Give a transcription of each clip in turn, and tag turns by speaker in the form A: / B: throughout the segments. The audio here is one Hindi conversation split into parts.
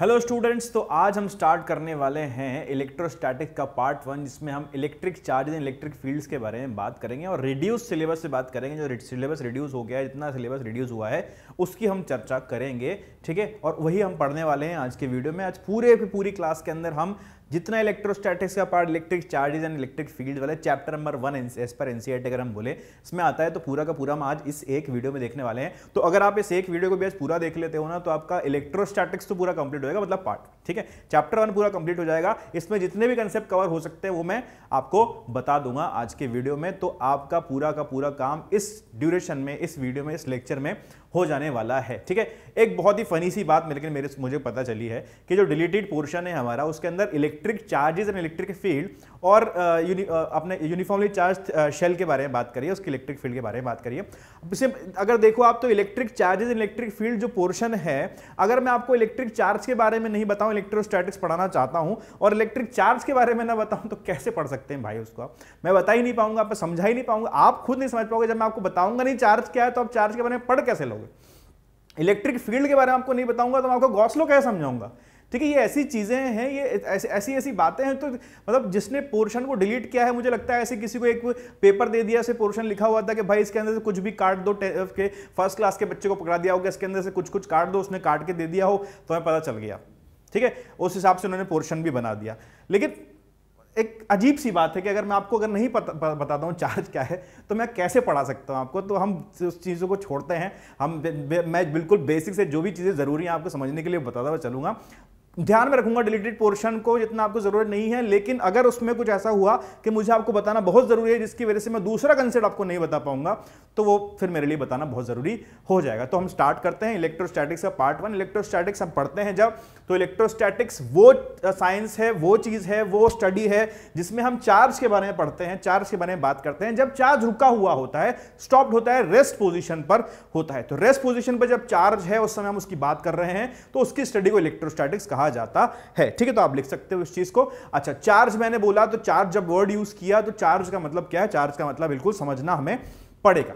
A: हेलो स्टूडेंट्स तो आज हम स्टार्ट करने वाले हैं इलेक्ट्रोस्टैटिक्स का पार्ट वन जिसमें हम इलेक्ट्रिक चार्ज इलेक्ट्रिक फील्ड्स के बारे में बात करेंगे और रिड्यूस सिलेबस से बात करेंगे जो सिलेबस रिड्यूस हो गया है जितना सिलेबस रिड्यूस हुआ है उसकी हम चर्चा करेंगे ठीक है और वही हम पढ़ने वाले हैं आज के वीडियो में आज पूरे पूरी क्लास के अंदर हम जितना इलेक्ट्रोस्टैटिक्स का part electric charges and electric field वाले चैप्टर नंबर वन एस पर एनसीआरटी अगर हम बोले इसमें आता है तो पूरा का पूरा हम आज इस एक वीडियो में देखने वाले हैं तो अगर आप इस एक वीडियो को भी आज पूरा देख लेते हो ना तो आपका इलेक्ट्रोस्टैटिक्स तो पूरा कंप्लीट होगा मतलब पार्ट ठीक है चैप्टर वन पूरा कंप्लीट हो जाएगा इसमें जितने भी कंसेप्ट कवर हो सकते हैं वो मैं आपको बता दूंगा आज के वीडियो में तो आपका पूरा का पूरा काम इस ड्यूरेशन में इस वीडियो में इस लेक्चर में हो जाने वाला है ठीक है एक बहुत ही फनी सी बात लेकिन मेरे मुझे पता चली है कि जो डिलीटेड पोर्शन है हमारा उसके अंदर electric charges and electric field और यूनि, अपने यूनिफॉर्मली चार्ज शेल के बारे में बात करिए उसके इलेक्ट्रिक फील्ड के बारे में बात करिए इसे अगर देखो आप तो इलेक्ट्रिक चार्जेस इलेक्ट्रिक फील्ड जो पोर्शन है अगर मैं आपको इलेक्ट्रिक चार्ज के बारे में नहीं बताऊं इलेक्ट्रोस्टैटिक्स पढ़ाना चाहता हूं और इलेक्ट्रिक चार्ज के बारे में ना बताऊं तो कैसे पढ़ सकते हैं भाई उसको मैं बता ही नहीं पाऊंगा आपको समझा ही नहीं पाऊंगा आप खुद नहीं समझ पाओगे जब मैं आपको बताऊंगा नहीं चार्ज क्या है तो आप चार्ज के बारे में पढ़ कैसे लोगे इलेक्ट्रिक फील्ड के बारे में आपको नहीं बताऊंगा तो मैं आपको गौसलो कैसे समझाऊंगा ठीक है ये ऐसी चीज़ें हैं ये ऐसी ऐसी ऐसी बातें हैं तो मतलब जिसने पोर्शन को डिलीट किया है मुझे लगता है ऐसे किसी को एक पेपर दे दिया ऐसे पोर्शन लिखा हुआ था कि भाई इसके अंदर से कुछ भी काट दो के फर्स्ट क्लास के बच्चे को पकड़ा दिया होगा इसके अंदर से कुछ कुछ काट दो उसने काट के दे दिया हो तो हमें पता चल गया ठीक है उस हिसाब से उन्होंने पोर्शन भी बना दिया लेकिन एक अजीब सी बात है कि अगर मैं आपको अगर नहीं पता बताता हूँ चार्ज क्या है तो मैं कैसे पढ़ा सकता हूँ आपको तो हम उस चीज़ों को छोड़ते हैं हम मैं बिल्कुल बेसिक से जो भी चीज़ें ज़रूरी हैं आपको समझने के लिए बताता हुआ चलूँगा ध्यान में रखूंगा डिलीटेड पोर्शन को जितना आपको जरूरत नहीं है लेकिन अगर उसमें कुछ ऐसा हुआ कि मुझे आपको बताना बहुत जरूरी है जिसकी वजह से मैं दूसरा कंसेप्ट आपको नहीं बता पाऊंगा तो वो फिर मेरे लिए बताना बहुत जरूरी हो जाएगा तो हम स्टार्ट करते हैं इलेक्ट्रोस्टैटिक्स का पार्ट वन इलेक्ट्रोस्टैटिक्स हम पढ़ते हैं जब तो इलेक्ट्रोस्टैटिक्स वो साइंस है वो चीज है वो स्टडी है जिसमें हम चार्ज के बारे में पढ़ते हैं चार्ज के बारे में बात करते हैं जब चार्ज रुका हुआ होता है स्टॉप्ड होता है रेस्ट पोजिशन पर होता है तो रेस्ट पोजिशन पर जब चार्ज है उस समय हम उसकी बात कर रहे हैं तो उसकी स्टडी को इलेक्ट्रोस्टैटिक्स कहा कहा जाता है ठीक है तो आप लिख सकते हो इस चीज को अच्छा चार्ज मैंने बोला तो चार्ज जब वर्ड यूज किया तो चार्ज का मतलब क्या है चार्ज का मतलब बिल्कुल समझना हमें पड़ेगा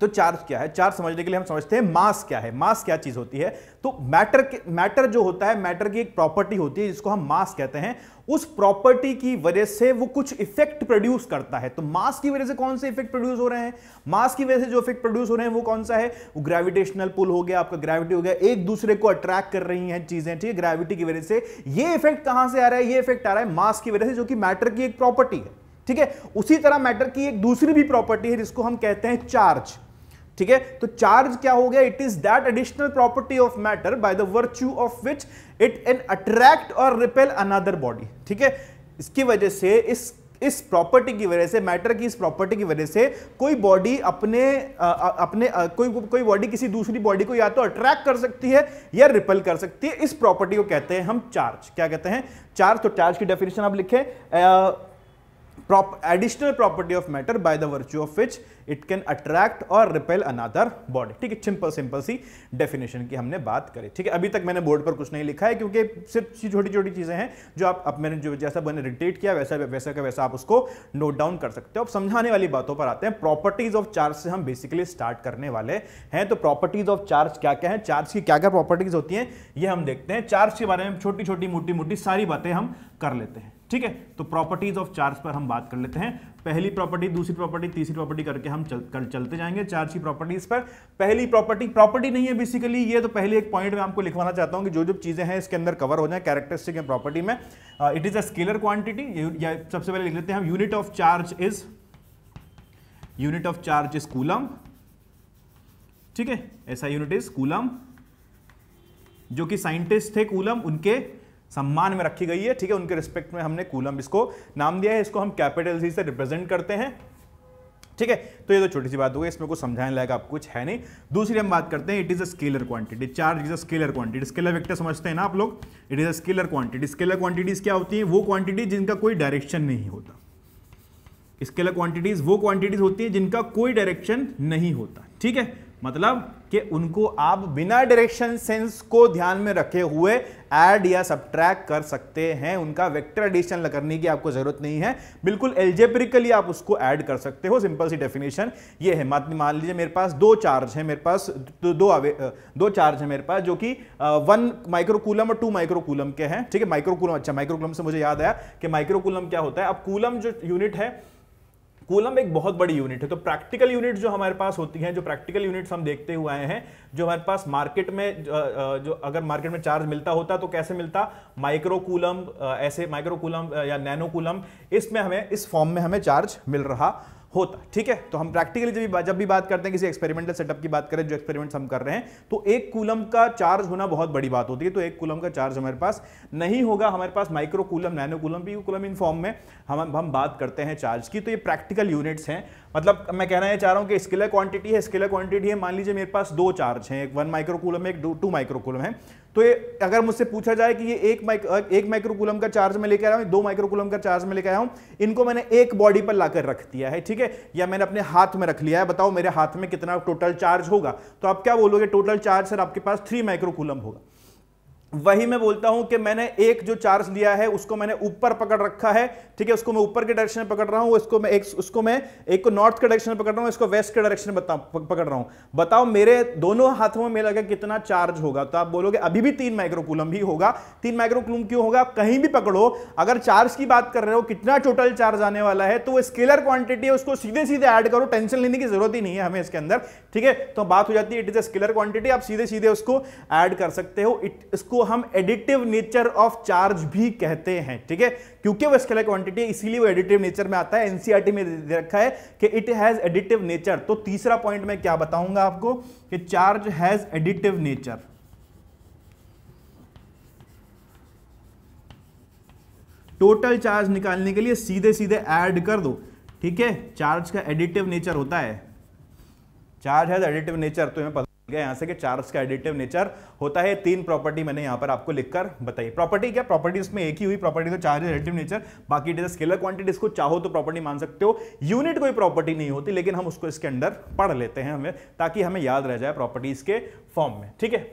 A: तो चार्ज क्या है चार्ज समझने के लिए हम समझते हैं मास क्या है मास क्या चीज होती है तो मैटर मैटर जो होता है मैटर की एक प्रॉपर्टी होती है जिसको हम मास कहते हैं उस प्रॉपर्टी की वजह से वो कुछ इफेक्ट प्रोड्यूस करता है तो मास की वजह से कौन से इफेक्ट प्रोड्यूस हो रहे हैं मास की वजह से जो इफेक्ट प्रोड्यूस हो रहे हैं वो कौन सा है वो ग्रेविटेशनल पुल हो गया आपका ग्रेविटी हो गया एक दूसरे को अट्रैक्ट कर रही हैं चीजें ठीक है ग्रेविटी की वजह से ये इफेक्ट कहां से आ रहा है ये इफेक्ट आ रहा है मास की वजह से जो कि मैटर की एक प्रॉपर्टी है ठीक है उसी तरह मैटर की एक दूसरी भी प्रॉपर्टी है जिसको हम कहते हैं चार्ज ठीक है तो चार्ज क्या हो गया it is that additional property of matter by the virtue of which it can attract और रिपेल अनदर बॉडी ठीक है इसकी वजह से इस इस प्रॉपर्टी की वजह से मैटर की इस प्रॉपर्टी की वजह से कोई बॉडी अपने आ, अपने आ, कोई कोई बॉडी किसी दूसरी बॉडी को या तो अट्रैक्ट कर सकती है या रिपेल कर सकती है इस प्रॉपर्टी को कहते हैं हम चार्ज क्या कहते हैं चार्ज तो चार्ज की डेफिनेशन आप लिखें prop additional property of matter by the virtue of which it can attract और रिपेल अनादर बॉडी ठीक है सिंपल सिंपल सी डेफिनेशन की हमने बात करी ठीक है अभी तक मैंने बोर्ड पर कुछ नहीं लिखा है क्योंकि सिर्फ छोटी छोटी चीज़ें हैं जो आप अब मैंने जो जैसा मैंने रिटेट किया वैसा वैसा का वैसा आप उसको नोट डाउन कर सकते हो अब समझाने वाली बातों पर आते हैं प्रॉपर्टीज ऑफ चार्ज से हम बेसिकली स्टार्ट करने वाले हैं तो प्रॉपर्टीज ऑफ चार्ज क्या क्या है चार्ज की क्या क्या प्रॉपर्टीज होती हैं ये हम देखते हैं चार्ज के बारे में छोटी छोटी मोटी मोटी सारी बातें हम कर लेते हैं ठीक है तो प्रॉपर्टीज ऑफ चार्ज पर हम बात कर लेते हैं पहली प्रॉपर्टी दूसरी प्रॉपर्टी तीसरी प्रॉपर्टी करके हम चल, कर, चलते जाएंगे चार्ज की प्रॉपर्टीज पर पहली प्रॉपर्टी प्रॉपर्टी नहीं है बेसिकली ये तो पहले एक पॉइंट में आपको लिखवाना चाहता हूं कि जो जो चीज़ें हैं इसके अंदर कवर हो जाए कैरेक्टरिस्टिक है प्रॉपर्टी में it is a scalar quantity या सबसे पहले लिख लेते हैं हम unit of charge is unit of charge is coulomb ठीक है ऐसा यूनिट इज कूलम जो कि साइंटिस्ट थे कूलम उनके सम्मान में रखी गई है ठीक है उनके रिस्पेक्ट में हमने कूलम इसको नाम दिया है इसको हम कैपिटल सी से रिप्रेजेंट करते हैं ठीक है तो ये तो छोटी सी बात हो गई इसमें कुछ समझाने लायक आप कुछ है नहीं दूसरी हम बात करते हैं it is a scalar quantity charge is a scalar quantity scalar vector समझते हैं ना आप लोग it is a scalar quantity scalar quantities क्या होती है वो क्वांटिटी जिनका कोई डायरेक्शन नहीं होता स्केलर क्वांटिटीज वो क्वांटिटीज होती है जिनका कोई डायरेक्शन नहीं होता ठीक है मतलब कि उनको आप बिना डायरेक्शन सेंस को ध्यान में रखे हुए ऐड या सब्ट्रैक कर सकते हैं उनका वेक्टर एडिशन करने की आपको जरूरत नहीं है बिल्कुल एल्जेब्रिकली आप उसको ऐड कर सकते हो सिंपल सी डेफिनेशन ये है मान लीजिए मेरे पास दो चार्ज है मेरे पास दो दो, दो चार्ज है मेरे पास जो कि वन माइक्रोकूलम और टू माइक्रोकूलम के हैं ठीक है माइक्रोकूलम अच्छा माइक्रोकूलम से मुझे याद आया कि माइक्रोकूलम क्या होता है अब कूलम जो यूनिट है कूलम एक बहुत बड़ी यूनिट है तो प्रैक्टिकल यूनिट जो हमारे पास होती हैं जो प्रैक्टिकल यूनिट्स हम देखते हुए आए हैं जो हमारे पास मार्केट में जो अगर मार्केट में चार्ज मिलता होता तो कैसे मिलता माइक्रो कूलम ऐसे माइक्रो कूलम या नैनो कूलम इसमें हमें इस फॉर्म में हमें चार्ज मिल रहा होता ठीक है तो हम प्रैक्टिकली जब भी जब भी बात करते हैं किसी एक्सपेरिमेंटल सेटअप की बात करें जो एक्सपेरिमेंट्स हम कर रहे हैं तो एक कूलम का चार्ज होना बहुत बड़ी बात होती है तो एक कूलम का चार्ज हमारे पास नहीं होगा हमारे पास माइक्रो कूलम नैनो कूलम भी कूलम इन फॉर्म में हम हम बात करते हैं चार्ज की तो ये प्रैक्टिकल यूनिट्स हैं मतलब मैं कहना चाह रहा हूँ कि स्केलर क्वांटिटी है स्केलर क्वांटिटी है मान लीजिए मेरे पास दो चार्ज हैं एक वन माइक्रो कूलम है एक टू माइक्रो कूलम है तो ये अगर मुझसे पूछा जाए कि ये एक माइक एक माइक्रोकुलम का चार्ज में लेकर आया हूं दो माइक्रोकुलम का चार्ज में लेकर आया हूं इनको मैंने एक बॉडी पर लाकर रख दिया है ठीक है या मैंने अपने हाथ में रख लिया है बताओ मेरे हाथ में कितना टोटल चार्ज होगा तो आप क्या बोलोगे टोटल चार्ज सर आपके पास थ्री माइक्रोकुलम होगा वही मैं बोलता हूं कि मैंने एक जो चार्ज लिया है उसको मैंने ऊपर पकड़ रखा है ठीक है उसको मैं ऊपर के डायरेक्शन में पकड़ रहा हूं इसको मैं एक उसको मैं एक को नॉर्थ के डायरेक्शन में पकड़ रहा हूं इसको वेस्ट के डायरेक्शन में पकड़ रहा हूं बताओ मेरे दोनों हाथों में मेरा कितना चार्ज होगा तो आप बोलोगे अभी भी तीन माइक्रोकुलम ही होगा तीन माइक्रोकुलम क्यों होगा कहीं भी पकड़ो अगर चार्ज की बात कर रहे हो कितना टोटल चार्ज आने वाला है तो वो स्केलर क्वांटिटी है उसको सीधे सीधे ऐड करो टेंशन लेने की जरूरत ही नहीं है हमें इसके अंदर ठीक है तो बात हो जाती है it is a scalar quantity आप सीधे सीधे उसको ऐड कर सकते हो इट इसको हम एडिटिव नेचर ऑफ चार्ज भी कहते हैं ठीक है क्योंकि वो स्केलर क्वांटिटी इसीलिए वो एडिटिव नेचर में आता है एनसीईआरटी e में दे रखा है कि इट हैज एडिटिव नेचर तो तीसरा पॉइंट मैं क्या बताऊंगा आपको कि charge has additive nature total charge निकालने के लिए सीधे सीधे ऐड कर दो ठीक है चार्ज का एडिटिव नेचर होता है चार्ज हैज एडिटिव नेचर तो हमें पता यहां से कि चार्ज का एडिटिव नेचर होता है तीन प्रॉपर्टी मैंने यहां पर आपको लिखकर बताई प्रॉपर्टी क्या प्रॉपर्टी में एक ही हुई प्रॉपर्टी तो चार्ज एडिटिव नेचर बाकी इट इज स्केलर क्वांटिटी इसको चाहो तो प्रॉपर्टी मान सकते हो यूनिट कोई प्रॉपर्टी नहीं होती लेकिन हम उसको इसके अंदर पढ़ लेते हैं हमें ताकि हमें याद रह जाए प्रॉपर्टीज के फॉर्म में ठीक है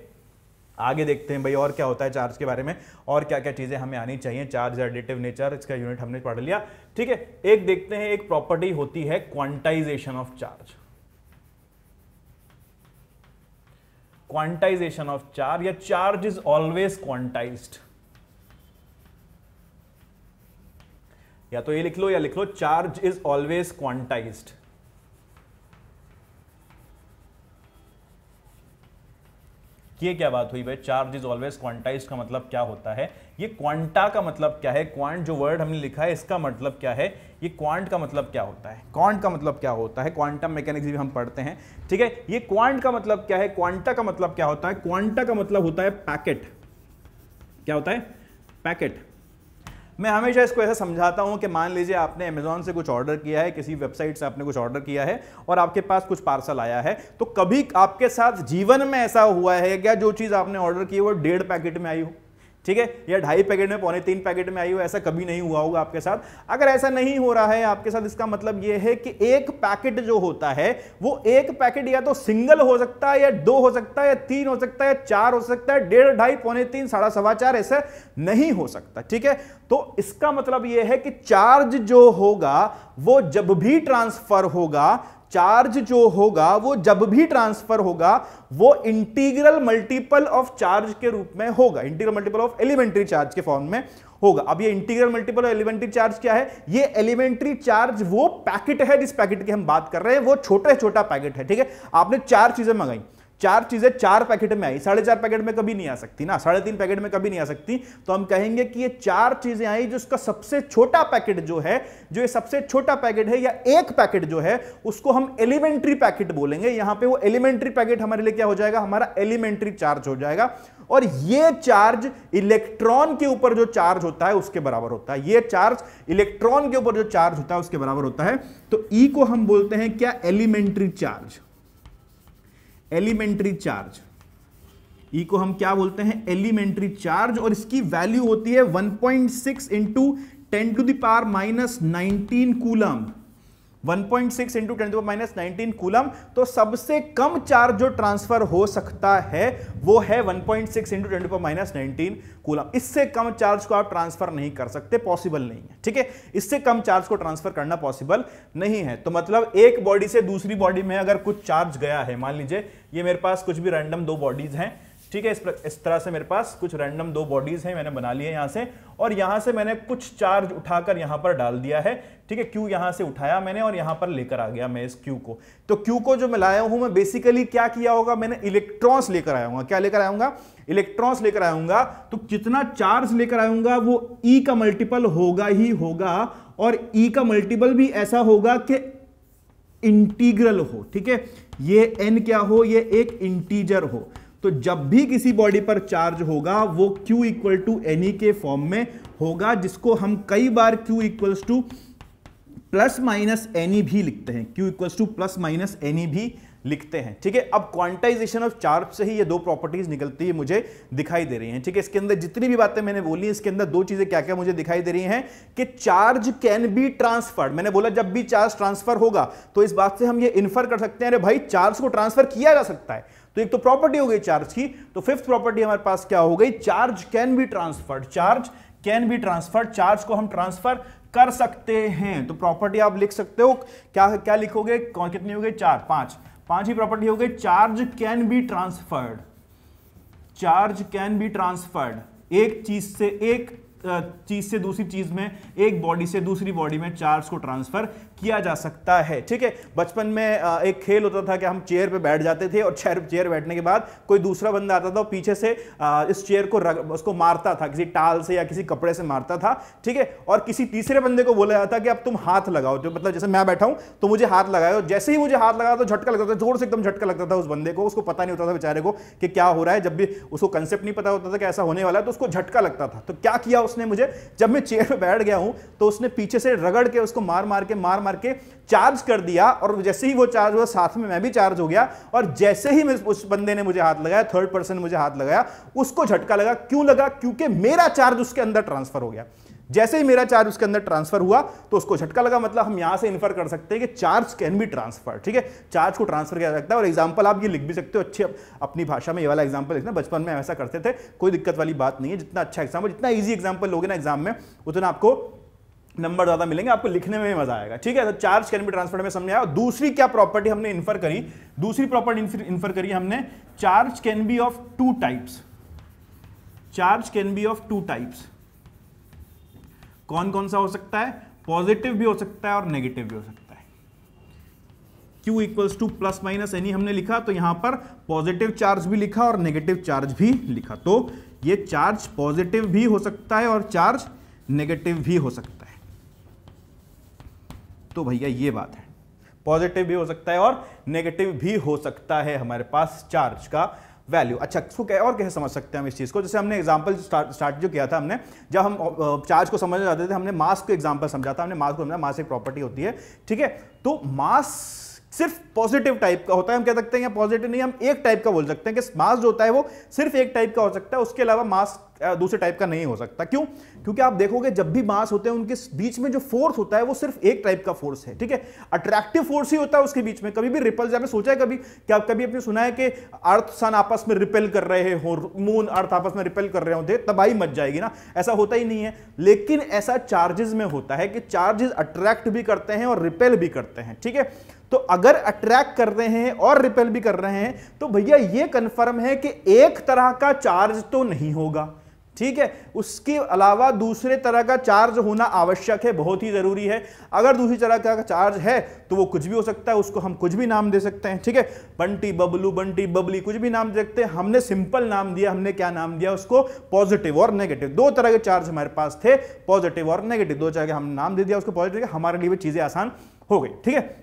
A: आगे देखते हैं भाई और क्या होता है चार्ज के बारे में और क्या क्या चीज़ें हमें आनी चाहिए चार्ज एडिटिव नेचर इसका यूनिट हमने पढ़ लिया ठीक है एक देखते हैं एक प्रॉपर्टी होती है quantization of charge quantization of charge या चार्ज इज ऑलवेज क्वांटाइज्ड या तो ये लिख लो या लिख लो चार्ज इज ऑलवेज क्वांटाइज्ड ये क्या बात हुई भाई चार्ज इज ऑलवेज क्वांटाइज का मतलब क्या होता है ये क्वांटा का मतलब क्या है क्वांट जो वर्ड हमने लिखा है इसका मतलब क्या है ये क्वांट का मतलब क्या होता है क्वांट का मतलब क्या होता है क्वांटम मैकेनिक्स भी हम पढ़ते हैं ठीक है ये क्वांट का मतलब क्या है क्वांटा का मतलब क्या होता है क्वांटा का मतलब होता है पैकेट क्या होता है पैकेट मैं हमेशा इसको ऐसा समझाता हूँ कि मान लीजिए आपने अमेज़ॉन से कुछ ऑर्डर किया है किसी वेबसाइट से आपने कुछ ऑर्डर किया है और आपके पास कुछ पार्सल आया है तो कभी आपके साथ जीवन में ऐसा हुआ है क्या जो चीज़ आपने ऑर्डर की वो डेढ़ पैकेट में आई हो ठीक है या ढाई पैकेट में पौने तीन पैकेट में आई हो ऐसा कभी नहीं हुआ होगा आपके साथ अगर ऐसा नहीं हो रहा है आपके साथ इसका मतलब यह है कि एक पैकेट जो होता है वो एक पैकेट या तो सिंगल हो सकता है या दो हो सकता है या तीन हो सकता है या चार हो सकता है डेढ़ ढाई पौने तीन साढ़ा सवा चार ऐसा नहीं हो सकता ठीक है तो इसका मतलब यह है कि चार्ज जो होगा वो जब भी ट्रांसफर होगा चार्ज जो होगा वो जब भी ट्रांसफर होगा वो इंटीग्रल मल्टीपल ऑफ चार्ज के रूप में होगा integral multiple of elementary charge के फॉर्म में होगा अब ये integral multiple of elementary charge क्या है ये एलिमेंट्री चार्ज वो पैकेट है जिस पैकेट की हम बात कर रहे हैं वो छोटा छोटा पैकेट है ठीक है आपने चार चीजें मंगाई चार चीजें चार पैकेट में आई साढ़े चार पैकेट में कभी नहीं आ सकती ना साढ़े तीन पैकेट में कभी नहीं आ सकती तो हम कहेंगे कि ये चार चीजें आई जो इसका सबसे छोटा पैकेट जो है जो ये सबसे छोटा पैकेट है या एक पैकेट जो है उसको हम एलिमेंट्री पैकेट बोलेंगे यहां पे वो एलिमेंट्री पैकेट हमारे लिए क्या हो जाएगा हमारा एलिमेंट्री चार्ज हो जाएगा और ये चार्ज इलेक्ट्रॉन के ऊपर जो चार्ज होता है उसके बराबर होता है ये चार्ज इलेक्ट्रॉन के ऊपर जो चार्ज होता है उसके बराबर होता है तो ई e को हम बोलते हैं क्या elementary charge elementary charge e e को हम क्या बोलते हैं एलिमेंट्री चार्ज और इसकी वैल्यू होती है 1.6 point six into ten to the power minus nineteen coulomb 1.6 six into ten minus nineteen coulomb तो सबसे कम चार्ज जो ट्रांसफर हो सकता है वो है 1.6 point six into ten minus nineteen coulomb इससे कम चार्ज को आप ट्रांसफर नहीं कर सकते पॉसिबल नहीं है ठीक है इससे कम चार्ज को ट्रांसफर करना पॉसिबल नहीं है तो मतलब एक बॉडी से दूसरी बॉडी में अगर कुछ चार्ज गया है मान लीजिए ये मेरे पास कुछ भी रैंडम दो बॉडीज हैं ठीक है इस, इस तरह से मेरे पास कुछ रैंडम दो बॉडीज हैं मैंने बना लिए यहाँ से और यहाँ से मैंने कुछ चार्ज उठाकर यहाँ पर डाल दिया है ठीक है क्यू यहाँ से उठाया मैंने और यहाँ पर लेकर आ गया मैं इस क्यू को तो क्यू को जो मैं लाया हूँ मैं बेसिकली क्या किया होगा मैंने इलेक्ट्रॉन्स लेकर आया क्या लेकर आऊंगा इलेक्ट्रॉन्स लेकर आऊंगा तो कितना चार्ज लेकर आऊंगा वो ई e का मल्टीपल होगा ही होगा और ई e का मल्टीपल भी ऐसा होगा कि इंटीग्रल हो ठीक है ये एन क्या हो ये एक इंटीजर हो तो जब भी किसी बॉडी पर चार्ज होगा वो Q इक्वल टू एन के फॉर्म में होगा जिसको हम कई बार Q equals to plus minus n e भी लिखते हैं Q equals to plus minus n e भी लिखते हैं ठीक है अब क्वांटाइजेशन ऑफ चार्ज से ही ये दो प्रॉपर्टीज निकलती है मुझे दिखाई दे रही हैं ठीक है इसके अंदर जितनी भी बातें मैंने बोली इसके अंदर दो चीजें क्या क्या मुझे दिखाई दे रही हैं कि चार्ज कैन बी ट्रांसफर्ड मैंने बोला जब भी चार्ज ट्रांसफर होगा तो इस बात से हम ये इन्फर कर सकते हैं अरे भाई चार्ज को ट्रांसफर किया जा सकता है तो एक तो प्रॉपर्टी हो गई चार्ज की तो फिफ्थ प्रॉपर्टी हमारे पास क्या हो गई charge can be transferred charge can be transferred charge को हम ट्रांसफर कर सकते हैं तो प्रॉपर्टी आप लिख सकते हो क्या क्या लिखोगे कितनी हो गई चार पांच पांच ही प्रॉपर्टी हो गई charge can be transferred charge can be transferred एक चीज से एक चीज से दूसरी चीज में एक बॉडी से दूसरी बॉडी में चार्ज को ट्रांसफर किया जा सकता है ठीक है बचपन में एक खेल होता था कि हम चेयर पे बैठ जाते थे और चेयर चेयर बैठने के बाद कोई दूसरा बंदा आता था और पीछे से इस चेयर को रग, उसको मारता था किसी टाल से या किसी कपड़े से मारता था ठीक है और किसी तीसरे बंदे को बोला जाता कि अब तुम हाथ लगाओ जो मतलब जैसे मैं बैठा हूं तो मुझे हाथ लगाओ जैसे ही मुझे हाथ लगाया तो झटका लगता था जोर से एकदम झटका लगता था उस बंदे को उसको पता नहीं होता था बेचारे को कि क्या हो रहा है जब भी उसको कंसेप्ट नहीं पता होता था कि ऐसा होने वाला है तो उसको झटका लगता था तो क्या किया उसने मुझे जब मैं चेयर पर बैठ गया हूं तो उसने पीछे से रगड़ के उसको मार मार के मार मार मार के चार्ज कर दिया और जैसे ही वो चार्ज हुआ साथ में मैं भी चार्ज हो गया और जैसे ही उस बंदे ने मुझे हाथ लगाया थर्ड पर्सन मुझे हाथ लगाया उसको झटका लगा क्यों लगा क्योंकि मेरा चार्ज उसके अंदर ट्रांसफर हो गया जैसे ही मेरा चार्ज उसके अंदर ट्रांसफर हुआ तो उसको झटका लगा मतलब हम यहां से इन्फर कर सकते हैं कि चार्ज कैन बी ट्रांसफर ठीक है चार्ज को ट्रांसफर किया जा सकता है और एग्जांपल आप ये लिख भी सकते हो अच्छे अपनी भाषा में ये वाला एग्जांपल लिखना बचपन में ऐसा करते थे कोई दिक्कत वाली बात नहीं है जितना अच्छा एग्जाम्पल जितना ईजी एग्जाम्पल लोगे ना एग्जाम में उतना आपको नंबर ज्यादा मिलेंगे आपको लिखने में मजा आएगा ठीक है तो चार्ज कैन बी ट्रांसफर में समझ आया दूसरी क्या प्रॉपर्टी हमने इन्फर करी दूसरी प्रॉपर्टी इन्फर करी हमने charge can be of two types charge can be of two types कौन कौन सा हो सकता है पॉजिटिव भी हो सकता है और नेगेटिव भी हो सकता है Q equals to plus minus n e हमने लिखा तो यहां पर पॉजिटिव चार्ज भी लिखा और नेगेटिव चार्ज भी लिखा तो ये चार्ज पॉजिटिव भी हो सकता है और चार्ज नेगेटिव भी हो सकता है तो भैया ये बात है पॉजिटिव भी हो सकता है और नेगेटिव भी हो सकता है हमारे पास चार्ज का वैल्यू अच्छा इसको क्या और कैसे समझ सकते हैं हम इस चीज़ को जैसे हमने एग्जाम्पल स्टार्ट जो किया था हमने जब हम चार्ज को समझना चाहते थे हमने मास को एग्जाम्पल समझा था हमने मास को समझा मास एक प्रॉपर्टी होती है ठीक है तो मास सिर्फ पॉजिटिव टाइप का होता है हम कह सकते हैं या पॉजिटिव नहीं हम एक टाइप का बोल सकते हैं कि मास जो होता है वो सिर्फ एक टाइप का हो सकता है उसके अलावा मास दूसरे टाइप का नहीं हो सकता क्यों क्योंकि आप देखोगे जब भी मास होते हैं उनके बीच में जो फोर्स होता है वो सिर्फ एक टाइप का फोर्स है ठीक है अट्रैक्टिव फोर्स ही होता है उसके बीच में कभी भी रिपल जाए सोचा है कभी कि आप कभी आपने सुना है कि अर्थ सन आपस में रिपेल कर रहे हो मून अर्थ आपस में रिपेल कर रहे होते तबाही मच जाएगी ना ऐसा होता ही नहीं है लेकिन ऐसा चार्जेस में होता है कि चार्जेस अट्रैक्ट भी करते हैं और रिपेल भी करते हैं ठीक है तो अगर अट्रैक्ट कर रहे हैं और रिपेल भी कर रहे हैं तो भैया ये कंफर्म है कि एक तरह का चार्ज तो नहीं होगा ठीक है उसके अलावा दूसरे तरह का चार्ज होना आवश्यक है बहुत ही ज़रूरी है अगर दूसरी तरह का चार्ज है तो वो कुछ भी हो सकता है उसको हम कुछ भी नाम दे सकते हैं ठीक है बंटी बबलू बंटी बबली कुछ भी नाम दे सकते हैं हमने सिंपल नाम दिया हमने क्या नाम दिया उसको पॉजिटिव और नेगेटिव दो तरह के चार्ज हमारे पास थे पॉजिटिव और नेगेटिव दो तरह के हम नाम दे दिया उसको पॉजिटिव हमारे लिए भी चीज़ें आसान हो गई ठीक है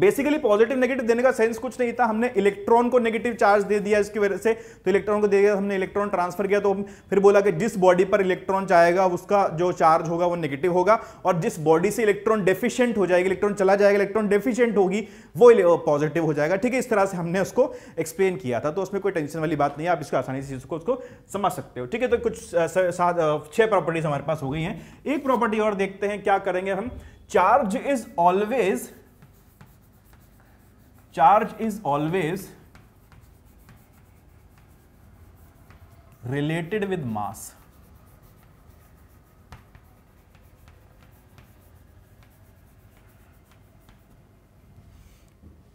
A: बेसिकली पॉजिटिव नेगेटिव देने का सेंस कुछ नहीं था हमने इलेक्ट्रॉन को नेगेटिव चार्ज दे दिया इसकी वजह से तो इलेक्ट्रॉन को दे दिया हमने इलेक्ट्रॉन ट्रांसफर किया तो फिर बोला कि जिस बॉडी पर इलेक्ट्रॉन जाएगा उसका जो चार्ज होगा वो नेगेटिव होगा और जिस बॉडी से इलेक्ट्रॉन डेफिशियंट हो जाएगी इलेक्ट्रॉन चला जाएगा इलेक्ट्रॉन डेफिशियंट होगी वो पॉजिटिव हो जाएगा ठीक है इस तरह से हमने उसको एक्सप्लेन किया था तो उसमें कोई टेंशन वाली बात नहीं है आप इसको आसानी से इसको उसको समझ सकते हो ठीक है तो कुछ छह प्रॉपर्टीज हमारे पास हो गई हैं एक प्रॉपर्टी और देखते हैं क्या करेंगे हम charge is always charge is always related with mass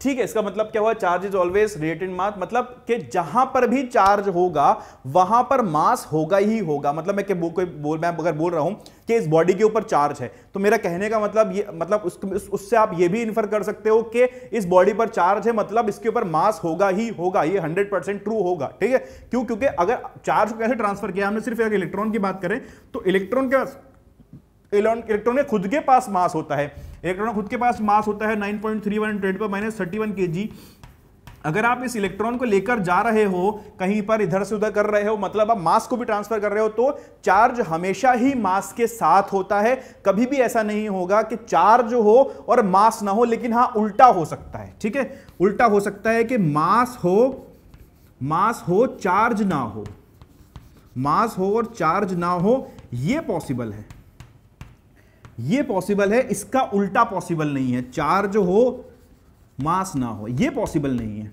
A: ठीक है इसका मतलब क्या हुआ charge is always rate in mass मतलब कि जहां पर भी चार्ज होगा वहां पर मास होगा ही होगा मतलब मैं बो, कोई बोल मैं अगर बोल रहा हूं कि इस बॉडी के ऊपर चार्ज है तो मेरा कहने का मतलब ये मतलब उस, उस, उससे आप ये भी इन्फर कर सकते हो कि इस बॉडी पर चार्ज है मतलब इसके ऊपर मास होगा ही होगा ये हंड्रेड परसेंट ट्रू होगा ठीक है क्यों क्योंकि अगर चार्ज कैसे ट्रांसफर किया हमने सिर्फ अगर इलेक्ट्रॉन की बात करें तो इलेक्ट्रॉन के इलेक्ट्रॉन के खुद के पास मास होता है इलेक्ट्रॉन खुद के पास मास होता है 9.31 पॉइंट थ्री वन टेन पर minus thirty one k g अगर आप इस इलेक्ट्रॉन को लेकर जा रहे हो कहीं पर इधर से उधर कर रहे हो मतलब आप मास को भी ट्रांसफर कर रहे हो तो चार्ज हमेशा ही मास के साथ होता है कभी भी ऐसा नहीं होगा कि चार्ज हो और मास ना हो लेकिन हाँ उल्टा हो सकता है ठीक है उल्टा हो सकता है कि मास हो मास हो चार्ज ना हो मास हो और चार्ज ना हो यह पॉसिबल है ये पॉसिबल है इसका उल्टा पॉसिबल नहीं है चार्ज हो मास ना हो ये पॉसिबल नहीं है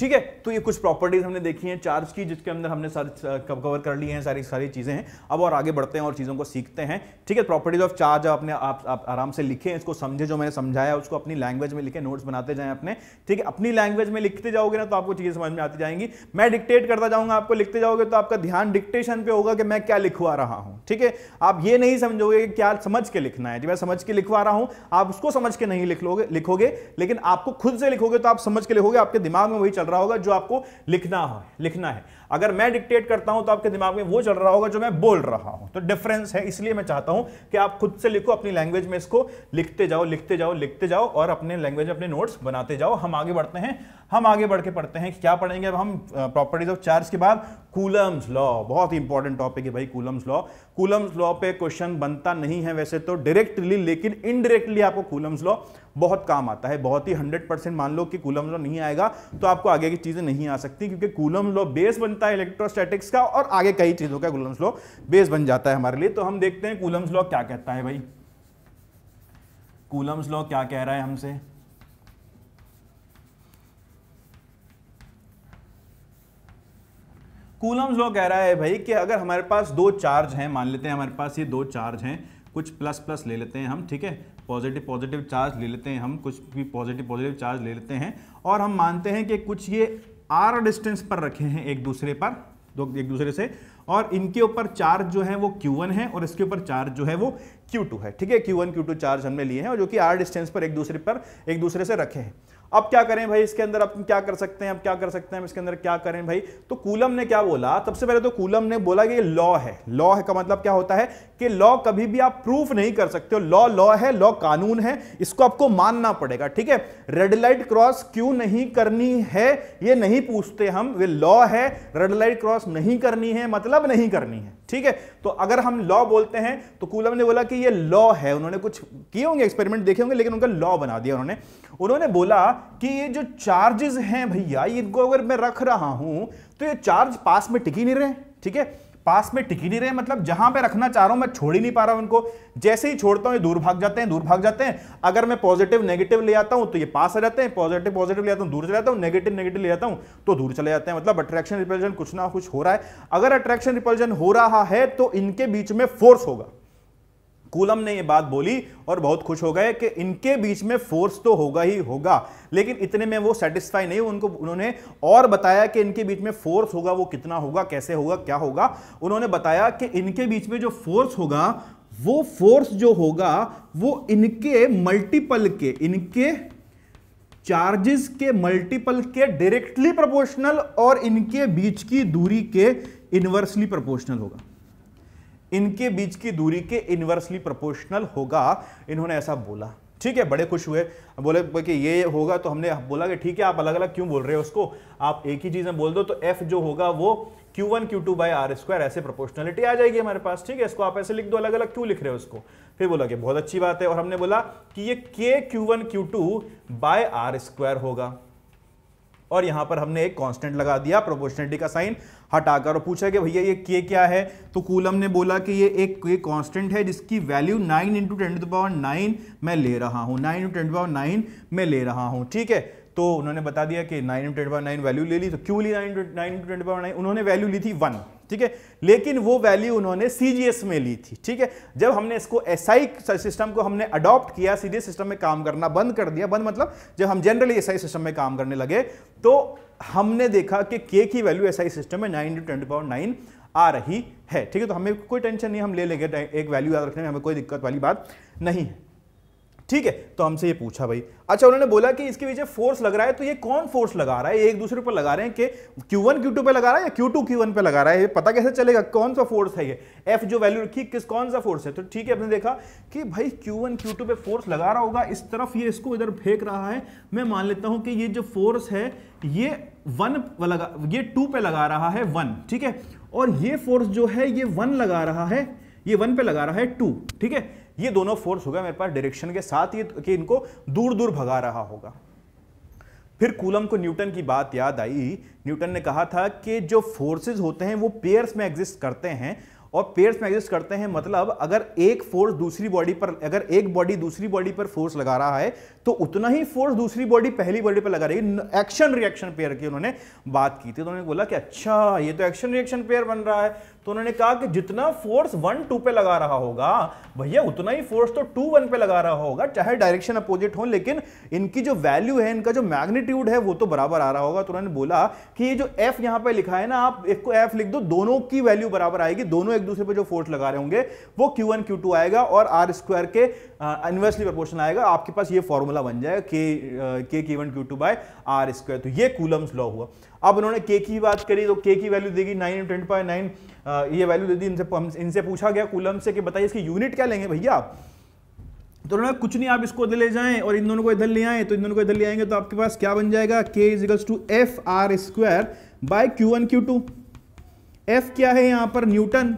A: ठीक है तो ये कुछ प्रॉपर्टीज हमने देखी हैं चार्ज की जिसके अंदर हमने सारे कवर कर लिए हैं सारी सारी चीज़ें हैं अब और आगे बढ़ते हैं और चीज़ों को सीखते हैं ठीक है प्रॉपर्टीज ऑफ चार्ज अपने आप आप आराम से लिखें इसको समझे जो मैंने समझाया उसको अपनी लैंग्वेज में लिखे नोट्स बनाते जाए अपने ठीक है अपनी लैंग्वेज में लिखते जाओगे ना तो आपको चीज़ें समझ में आती जाएंगी मैं डिक्टेट करता जाऊँगा आपको लिखते जाओगे तो आपका ध्यान डिक्टेशन पर होगा कि मैं क्या लिखवा रहा हूँ ठीक है आप ये नहीं समझोगे कि क्या समझ के लिखना है जी मैं समझ के लिखवा रहा हूँ आप उसको समझ के नहीं लिखोगे लिखोगे लेकिन आपको खुद से लिखोगे तो आप समझ के लिखोगे आपके दिमाग में वही चल रहा होगा जो आपको लिखना है लिखना है अगर मैं डिक्टेट करता हूं तो आपके दिमाग में वो चल रहा होगा जो मैं बोल रहा हूं तो डिफरेंस है इसलिए मैं चाहता हूं कि आप खुद से लिखो अपनी लैंग्वेज में इसको लिखते जाओ लिखते जाओ लिखते जाओ और अपने लैंग्वेज अपने नोट्स बनाते जाओ हम आगे बढ़ते हैं हम आगे बढ़ के पढ़ते हैं क्या पढ़ेंगे अब हम प्रॉपर्टीज ऑफ चार्ज के बाद कूलम्स लॉ बहुत ही इंपॉर्टेंट टॉपिक है भाई कूलम्स लॉ कूलम्स लॉ पे क्वेश्चन बनता नहीं है वैसे तो डायरेक्टली लेकिन इनडायरेक्टली आपको कूलम्स लॉ बहुत काम आता है बहुत ही हंड्रेड परसेंट मान लो कि कूलम्स लॉ नहीं आएगा तो आपको आगे की चीज़ें नहीं आ सकती क्योंकि कूलम्स लॉ बेस बनता है इलेक्ट्रोस्टैटिक्स का और आगे कई चीज़ों का कूलम्स लॉ बेस बन जाता है हमारे लिए तो हम देखते हैं कूलम्स लॉ क्या कहता है भाई कूलम्स लॉ क्या कह रहा है हमसे कूलम्स लॉ कह रहा है भाई कि अगर हमारे पास दो चार्ज हैं मान लेते हैं हमारे पास ये दो चार्ज हैं कुछ प्लस प्लस ले लेते हैं हम ठीक है पॉजिटिव पॉजिटिव चार्ज ले लेते हैं हम कुछ भी पॉजिटिव पॉजिटिव चार्ज ले लेते हैं और हम मानते हैं कि कुछ ये आर डिस्टेंस पर रखे हैं एक दूसरे पर दो एक दूसरे से और इनके ऊपर चार्ज जो है वो Q1 है और इसके ऊपर चार्ज जो है वो Q2 है ठीक है Q1 Q2 चार्ज हमने लिए हैं और जो कि आर डिस्टेंस पर एक दूसरे पर एक दूसरे से रखे हैं अब क्या करें भाई इसके अंदर अब क्या कर सकते हैं अब क्या कर सकते हैं इसके अंदर क्या करें भाई तो कूलम ने क्या बोला सबसे पहले तो कूलम ने बोला कि लॉ है लॉ का मतलब क्या होता है कि लॉ कभी भी आप प्रूफ नहीं कर सकते हो लॉ लॉ है लॉ कानून है इसको आपको मानना पड़ेगा ठीक है रेड लाइट क्रॉस क्यों नहीं करनी है ये नहीं पूछते हम ये लॉ है रेड लाइट क्रॉस नहीं करनी है मतलब नहीं करनी है ठीक है तो अगर हम लॉ बोलते हैं तो कूलम ने बोला कि ये लॉ है उन्होंने कुछ किए होंगे एक्सपेरिमेंट देखे होंगे लेकिन उनका लॉ बना दिया उन्होंने उन्होंने बोला कि ये जो चार्जेस हैं भैया इनको अगर मैं रख रहा हूं तो ये चार्ज पास में टिकी नहीं रहे ठीक है पास में टिकी नहीं रहे मतलब जहां पे रखना चाह रहा हूं मैं छोड़ ही नहीं पा रहा हूं उनको जैसे ही छोड़ता हूं ये दूर भाग जाते हैं दूर भाग जाते हैं अगर मैं पॉजिटिव नेगेटिव ले आता हूं तो ये पास आ जाते हैं पॉजिटिव पॉजिटिव ले आता हूं दूर चले जाता हूं नेगेटिव नेगेटिव ले आता हूं तो दूर चले जाते हैं मतलब अट्रैक्शन रिपल्जन कुछ ना कुछ हो रहा है अगर अट्रैक्शन रिपल्जन हो रहा है तो इनके बीच में फोर्स होगा कूलम ने ये बात बोली और बहुत खुश हो गए कि इनके बीच में फोर्स तो होगा ही होगा लेकिन इतने में वो सेटिस्फाई नहीं उनको उन्होंने और बताया कि इनके बीच में फोर्स होगा वो कितना होगा कैसे होगा क्या होगा उन्होंने बताया कि इनके बीच में जो फोर्स होगा वो फोर्स जो होगा वो इनके मल्टीपल के इनके चार्जेस के मल्टीपल के डायरेक्टली प्रोपोर्शनल और इनके बीच की दूरी के इन्वर्सली प्रोपोर्शनल होगा इनके बीच की दूरी के इन्वर्सली प्रोपोर्शनल होगा इन्होंने ऐसा बोला ठीक है बड़े खुश हुए बोले कि ये होगा तो हमने बोला कि ठीक है आप अलग अलग क्यों बोल रहे हो उसको आप एक ही चीज़ में बोल दो तो एफ जो होगा वो q one q two by are square ऐसे प्रोपोर्शनलिटी आ जाएगी हमारे पास ठीक है इसको आप ऐसे लिख दो अलग अलग क्यों लिख रहे हो उसको फिर बोला कि बहुत अच्छी बात है और हमने बोला कि ये k q one q two by are square होगा और यहां पर हमने एक कांस्टेंट लगा दिया प्रोपोर्शनलिटी का साइन हटाकर और पूछा कि भैया ये के क्या है तो कूलम ने बोला कि ये एक ये कांस्टेंट है जिसकी value nine into ten to power nine मैं ले रहा हूँ nine into ten to power nine मैं ले रहा हूँ ठीक है तो उन्होंने बता दिया कि nine into ten power nine value ले ली तो क्यों ली nine nine into ten power nine उन्होंने वैल्यू ली थी वन ठीक है लेकिन वो वैल्यू उन्होंने सी में ली थी ठीक है जब हमने इसको एसआई सिस्टम को हमने अडॉप्ट किया सी सिस्टम में काम करना बंद कर दिया बंद मतलब जब हम जनरली एसआई सिस्टम में काम करने लगे तो हमने देखा कि के की वैल्यू एसआई सिस्टम में nine to twenty power nine आ रही है ठीक है तो हमें कोई टेंशन नहीं हम ले लेंगे एक वैल्यू याद रखने में हमें कोई दिक्कत वाली बात नहीं है ठीक है तो हमसे ये पूछा भाई अच्छा उन्होंने बोला कि इसके पीछे फोर्स लग रहा है तो ये कौन फोर्स लगा रहा है एक दूसरे पर लगा रहे हैं कि Q1 Q2 पे लगा रहा है या Q2 Q1 पे लगा रहा है ये पता कैसे चलेगा कौन सा फोर्स है ये F जो वैल्यू रखी किस कौन सा फोर्स है तो ठीक है आपने देखा कि भाई Q1 Q2 पे फोर्स लगा रहा होगा इस तरफ ये इसको इधर फेंक रहा है मैं मान लेता हूं कि ये जो फोर्स है ये वन लगा ये टू पे लगा रहा है वन ठीक है और ये फोर्स जो है ये वन लगा रहा है ये वन पे लगा रहा है टू ठीक है ये दोनों फोर्स होगा मेरे पास डायरेक्शन के साथ ये कि इनको दूर दूर भगा रहा होगा फिर कूलम को न्यूटन की बात याद आई न्यूटन ने कहा था कि जो फोर्सेज होते हैं वो पेयर्स में एग्जिस्ट करते हैं और पेयर्स में एग्जिस्ट करते हैं मतलब अगर एक फोर्स दूसरी बॉडी पर अगर एक बॉडी दूसरी बॉडी पर फोर्स लगा रहा है तो उतना ही फोर्स दूसरी बॉडी पहली बॉडी पर लगा रही है एक्शन रिएक्शन पेयर की उन्होंने बात की थी तो उन्होंने बोला कि अच्छा ये तो एक्शन रिएक्शन पेयर बन रहा है तो उन्होंने कहा कि जितना फोर्स वन टू पे लगा रहा होगा भैया उतना ही फोर्स तो टू वन पे लगा रहा होगा चाहे डायरेक्शन अपोजिट हो लेकिन इनकी जो वैल्यू है इनका जो मैग्नीट्यूड है वो तो बराबर आ रहा होगा तो उन्होंने बोला कि ये जो एफ यहां पे लिखा है ना आप एक को एफ लिख दो दोनों की वैल्यू बराबर आएगी दोनों एक दूसरे पर जो फोर्स लगा रहे होंगे वो क्यू वन आएगा और आर के इन्वर्सली प्रपोर्शन आएगा आपके पास ये फॉर्मूला बन जाएगा के के की one q two by are square तो ये कूलम्स लॉ हुआ अब उन्होंने के की बात करी तो के की वैल्यू देगी nine in twenty point nine ये वैल्यू दे दी इनसे इनसे पूछा गया कूलम से कि बताइए इसकी यूनिट क्या लेंगे भैया आप तो उन्होंने कुछ नहीं आप इसको इधर ले जाएं और इन दोनों को इधर ले आए तो इन दोनों को इधर ले आएंगे तो आपके पास क्या बन जाएगा k equals to F r square by q one q two F क्या है यहाँ पर न्यूटन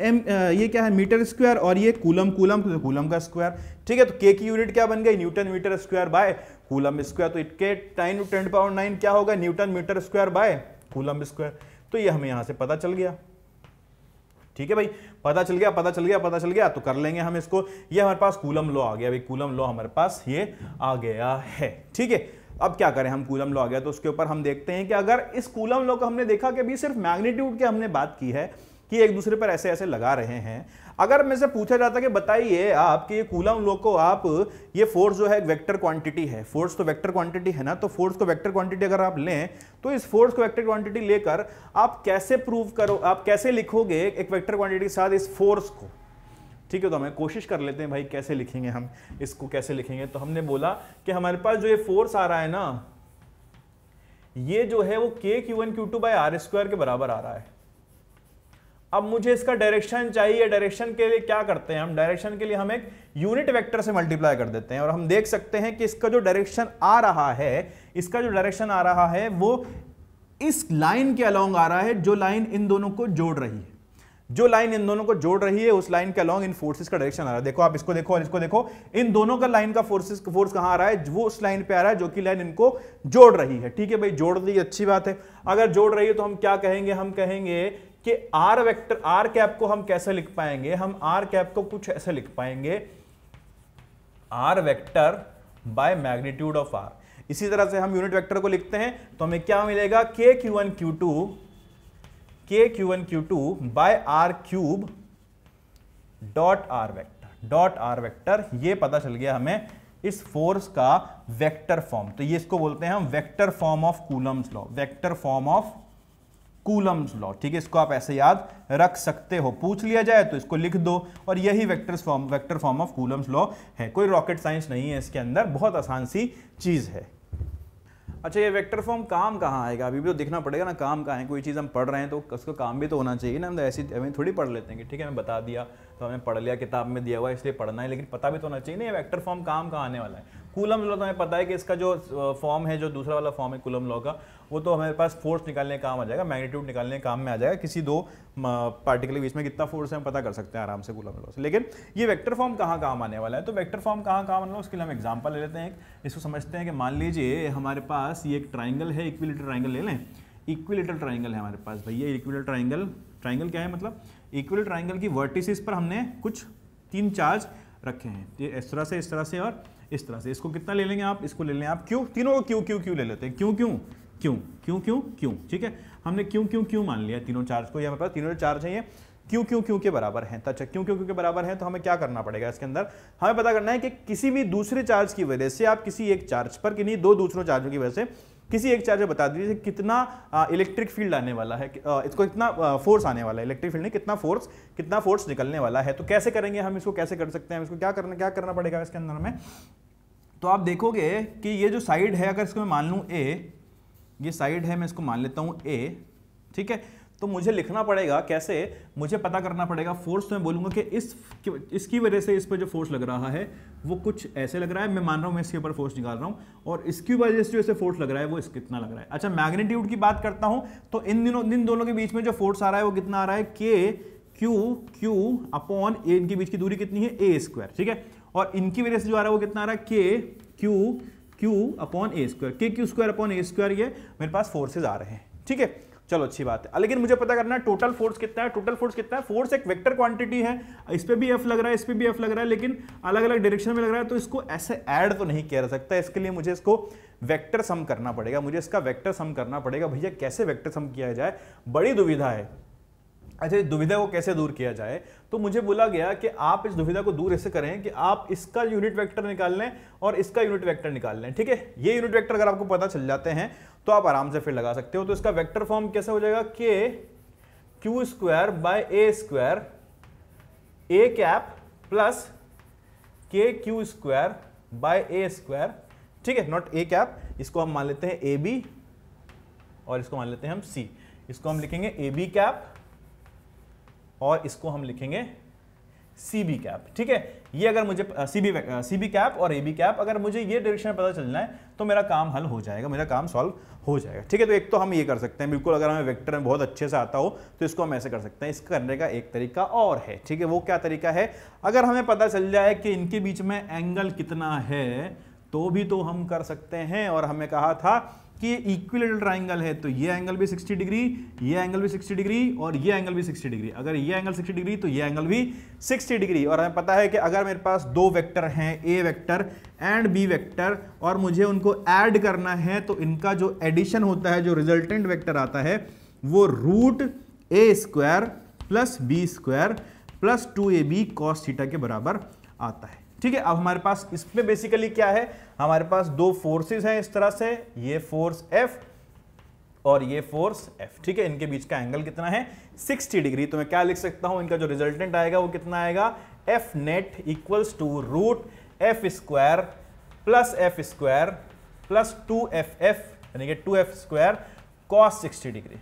A: एम ये क्या है मीटर स्क्वायर और ये कूलम कूलम तो कूलम का स्क्वायर ठीक है तो के की यूनिट क्या बन गई newton metre square by coulomb square तो इटके टाइन टू टेन पावर नाइन क्या होगा newton metre square by coulomb square तो ये हमें यहां से पता चल गया ठीक है भाई पता चल गया पता चल गया पता चल गया तो कर लेंगे हम इसको ये हमारे पास कूलम लॉ आ गया भाई कूलम लॉ हमारे पास ये आ गया है ठीक है अब क्या करें हम कूलम लॉ आ गया तो उसके ऊपर हम देखते हैं कि अगर इस कूलम लॉ को हमने देखा कि अभी सिर्फ मैग्नीट्यूड की हमने बात की है कि एक दूसरे पर ऐसे ऐसे लगा रहे हैं अगर मैं से पूछा जाता कि बताइए आप कि ये कूलम लोग को आप ये फोर्स जो है वेक्टर क्वांटिटी है फोर्स तो वेक्टर क्वांटिटी है ना तो फोर्स को वेक्टर क्वांटिटी अगर आप लें तो इस फोर्स को वेक्टर क्वांटिटी लेकर आप कैसे प्रूव करो आप कैसे लिखोगे एक वेक्टर क्वांटिटी के साथ इस फोर्स को ठीक है तो हमें कोशिश कर लेते हैं भाई कैसे लिखेंगे हम इसको कैसे लिखेंगे तो हमने बोला कि हमारे पास जो ये फोर्स आ रहा है ना ये जो है वो के q one q two by are square के बराबर आ रहा है अब मुझे इसका डायरेक्शन चाहिए डायरेक्शन के लिए क्या करते हैं हम डायरेक्शन के लिए हम एक यूनिट वेक्टर से मल्टीप्लाई कर देते हैं और हम देख सकते हैं कि इसका जो डायरेक्शन आ रहा है इसका जो डायरेक्शन आ रहा है वो इस लाइन के अलोंग आ रहा है जो लाइन इन दोनों को जोड़ रही है जो लाइन इन दोनों को जोड़ रही है उस लाइन के अलॉन्ग इन फोर्सेस का डायरेक्शन आ रहा है देखो आप इसको देखो और इसको देखो इन दोनों का लाइन का फोर्सेस फोर्स कहां आ रहा है वो उस लाइन पे आ रहा है जो कि लाइन इनको जोड़ रही है ठीक है भाई जोड़ दी अच्छी बात है अगर जोड़ रही है तो हम क्या कहेंगे हम कहेंगे कि आर वेक्टर आर कैप को हम कैसे लिख पाएंगे हम आर कैप को कुछ ऐसे लिख पाएंगे r vector by magnitude of r इसी तरह से हम यूनिट वेक्टर को लिखते हैं तो हमें क्या मिलेगा k q one q two के q one q two by are cube dot r vector dot r vector ये पता चल गया हमें इस फोर्स का वेक्टर फॉर्म तो ये इसको बोलते हैं हम vector form of Coulomb's law vector form of Coulomb's law ठीक है इसको आप ऐसे याद रख सकते हो पूछ लिया जाए तो इसको लिख दो और यही vector form vector form of Coulomb's law है कोई रॉकेट साइंस नहीं है इसके अंदर बहुत आसान सी चीज़ है अच्छा ये वेक्टर फॉर्म काम कहाँ आएगा अभी भी तो दिखना पड़ेगा ना काम कहाँ है कोई चीज़ हम पढ़ रहे हैं तो उसका काम भी तो होना चाहिए ना हम तो ऐसी हमें थोड़ी पढ़ लेते हैं ठीक है हमें बता दिया तो हमें पढ़ लिया किताब में दिया हुआ इसलिए पढ़ना है लेकिन पता भी तो होना चाहिए ना ये वैक्टर फॉर्म काम कहाँ आने वाला है कूलम लॉ तो हमें पता है कि इसका जो फॉर्म है जो दूसरा वाला फॉर्म है कूलम लॉ का वो तो हमारे पास फोर्स निकालने काम आ जाएगा मैग्नीट्यूड निकालने काम में आ जाएगा किसी दो पार्टिकल के बीच में कितना फोर्स है हम पता कर सकते हैं आराम से कूलम लॉ से लेकिन ये वेक्टर फॉर्म कहाँ काम आने वाला है तो वेक्टर फॉर्म कहाँ काम आने वाला उसके लिए हम एग्जाम्पल ले लेते हैं इसको समझते हैं कि मान लीजिए हमारे पास ये एक ट्राइंगल है इक्विलेटर ट्राइंगल ले लें इक्विलेटर ट्राइंगल है हमारे पास भैया इक्विलेटर ट्राइंगल ट्राइंगल क्या है मतलब इक्विलेटर ट्राइंगल की वर्टिसिस पर हमने कुछ तीन चार्ज रखे हैं ये इस तरह से इस तरह से और इस तरह से इसको कितना ले लेंगे आप इसको ले लें आप क्यों तीनों को क्यों क्यों क्यों ले लेते हैं क्यों क्यों क्यों क्यों क्यों क्यों ठीक है हमने क्यों क्यों क्यों मान लिया तीनों चार्ज को यहाँ पर तीनों चार्ज हैं क्यों क्यों क्यों के बराबर है अच्छा क्यों क्यों क्यों के बराबर है तो हमें क्या करना पड़ेगा इसके अंदर हमें पता करना है कि किसी भी दूसरे चार्ज की वजह से आप किसी एक चार्ज पर कि नहीं दो दूसरों चार्जों की वजह से किसी एक चार्जर बता दीजिए कितना इलेक्ट्रिक फील्ड आने वाला है इसको कितना फोर्स आने वाला है इलेक्ट्रिक फील्ड में कितना फोर्स कितना फोर्स निकलने वाला है तो कैसे करेंगे हम इसको कैसे कर सकते हैं इसको क्या करना क्या करना पड़ेगा इसके अंदर में तो आप देखोगे कि ये जो साइड है अगर इसको मैं मान लूँ ए ये साइड है मैं इसको मान लेता हूँ ए ठीक है तो मुझे लिखना पड़ेगा कैसे मुझे पता करना पड़ेगा फोर्स तो मैं बोलूंगा कि इस इसकी वजह से इस पर जो फोर्स लग रहा है वो कुछ ऐसे लग रहा है मैं मान रहा हूँ मैं इसके ऊपर फोर्स निकाल रहा हूँ और इसकी वजह से जो इसे फोर्स लग रहा है वो इस कितना लग रहा है अच्छा मैग्नीट्यूड की बात करता हूँ तो इन दिनों इन दोनों के बीच में जो फोर्स आ रहा है वो कितना आ रहा है के क्यू क्यू अपॉन ए इनके बीच की दूरी कितनी है ए स्क्वायर ठीक है और इनकी वजह से जो आ रहा है वो कितना आ रहा है के q q upon a square k q square upon a square ये मेरे पास फोर्सेज आ रहे हैं ठीक है चलो अच्छी बात है लेकिन मुझे पता करना है टोटल फोर्स कितना है टोटल फोर्स कितना है फोर्स एक वेक्टर क्वांटिटी है इस पर भी एफ लग रहा है इस पर भी एफ लग रहा है लेकिन अलग अलग डायरेक्शन में लग रहा है तो इसको ऐसे ऐड तो नहीं किया जा सकता इसके लिए मुझे इसको वेक्टर सम करना पड़ेगा मुझे इसका वेक्टर सम करना पड़ेगा भैया कैसे वेक्टर सम किया जाए बड़ी दुविधा है अच्छा इस दुविधा को कैसे दूर किया जाए तो मुझे बोला गया कि आप इस दुविधा को दूर ऐसे करें कि आप इसका यूनिट वेक्टर निकाल लें और इसका यूनिट वेक्टर निकाल लें ठीक है ये यूनिट वेक्टर अगर आपको पता चल जाते हैं तो आप आराम से फिर लगा सकते हो तो इसका वेक्टर फॉर्म कैसे हो जाएगा के q square by a square a cap plus k q square by a square ठीक है नॉट ए कैप इसको हम मान लेते हैं ए बी और इसको मान लेते हैं हम सी इसको हम लिखेंगे ए बी कैप और इसको हम लिखेंगे सी बी कैप ठीक है ये अगर मुझे c b c b cap और ए बी कैप अगर मुझे ये डायरेक्शन पता चलना है तो मेरा काम हल हो जाएगा मेरा काम सॉल्व हो जाएगा ठीक है तो एक तो हम ये कर सकते हैं बिल्कुल अगर हमें वेक्टर में बहुत अच्छे से आता हो तो इसको हम ऐसे कर सकते हैं इसका करने का एक तरीका और है ठीक है वो क्या तरीका है अगर हमें पता चल जाए कि इनके बीच में एंगल कितना है तो भी तो हम कर सकते हैं और हमें कहा था कि ये इक्विलेटरल ट्राइंगल है तो ये एंगल भी 60 डिग्री ये एंगल भी 60 डिग्री और ये एंगल भी 60 डिग्री अगर ये एंगल 60 डिग्री तो ये एंगल भी 60 डिग्री और हमें पता है कि अगर मेरे पास दो वेक्टर हैं a vector and b vector और मुझे उनको ऐड करना है तो इनका जो एडिशन होता है जो रिजल्टेंट वैक्टर आता है वो root a square plus b square plus two a b cos theta के बराबर आता है ठीक है अब हमारे पास इसमें बेसिकली क्या है हमारे पास दो फोर्सेस हैं इस तरह से ये फोर्स एफ और ये फोर्स एफ ठीक है इनके बीच का एंगल कितना है 60 डिग्री तो मैं क्या लिख सकता हूं इनका जो रिजल्टेंट आएगा वो कितना आएगा F net equals to root F square plus F square plus two F F यानी कि two F square cos sixty degree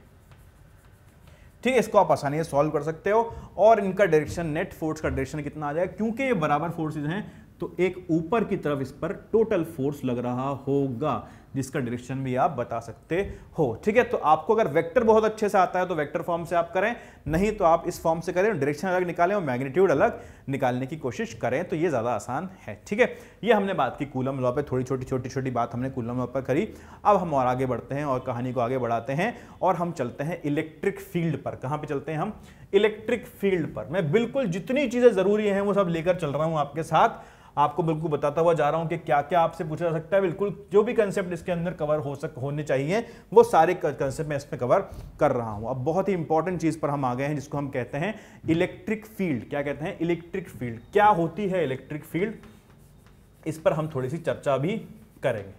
A: ठीक है इसको आप आसानी से सॉल्व कर सकते हो और इनका डायरेक्शन नेट फोर्स का डायरेक्शन कितना आ जाएगा क्योंकि ये बराबर फोर्सेज हैं तो एक ऊपर की तरफ इस पर टोटल फोर्स लग रहा होगा जिसका डायरेक्शन भी आप बता सकते हो ठीक है तो आपको अगर वेक्टर बहुत अच्छे से आता है तो वेक्टर फॉर्म से आप करें नहीं तो आप इस फॉर्म से करें डायरेक्शन अलग निकालें और मैग्नीट्यूड अलग निकालने की कोशिश करें तो ये ज़्यादा आसान है ठीक है ये हमने बात की कूलम लॉ पे थोड़ी छोटी छोटी छोटी बात हमने कूलम लॉ पर करी अब हम और आगे बढ़ते हैं और कहानी को आगे बढ़ाते हैं और हम चलते हैं इलेक्ट्रिक फील्ड पर कहाँ पर चलते हैं हम इलेक्ट्रिक फील्ड पर मैं बिल्कुल जितनी चीज़ें ज़रूरी हैं वो सब लेकर चल रहा हूँ आपके साथ आपको बिल्कुल बताता हुआ जा रहा हूं कि क्या क्या आपसे पूछा जा सकता है बिल्कुल जो भी कंसेप्ट इसके अंदर कवर हो सक होने चाहिए वो सारे कंसेप्ट मैं इसमें कवर कर रहा हूं अब बहुत ही इंपॉर्टेंट चीज़ पर हम आ गए हैं जिसको हम कहते हैं इलेक्ट्रिक फील्ड क्या कहते हैं इलेक्ट्रिक फील्ड क्या होती है इलेक्ट्रिक फील्ड इस पर हम थोड़ी सी चर्चा भी करेंगे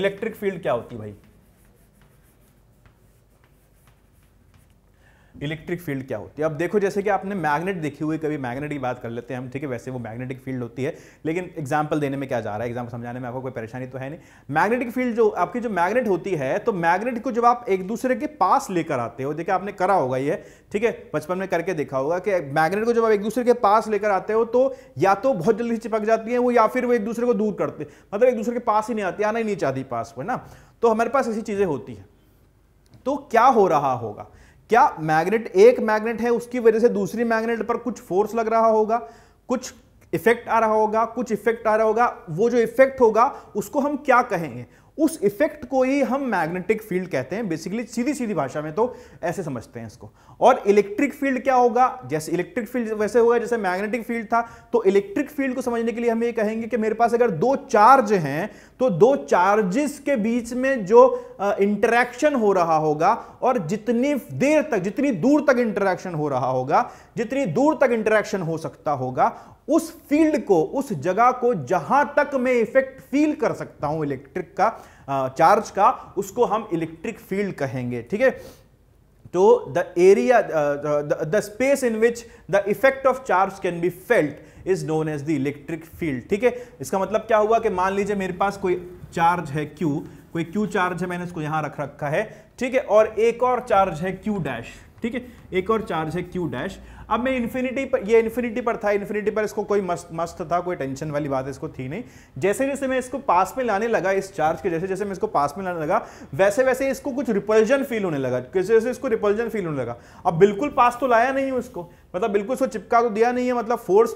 A: इलेक्ट्रिक फील्ड क्या होती है भाई इलेक्ट्रिक फील्ड क्या होती है अब देखो जैसे कि आपने मैग्नेट देखी हुई कभी मैग्नेट की बात कर लेते हैं हम ठीक है वैसे वो मैग्नेटिक फील्ड होती है लेकिन एग्जाम्पल देने में क्या जा रहा है एग्जाम्पल समझाने में आपको कोई परेशानी तो है नहीं मैग्नेटिक फील्ड जो आपकी जो मैग्नेट होती है तो मैग्नेट को जब आप एक दूसरे के पास लेकर आते हो देखिए आपने करा होगा ये ठीक है बचपन में करके देखा होगा कि मैग्नेट को जब आप एक दूसरे के पास लेकर आते हो तो या तो बहुत जल्दी चिपक जाती है वो या फिर वो एक दूसरे को दूर करते मतलब एक दूसरे के पास ही नहीं आती आना ही नहीं चाहती पास पर ना तो हमारे पास ऐसी चीज़ें होती हैं तो क्या हो रहा होगा क्या मैग्नेट एक मैग्नेट है उसकी वजह से दूसरी मैग्नेट पर कुछ फोर्स लग रहा होगा कुछ इफेक्ट आ रहा होगा कुछ इफेक्ट आ रहा होगा वो जो इफेक्ट होगा उसको हम क्या कहेंगे उस इफेक्ट को ही हम मैग्नेटिक फील्ड कहते हैं बेसिकली सीधी सीधी भाषा में तो ऐसे समझते हैं इसको और इलेक्ट्रिक फील्ड क्या होगा जैसे इलेक्ट्रिक फील्ड वैसे होगा जैसे मैग्नेटिक फील्ड था तो इलेक्ट्रिक फील्ड को समझने के लिए हम ये कहेंगे कि मेरे पास अगर दो चार्ज हैं तो दो चार्जेस के बीच में जो इंटरेक्शन हो रहा होगा और जितनी देर तक जितनी दूर तक इंटरेक्शन हो रहा होगा जितनी दूर तक इंटरेक्शन हो सकता होगा उस फील्ड को उस जगह को जहां तक मैं इफेक्ट फील कर सकता हूं इलेक्ट्रिक का चार्ज का उसको हम इलेक्ट्रिक फील्ड कहेंगे ठीक है तो the area the space in which the effect of charge can be felt is known as the electric field ठीक है इसका मतलब क्या हुआ कि मान लीजिए मेरे पास कोई चार्ज है क्यू कोई क्यू चार्ज है मैंने इसको यहां रख रखा है ठीक है और एक और चार्ज है क्यू डैश ठीक है एक और चार्ज है क्यू डैश अब मैं इन्फिनिटी पर ये इन्फिनिटी पर था इन्फिनिटी पर इसको कोई मस्त मस्त था कोई टेंशन वाली बात इसको थी नहीं जैसे जैसे मैं इसको पास में लाने लगा इस चार्ज के जैसे जैसे मैं इसको पास में लाने लगा वैसे वैसे इसको कुछ रिपल्जन फील होने लगा जैसे जैसे इसको रिपल्जन फील होने लगा अब बिल्कुल पास तो लाया नहीं उसको मतलब बिल्कुल उसको चिपका तो दिया नहीं है मतलब फोर्स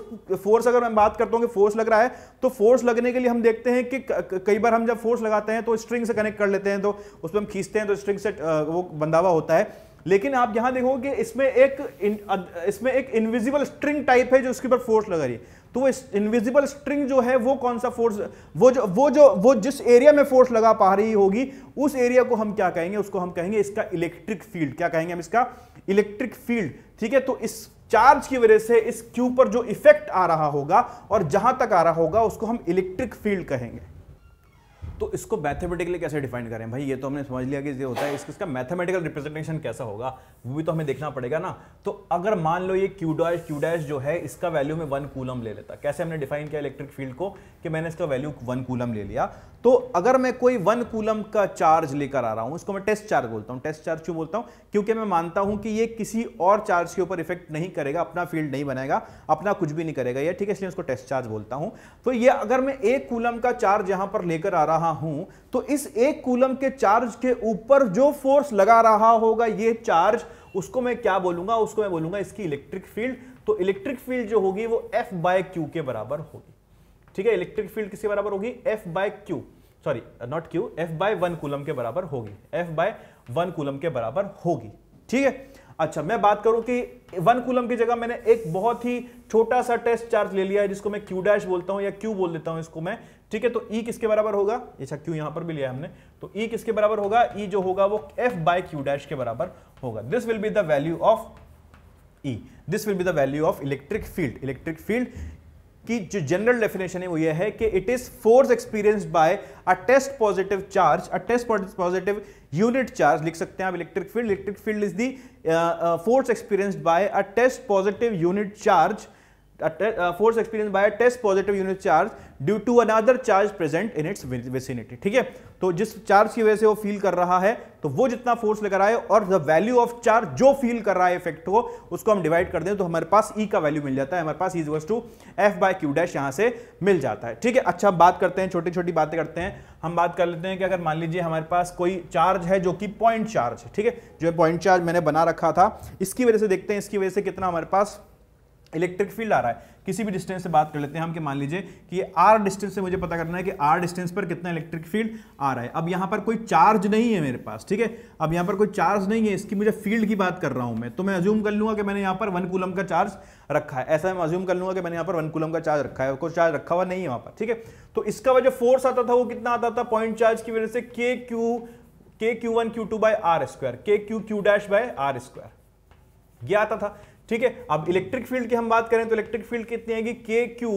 A: फोर्स अगर मैं बात करता हूँ कि फोर्स लग रहा है तो फोर्स लगने के लिए हम देखते हैं कि कई बार हम जब फोर्स लगाते हैं तो स्ट्रिंग से कनेक्ट कर लेते हैं तो उस पर हम खींचते हैं तो स्ट्रिंग से वो बंधावा होता है लेकिन आप यहां देखोगे इसमें एक इसमें एक इनविजिबल स्ट्रिंग टाइप है जो उसके ऊपर फोर्स लगा रही है तो वो इनविजिबल स्ट्रिंग जो है वो कौन सा फोर्स वो जो वो जो वो जिस एरिया में फोर्स लगा पा रही होगी उस एरिया को हम क्या कहेंगे उसको हम कहेंगे इसका इलेक्ट्रिक फील्ड क्या कहेंगे हम इसका इलेक्ट्रिक फील्ड ठीक है तो इस चार्ज की वजह से इस क्यू पर जो इफेक्ट आ रहा होगा और जहां तक आ रहा होगा उसको हम इलेक्ट्रिक फील्ड कहेंगे तो इसको मैथमेटिकली कैसे डिफाइन करें भाई ये तो हमने समझ लिया कि ये होता है इसका मैथमेटिकल रिप्रेजेंटेशन कैसा होगा वो भी तो हमें देखना पड़ेगा ना तो अगर मान लो ये क्यू डैश क्यू डैश जो है इसका वैल्यू में वन कूलम ले लेता कैसे हमने डिफाइन किया इलेक्ट्रिक फील्ड को कि मैंने इसका वैल्यू वन कूलम ले लिया तो अगर मैं कोई वन कूलम का चार्ज लेकर आ रहा हूं इसको मैं टेस्ट चार्ज बोलता हूं टेस्ट चार्ज क्यों बोलता हूं क्योंकि मैं मानता हूं कि ये किसी और चार्ज के ऊपर इफेक्ट नहीं करेगा अपना फील्ड नहीं बनाएगा अपना कुछ भी नहीं करेगा ये ठीक है इसलिए उसको टेस्ट चार्ज बोलता हूं तो ये अगर मैं एक कूलम का चार्ज यहां पर लेकर आ रहा हूं तो इस एक कूलम के चार्ज के ऊपर जो फोर्स लगा रहा होगा ये चार्ज उसको मैं क्या बोलूंगा उसको मैं बोलूंगा इसकी इलेक्ट्रिक फील्ड तो इलेक्ट्रिक फील्ड जो होगी वो एफ बाय क्यू के बराबर होगी ठीक है इलेक्ट्रिक फील्ड किसके बराबर होगी F by q sorry not q F by one coulomb के बराबर होगी एफ बाय वन कूलम के बराबर होगी ठीक है अच्छा मैं बात करूं कि वन कूलम की जगह मैंने एक बहुत ही छोटा सा टेस्ट चार्ज ले लिया है जिसको मैं क्यू डैश बोलता हूं या क्यू बोल देता हूं इसको मैं ठीक है तो ई e किसके बराबर होगा अच्छा क्यू यहां पर भी लिया हमने तो ई e किसके बराबर होगा ई e जो होगा वो एफ बाय क्यू डैश के बराबर होगा this will be the value of E this will be the value of electric field electric field कि जो जनरल डेफिनेशन है वो ये है कि it is force experience by a test positive charge a test positive unit charge लिख सकते हैं आप electric field electric field is the force experience by a test positive unit charge force experience by test positive unit charge due to due charge present in its in ठीक है तो जिस चार्ज की वजह से वो फील कर रहा है तो वो जितना फोर्स लेकर आए और द वैल्यू ऑफ चार्ज जो फील कर रहा है इफेक्ट को उसको हम डिवाइड कर दें तो हमारे पास ई e का वैल्यू मिल जाता है हमारे पास is to F by q dash यहां से मिल जाता है ठीक है अच्छा बात करते हैं छोटी छोटी बातें करते हैं हम बात कर लेते हैं कि अगर मान लीजिए हमारे पास कोई चार्ज है जो कि पॉइंट चार्ज है ठीक है जो पॉइंट चार्ज मैंने बना रखा था इसकी वजह से देखते हैं इसकी वजह से कितना हमारे पास इलेक्ट्रिक फील्ड आ रहा है किसी भी डिस्टेंस से बात कर लेते हैं हम कि मान लीजिए कि आर डिस्टेंस से मुझे पता करना है कि आर डिस्टेंस पर कितना इलेक्ट्रिक फील्ड आ रहा है अब यहां पर कोई चार्ज नहीं है मेरे पास ठीक है अब यहां पर कोई चार्ज नहीं है इसकी मुझे फील्ड की बात कर रहा हूं मैं तो मैं अज्यूम कर लूंगा कि मैंने यहां पर वन कुलम का चार्ज रखा है ऐसा मैं अज्यूम कर लूंगा कि मैंने यहां पर वन कुलम का चार्ज रखा है कोई चार्ज रखा हुआ नहीं है वहां पर ठीक है तो इसका वजह फोर्स आता था वो कितना आता था पॉइंट चार्ज की वजह से k q k q one q two by are square k q q dash by are square यह आता था ठीक है अब इलेक्ट्रिक फील्ड की हम बात करें तो इलेक्ट्रिक फील्ड कितनी आएगी k q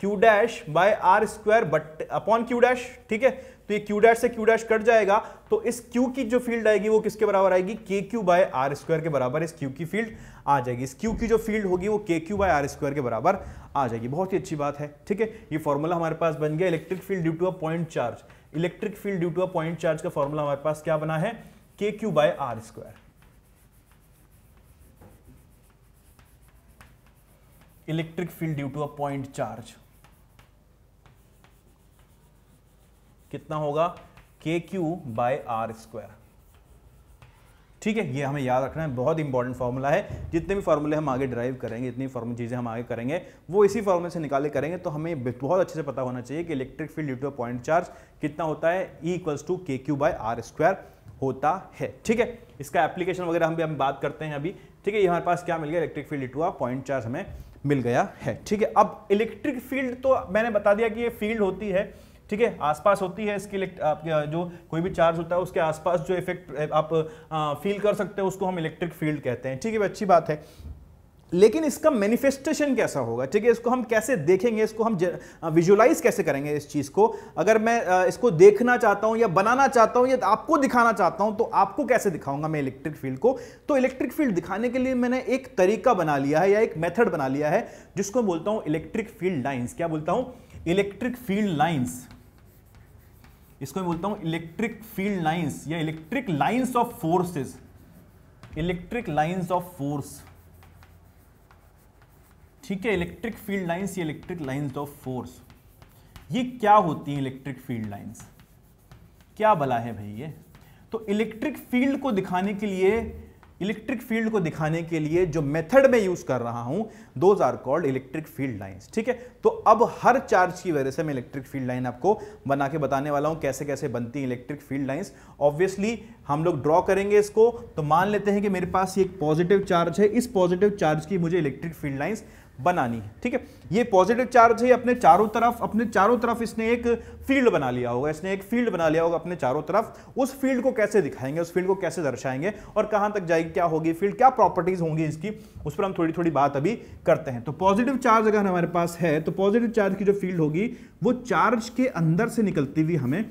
A: q dash by are square but upon q dash ठीक है तो ये क्यू डैश से क्यू डैश कट जाएगा तो इस क्यू की जो फील्ड आएगी वो किसके बराबर आएगी k Q by are square के बराबर इस क्यू की फील्ड आ जाएगी इस क्यू की जो फील्ड होगी वो के क्यू बाय आर स्क्वायर के बराबर आ जाएगी बहुत ही अच्छी बात है ठीक है ये फॉर्मूला हमारे पास बन गया electric field due to a point charge electric field due to a point charge का फॉर्मूला हमारे पास क्या बना है के Q by are square electric field due to a point charge कितना होगा के क्यू बाय आर स्क्वायर ठीक है ये हमें याद रखना है बहुत इंपॉर्टेंट फॉर्मूला है जितने भी फॉर्मूले हम आगे ड्राइव करेंगे इतनी फॉर्मूल चीज़ें हम आगे करेंगे वो इसी फॉर्मूले से निकाले करेंगे तो हमें बहुत अच्छे से पता होना चाहिए कि electric field due to point charge कितना होता है ई इक्वल्स टू के क्यू बाय आर स्क्वायर होता है ठीक है इसका एप्लीकेशन वगैरह हम भी हम बात करते हैं अभी ठीक है ये हमारे पास क्या मिल गया electric field due to point charge हमें मिल गया है ठीक है अब इलेक्ट्रिक फील्ड तो मैंने बता दिया कि ये फील्ड होती है ठीक है आसपास होती है इसकी आपके जो कोई भी चार्ज होता है उसके आसपास जो इफेक्ट आप फील कर सकते हैं उसको हम इलेक्ट्रिक फील्ड कहते हैं ठीक है अच्छी बात है लेकिन इसका मैनिफेस्टेशन कैसा होगा ठीक है इसको हम कैसे देखेंगे इसको हम विजुअलाइज कैसे करेंगे इस चीज़ को अगर मैं इसको देखना चाहता हूं या बनाना चाहता हूं या आपको दिखाना चाहता हूं तो आपको कैसे दिखाऊंगा मैं इलेक्ट्रिक फील्ड को तो इलेक्ट्रिक फील्ड दिखाने के लिए मैंने एक तरीका बना लिया है या एक मेथड बना लिया है जिसको बोलता हूं इलेक्ट्रिक फील्ड लाइन्स क्या बोलता हूं इलेक्ट्रिक फील्ड लाइन्स इसको मैं बोलता हूं इलेक्ट्रिक फील्ड लाइन्स या electric lines of forces electric lines of force ठीक है इलेक्ट्रिक फील्ड लाइन्स ये इलेक्ट्रिक लाइन्स ऑफ फोर्स ये क्या होती हैं इलेक्ट्रिक फील्ड लाइन्स क्या भला है भाई ये तो इलेक्ट्रिक फील्ड को दिखाने के लिए इलेक्ट्रिक फील्ड को दिखाने के लिए जो मेथड में यूज कर रहा हूं those are called electric field lines ठीक है तो अब हर चार्ज की वजह से मैं इलेक्ट्रिक फील्ड लाइन आपको बना के बताने वाला हूं कैसे कैसे बनती है इलेक्ट्रिक फील्ड लाइंस ऑब्वियसली हम लोग ड्रॉ करेंगे इसको तो मान लेते हैं कि मेरे पास ये एक पॉजिटिव चार्ज है इस पॉजिटिव चार्ज की मुझे इलेक्ट्रिक फील्ड लाइन्स बनानी है ठीक है ये पॉजिटिव चार्ज है अपने चारों तरफ अपने चारों तरफ इसने एक फील्ड बना लिया होगा इसने एक फील्ड बना लिया होगा अपने चारों तरफ उस फील्ड को कैसे दिखाएंगे उस फील्ड को कैसे दर्शाएंगे और कहां तक जाएगी क्या होगी फील्ड क्या प्रॉपर्टीज होंगी इसकी उस पर हम थोड़ी थोड़ी बात अभी करते हैं तो पॉजिटिव चार्ज अगर हमारे पास है तो पॉजिटिव चार्ज की जो फील्ड होगी वो चार्ज के अंदर से निकलती हुई हमें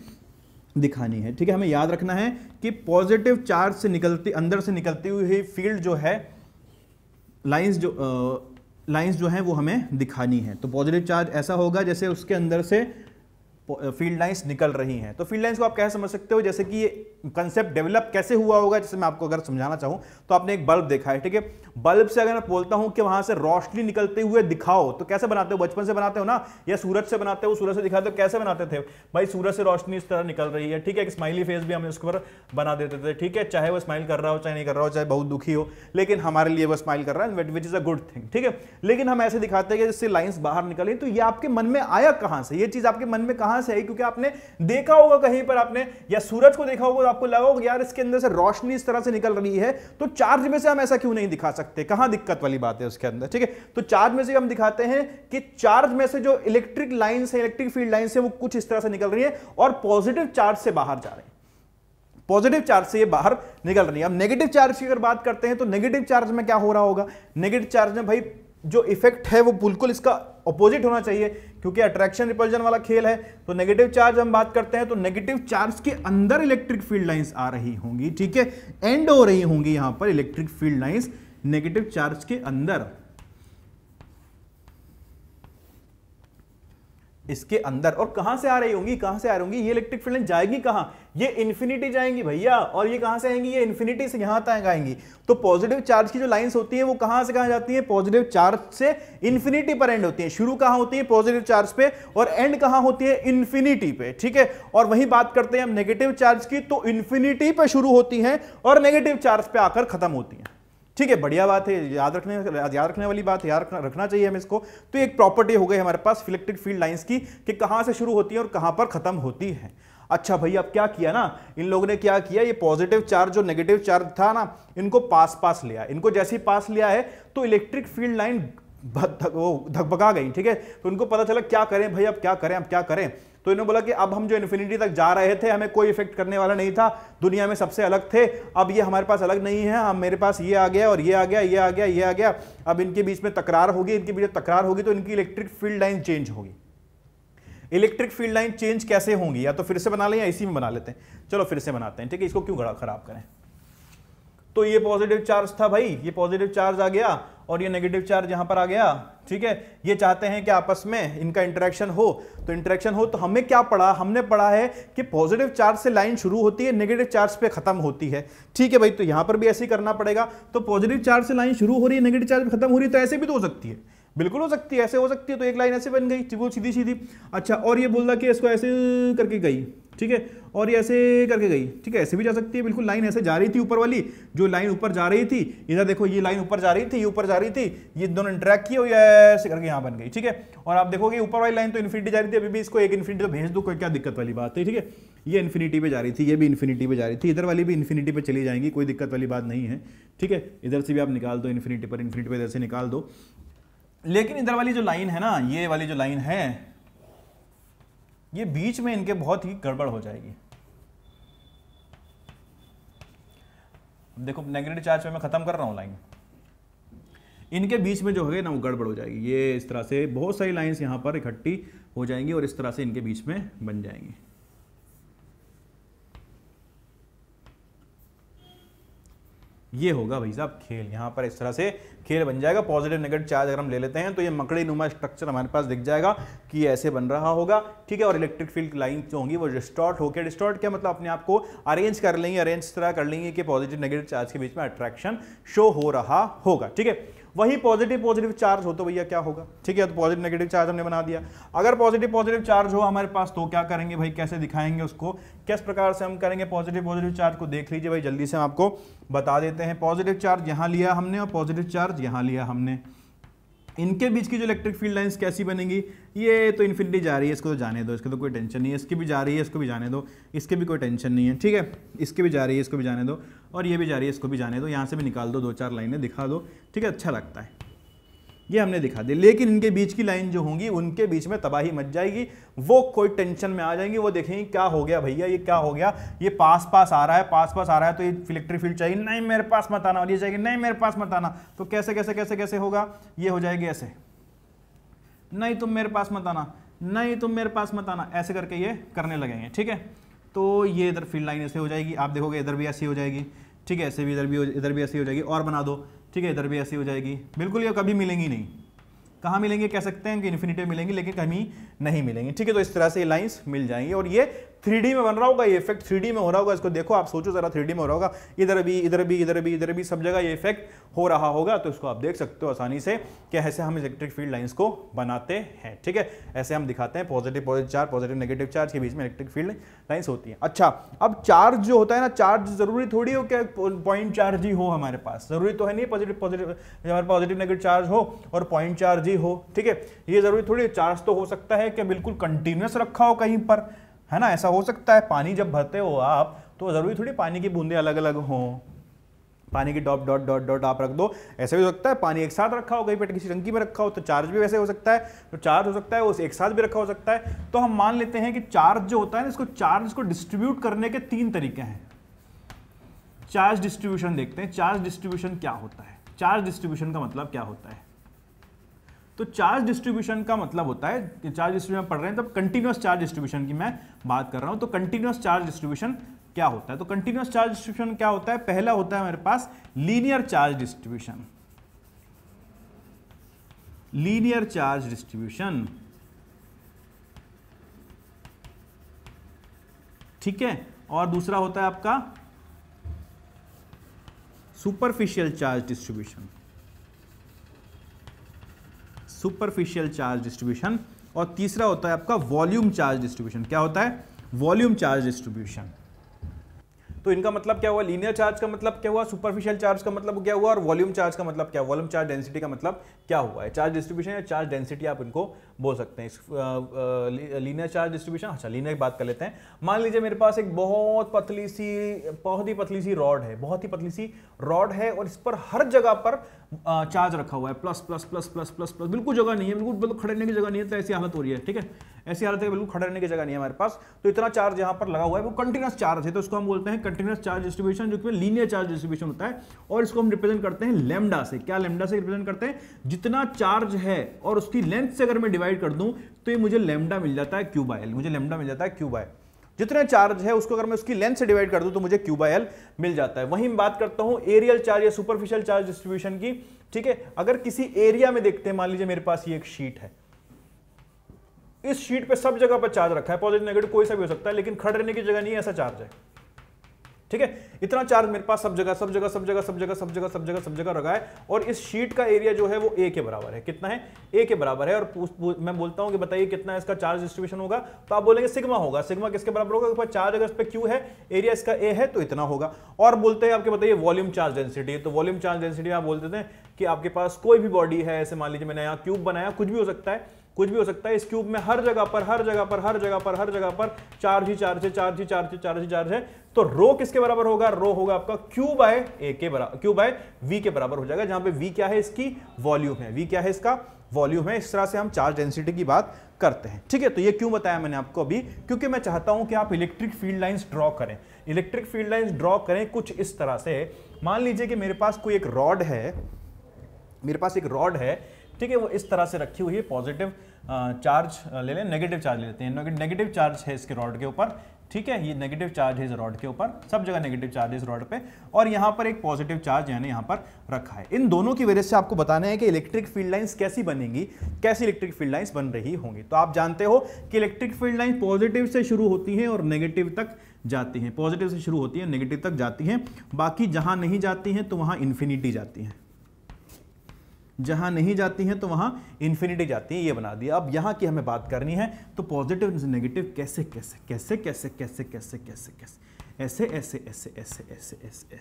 A: दिखानी है ठीक है हमें याद रखना है कि पॉजिटिव चार्ज से निकलती अंदर से निकलती हुई फील्ड जो है लाइंस जो लाइंस जो हैं वो हमें दिखानी है तो पॉजिटिव चार्ज ऐसा होगा जैसे उसके अंदर से फील्ड लाइंस निकल रही हैं तो फील्ड लाइंस को आप कैसे समझ सकते हो जैसे कि ये कंसेप्ट डेवलप कैसे हुआ होगा जैसे मैं आपको अगर समझाना चाहूं तो आपने एक बल्ब देखा है ठीक है बल्ब से अगर मैं बोलता हूं कि वहां से रोशनी निकलते हुए दिखाओ तो कैसे बनाते हो बचपन से बनाते हो ना या सूरज से बनाते हो सूरज से दिखाते हो कैसे बनाते थे भाई सूरज से रोशनी इस तरह निकल रही है ठीक है एक स्माइली फेस भी हमें उसके ऊपर बना देते थे ठीक है चाहे वो स्माइल कर रहा हो चाहे नहीं कर रहा हो चाहे बहुत दुखी हो लेकिन हमारे लिए वो स्माइल कर रहा है which is a good thing ठीक है लेकिन हम ऐसे दिखाते हैं कि जिससे लाइन्स बाहर निकले तो ये आपके मन में आया कहाँ से ये चीज़ आपके मन में कहाँ से आई क्योंकि आपने देखा होगा कहीं पर आपने या सूरज को देखा होगा तो आपको लगा होगा यार इसके अंदर से रोशनी इस तरह से निकल रही है तो चार्ज में से हम ऐसा क्यों नहीं दिखा सकते कहां दिक्कत वाली बात है उसके अंदर ठीक है तो चार्ज में से हम दिखाते हैं कि चार्ज में से जो इलेक्ट्रिक लाइन है इलेक्ट्रिक फील्ड लाइन है वो कुछ इस तरह से निकल रही है और पॉजिटिव चार्ज से बाहर जा रहे हैं पॉजिटिव चार्ज से ये बाहर निकल रही है अब नेगेटिव चार्ज की अगर बात करते हैं तो नेगेटिव चार्ज में क्या हो रहा होगा नेगेटिव चार्ज में भाई जो इफेक्ट है वो बिल्कुल इसका अपोजिट होना चाहिए क्योंकि अट्रैक्शन रिपल्जन वाला खेल है तो नेगेटिव चार्ज हम बात करते हैं तो नेगेटिव चार्ज के अंदर इलेक्ट्रिक फील्ड लाइंस आ रही होंगी ठीक है एंड हो रही होंगी यहां पर electric field lines negative charge के अंदर इसके अंदर और कहां से आ रही होंगी कहां से आ रही होंगी ये इलेक्ट्रिक फील्ड जाएगी कहां ये इन्फिनिटी जाएंगी भैया और ये कहां से आएंगी ये इन्फिनिटी से यहां तक आएंगी तो पॉजिटिव चार्ज की जो लाइंस होती है वो कहां से कहां जाती है पॉजिटिव चार्ज से इन्फिनिटी पर एंड होती है शुरू कहां होती है पॉजिटिव चार्ज पे और एंड कहां होती है इन्फिनिटी पे ठीक है और वही बात करते हैं हम नेगेटिव चार्ज की तो इन्फिनिटी पे शुरू होती है और नेगेटिव चार्ज पे आकर खत्म होती है ठीक है बढ़िया बात है याद रखने याद रखने वाली बात है याद रखना, रखना चाहिए हमें इसको तो एक प्रॉपर्टी हो गई हमारे पास फिलेक्टेड फील्ड लाइन्स की कि कहाँ से शुरू होती है और कहाँ पर खत्म होती है अच्छा भाई अब क्या किया ना इन लोगों ने क्या किया ये पॉजिटिव चार्ज जो नेगेटिव चार्ज था ना इनको पास पास लिया इनको जैसे ही पास लिया है तो इलेक्ट्रिक फील्ड लाइन वो गई ठीक है तो उनको पता चला क्या करें भाई अब क्या करें अब क्या करें तो इन्होंने बोला कि अब हम जो इन्फिनिटी तक जा रहे थे हमें कोई इफेक्ट करने वाला नहीं था दुनिया में सबसे अलग थे अब ये हमारे पास अलग नहीं है हम मेरे पास ये आ गया और ये आ गया ये आ गया ये आ गया अब इनके बीच में तकरार होगी इनके बीच में तकरार होगी तो इनकी इलेक्ट्रिक फील्ड लाइन चेंज होगी इलेक्ट्रिक फील्ड लाइन चेंज कैसे होंगी या तो फिर से बना लें या इसी में बना लेते हैं चलो फिर से बनाते हैं ठीक है इसको क्यों खराब करें तो ये पॉजिटिव चार्ज था भाई ये पॉजिटिव चार्ज आ गया और ये नेगेटिव चार्ज यहां पर आ गया ठीक है ये चाहते हैं कि आपस में इनका इंटरेक्शन हो तो इंटरेक्शन हो तो हमें क्या पढ़ा हमने पढ़ा है कि पॉजिटिव चार्ज से लाइन शुरू होती है नेगेटिव चार्ज पे खत्म होती है ठीक है भाई तो यहां पर भी ऐसे ही करना पड़ेगा तो पॉजिटिव चार्ज से लाइन शुरू हो रही है नेगेटिव चार्ज खत्म हो रही है तो ऐसे भी तो हो सकती है बिल्कुल हो सकती है ऐसे हो सकती है तो एक लाइन ऐसे बन गई सीधी सीधी अच्छा और ये बोल रहा कि इसको ऐसे करके गई ठीक है और ये ऐसे करके गई ठीक है ऐसे भी जा सकती है बिल्कुल लाइन ऐसे जा रही थी ऊपर वाली जो लाइन ऊपर जा रही थी इधर देखो ये लाइन ऊपर जा रही थी ये ऊपर जा रही थी ये दोनों इंट्रैक्ट किए हुई ऐसे करके यहाँ बन गई ठीक है और आप देखोगे ऊपर वाली लाइन तो इन्फिनिटी जा रही थी अभी भी इसको एक इन्फिनिटी तो भेज दो कोई क्या दिक्कत वाली बात है ठीक है ये इन्फिनिटी पर जा रही थी ये भी इन्फिनिटी पर जा रही थी इधर वाली भी इन्फिनिटी पर चली जाएंगी कोई दिक्कत वाली बात नहीं है ठीक है इधर से भी आप निकाल दो इन्फिनिटी पर इन्फिनिटी पर इधर से निकाल दो लेकिन इधर वाली जो लाइन है ना ये वाली जो लाइन है ये बीच में इनके बहुत ही गड़बड़ हो जाएगी देखो नेगेटिव चार्ज पे मैं ख़त्म कर रहा हूं लाइन इनके बीच में जो है ना वो गड़बड़ हो जाएगी ये इस तरह से बहुत सारी लाइंस यहां पर इकट्ठी हो जाएंगी और इस तरह से इनके बीच में बन जाएंगी ये होगा भाई साहब खेल यहाँ पर इस तरह से खेल बन जाएगा पॉजिटिव नेगेटिव चार्ज अगर हम ले लेते हैं तो ये मकड़ी नुमा स्ट्रक्चर हमारे पास दिख जाएगा कि ऐसे बन रहा होगा ठीक है और इलेक्ट्रिक फील्ड लाइन जो होंगी वो डिस्टॉर्ट होकर डिस्टॉर्ट क्या मतलब अपने आप को अरेंज कर लेंगे अरेंज तरह कर लेंगे कि पॉजिटिव नेगेटिव चार्ज के बीच में अट्रैक्शन शो हो रहा होगा ठीक है वही पॉजिटिव पॉजिटिव चार्ज हो तो भैया क्या होगा ठीक है तो पॉजिटिव नेगेटिव चार्ज हमने बना दिया अगर पॉजिटिव पॉजिटिव चार्ज हो हमारे पास तो क्या करेंगे भाई कैसे दिखाएंगे उसको किस प्रकार से हम करेंगे पॉजिटिव पॉजिटिव चार्ज को देख लीजिए भाई जल्दी से हम आपको बता देते हैं पॉजिटिव चार्ज यहाँ लिया हमने और पॉजिटिव चार्ज यहाँ लिया हमने इनके बीच की जो इलेक्ट्रिक फील्ड लाइन्स कैसी बनेंगी ये तो इन्फिनिटी जा रही है इसको तो जाने दो इसको तो कोई टेंशन नहीं है इसकी भी जा रही है इसको भी जाने दो इसके भी कोई टेंशन नहीं है ठीक है इसकी भी जा रही है इसको भी जाने दो और ये भी जा रही है इसको भी जाने दो यहाँ से भी निकाल दो दो चार लाइनें दिखा दो ठीक है अच्छा लगता है ये हमने दिखा दी लेकिन इनके बीच की लाइन जो होंगी उनके बीच में तबाही मच जाएगी वो कोई टेंशन में आ जाएंगी वो देखेंगे क्या हो गया भैया ये क्या हो गया ये पास पास आ रहा है पास पास आ रहा है तो ये इलेक्ट्रिक फील्ड चाहिए नहीं मेरे पास मत आना और ये चाहिए नहीं मेरे पास मत आना तो कैसे कैसे कैसे कैसे होगा ये हो जाएगी ऐसे नहीं तुम मेरे पास मत आना नहीं तुम मेरे पास मत आना ऐसे करके ये करने लगेंगे ठीक है तो ये इधर फील्ड लाइन ऐसे हो जाएगी आप देखोगे इधर भी ऐसी हो जाएगी ठीक है ऐसे भी इधर भी इधर भी ऐसी हो जाएगी और बना दो ठीक है इधर भी ऐसी हो जाएगी बिल्कुल ये कभी मिलेंगी नहीं कहाँ मिलेंगे कह सकते हैं कि इन्फिनिटी मिलेंगे लेकिन कहीं नहीं मिलेंगे ठीक है तो इस तरह से ये लाइन्स मिल जाएंगी और ये थ्री में बन रहा होगा ये इफेक्ट थ्री में हो रहा होगा इसको देखो आप सोचो जरा थ्री में हो रहा होगा इधर भी इधर भी इधर भी इधर भी सब जगह ये इफेक्ट हो रहा होगा तो इसको आप देख सकते हो आसानी से कि ऐसे हम इलेक्ट्रिक फील्ड लाइन्स को बनाते हैं ठीक है ऐसे हम दिखाते हैं positive positive charge positive negative charge के बीच में इलेक्ट्रिक फील्ड लाइन्स होती है अच्छा अब चार्ज जो होता है ना चार्ज जरूरी थोड़ी हो क्या पॉइंट चार्ज ही हो हमारे पास जरूरी तो है नहीं पॉजिटिव पॉजिटिव हमारे पॉजिटिव नेगेटिव चार्ज हो और पॉइंट चार्ज ही हो ठीक है ये जरूरी थोड़ी चार्ज तो हो सकता है कि बिल्कुल कंटिन्यूस रखा हो कहीं पर है ना ऐसा हो सकता है पानी जब भरते हो आप तो ज़रूरी थोड़ी पानी की बूंदें अलग अलग हों पानी की डॉट डॉट डॉट डॉट आप रख दो ऐसे भी हो सकता है पानी एक साथ रखा हो कहीं पेट किसी टंकी में रखा हो तो चार्ज भी वैसे हो सकता है तो चार्ज हो सकता है उस एक साथ भी रखा हो सकता है तो हम मान लेते हैं कि चार्ज जो होता है ना इसको चार्ज को डिस्ट्रीब्यूट करने के तीन तरीके हैं चार्ज डिस्ट्रीब्यूशन देखते हैं चार्ज डिस्ट्रीब्यूशन क्या होता है चार्ज डिस्ट्रीब्यूशन का मतलब क्या होता है तो चार्ज डिस्ट्रीब्यूशन का मतलब होता है कि चार्ज डिस्ट्रीब्यूशन पढ़ रहे हैं तब कंटिन्यूस चार्ज डिस्ट्रीब्यूशन की मैं बात कर रहा हूं तो कंटिन्यूस चार्ज डिस्ट्रीब्यूशन क्या होता है तो कंटिन्यूस चार्ज डिस्ट्रीब्यूशन क्या होता है पहला होता है मेरे पास linear charge distribution linear charge distribution ठीक है और दूसरा होता है आपका superficial charge distribution superficial charge distribution और तीसरा होता है आपका वॉल्यूम चार्ज डिस्ट्रीब्यूशन क्या होता है वॉल्यूम चार्ज डिस्ट्रीब्यूशन तो इनका मतलब क्या हुआ लीनियर चार्ज का मतलब क्या हुआ सुपरफिशियल चार्ज का मतलब क्या हुआ और वॉल्यूम चार्ज का मतलब क्या वॉल्यूम चार्ज डेंसिटी का मतलब क्या हुआ है चार्ज डिस्ट्रीब्यूशन या चार्ज डेंसिटी आप इनको बोल सकते हैं लीनियर चार्ज डिस्ट्रीब्यूशन अच्छा लीनियर की बात कर लेते हैं मान लीजिए मेरे पास एक बहुत पतली सी बहुत ही पतली सी रॉड है बहुत ही पतली सी रॉड है और इस पर हर जगह पर चार्ज रखा हुआ है plus plus plus plus plus plus बिल्कुल जगह नहीं है बिल्कुल बिल्कुल खड़े रहने की जगह नहीं है तो ऐसी हालत हो रही है ठीक है ऐसी हालत है बिल्कुल खड़े रहने की जगह नहीं है हमारे पास तो इतना चार्ज यहाँ पर लगा हुआ है वो कंटिन्यूस चार्ज है तो उसको हम बोलते हैं कंटिन्यूस चार्ज डिस्ट्रीब्यूशन जो कि लीनियर चार्ज डिस्ट्रीब्यूशन होता है और इसको हम रिप्रेजेंट करते हैं लेमडा से क्या लेमडा से रिप्रेजेंट करते हैं जितना चार्ज है और उसकी लेंथ से अगर मैं डिवाइड कर दूँ तो ये मुझे लेमडा मिल जाता है क्यूबाइल मुझे लेमडा मिल जाता है क्यूबाइल जितना चार्ज है उसको अगर मैं उसकी लेंथ से डिवाइड कर दूं तो मुझे क्यू बाई एल मिल जाता है वहीं बात करता हूं एरियल चार्ज या सुपरफिशियल चार्ज डिस्ट्रीब्यूशन की ठीक है अगर किसी एरिया में देखते हैं मान लीजिए मेरे पास ये एक शीट है इस शीट पे सब जगह पर चार्ज रखा है पॉजिटिव नेगेटिव कोई सा भी हो सकता है लेकिन खड़े रहने की जगह नहीं है ऐसा चार्ज है ठीक है इतना चार्ज मेरे पास सब जगह सब जगह सब जगह सब जगह सब जगह सब जगह सब जगह रखा है और इस शीट का एरिया जो है वो ए के बराबर है कितना है ए के बराबर है और मैं बोलता हूं कि बताइए कितना इसका चार्ज डिस्ट्रीब्यूशन होगा तो आप बोलेंगे सिग्मा होगा सिग्मा किसके बराबर होगा चार्ज अगर इस पर क्यू है एरिया इसका ए है तो इतना होगा और बोलते हैं आपके बताइए वॉल्यूम चार्ज डेंसिटी तो वॉल्यूम चार्ज डेंसिटी आप बोलते थे कि आपके पास कोई भी बॉडी है ऐसे मान लीजिए मैंने यहाँ क्यूब बनाया कुछ भी हो सकता है कुछ भी हो सकता है इस क्यूब में हर जगह पर हर जगह पर हर जगह पर हर जगह पर चार्ज ही चार्ज है चार्ज ही चार्ज है चार्ज ही चार्ज है तो रो किसके बराबर होगा रो होगा आपका क्यू बाय ए के बराबर क्यू बाय वी के बराबर हो जाएगा जहां पे वी क्या है इसकी वॉल्यूम है वी क्या है इसका वॉल्यूम है इस तरह से हम चार्ज डेंसिटी की बात करते हैं ठीक है तो ये क्यों बताया मैंने आपको अभी क्योंकि मैं चाहता हूं कि आप इलेक्ट्रिक फील्ड लाइंस ड्रॉ करें इलेक्ट्रिक फील्ड लाइंस ड्रॉ करें कुछ इस तरह से मान लीजिए कि मेरे पास कोई एक रॉड है मेरे पास एक रॉड है ठीक है वो इस तरह से रखी हुई है पॉजिटिव चार्ज ले लें नेगेटिव चार्ज ले लेते हैं नेगेटिव चार्ज है इसके रॉड के ऊपर ठीक है ये नेगेटिव चार्ज है इस रॉड के ऊपर सब जगह नेगेटिव चार्ज है इस रॉड पे और यहाँ पर एक पॉजिटिव चार्ज यानी यहाँ पर रखा है इन दोनों की वजह से आपको बताना है कि इलेक्ट्रिक फील्ड लाइंस कैसी बनेंगी कैसी इलेक्ट्रिक फील्ड लाइंस बन रही होंगी तो आप जानते हो कि इलेक्ट्रिक फील्ड लाइन पॉजिटिव से शुरू होती है और नेगेटिव तक जाती हैं पॉजिटिव से शुरू होती है नेगेटिव तक जाती हैं बाकी जहाँ नहीं जाती हैं तो वहाँ इन्फिनिटी जाती हैं जहाँ नहीं जाती हैं तो वहाँ इन्फिनिटी जाती है ये बना दिया अब यहाँ की हमें बात करनी है तो पॉजिटिव नेगेटिव कैसे कैसे कैसे कैसे कैसे कैसे कैसे कैसे ऐसे ऐसे ऐसे ऐसे ऐसे ऐसे ऐसे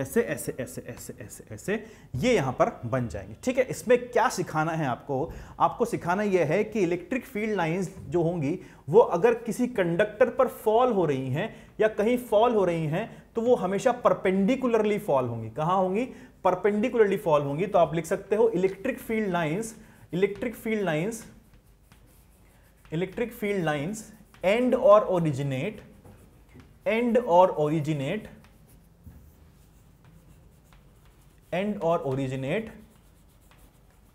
A: ऐसे ऐसे ऐसे ऐसे ऐसे ऐसे ये यहाँ पर बन जाएंगे ठीक है इसमें क्या सिखाना है आपको आपको सिखाना यह है कि इलेक्ट्रिक फील्ड लाइंस जो होंगी वो अगर किसी कंडक्टर पर फॉल हो रही हैं या कहीं फॉल हो रही हैं तो वो हमेशा परपेंडिकुलरली फॉल होंगी कहाँ होंगी परपेंडिकुलरली फॉल होंगी तो आप लिख सकते हो electric field lines electric field lines electric field lines end और ओरिजिनेट एंड और ओरिजिनेट एंड और ओरिजिनेट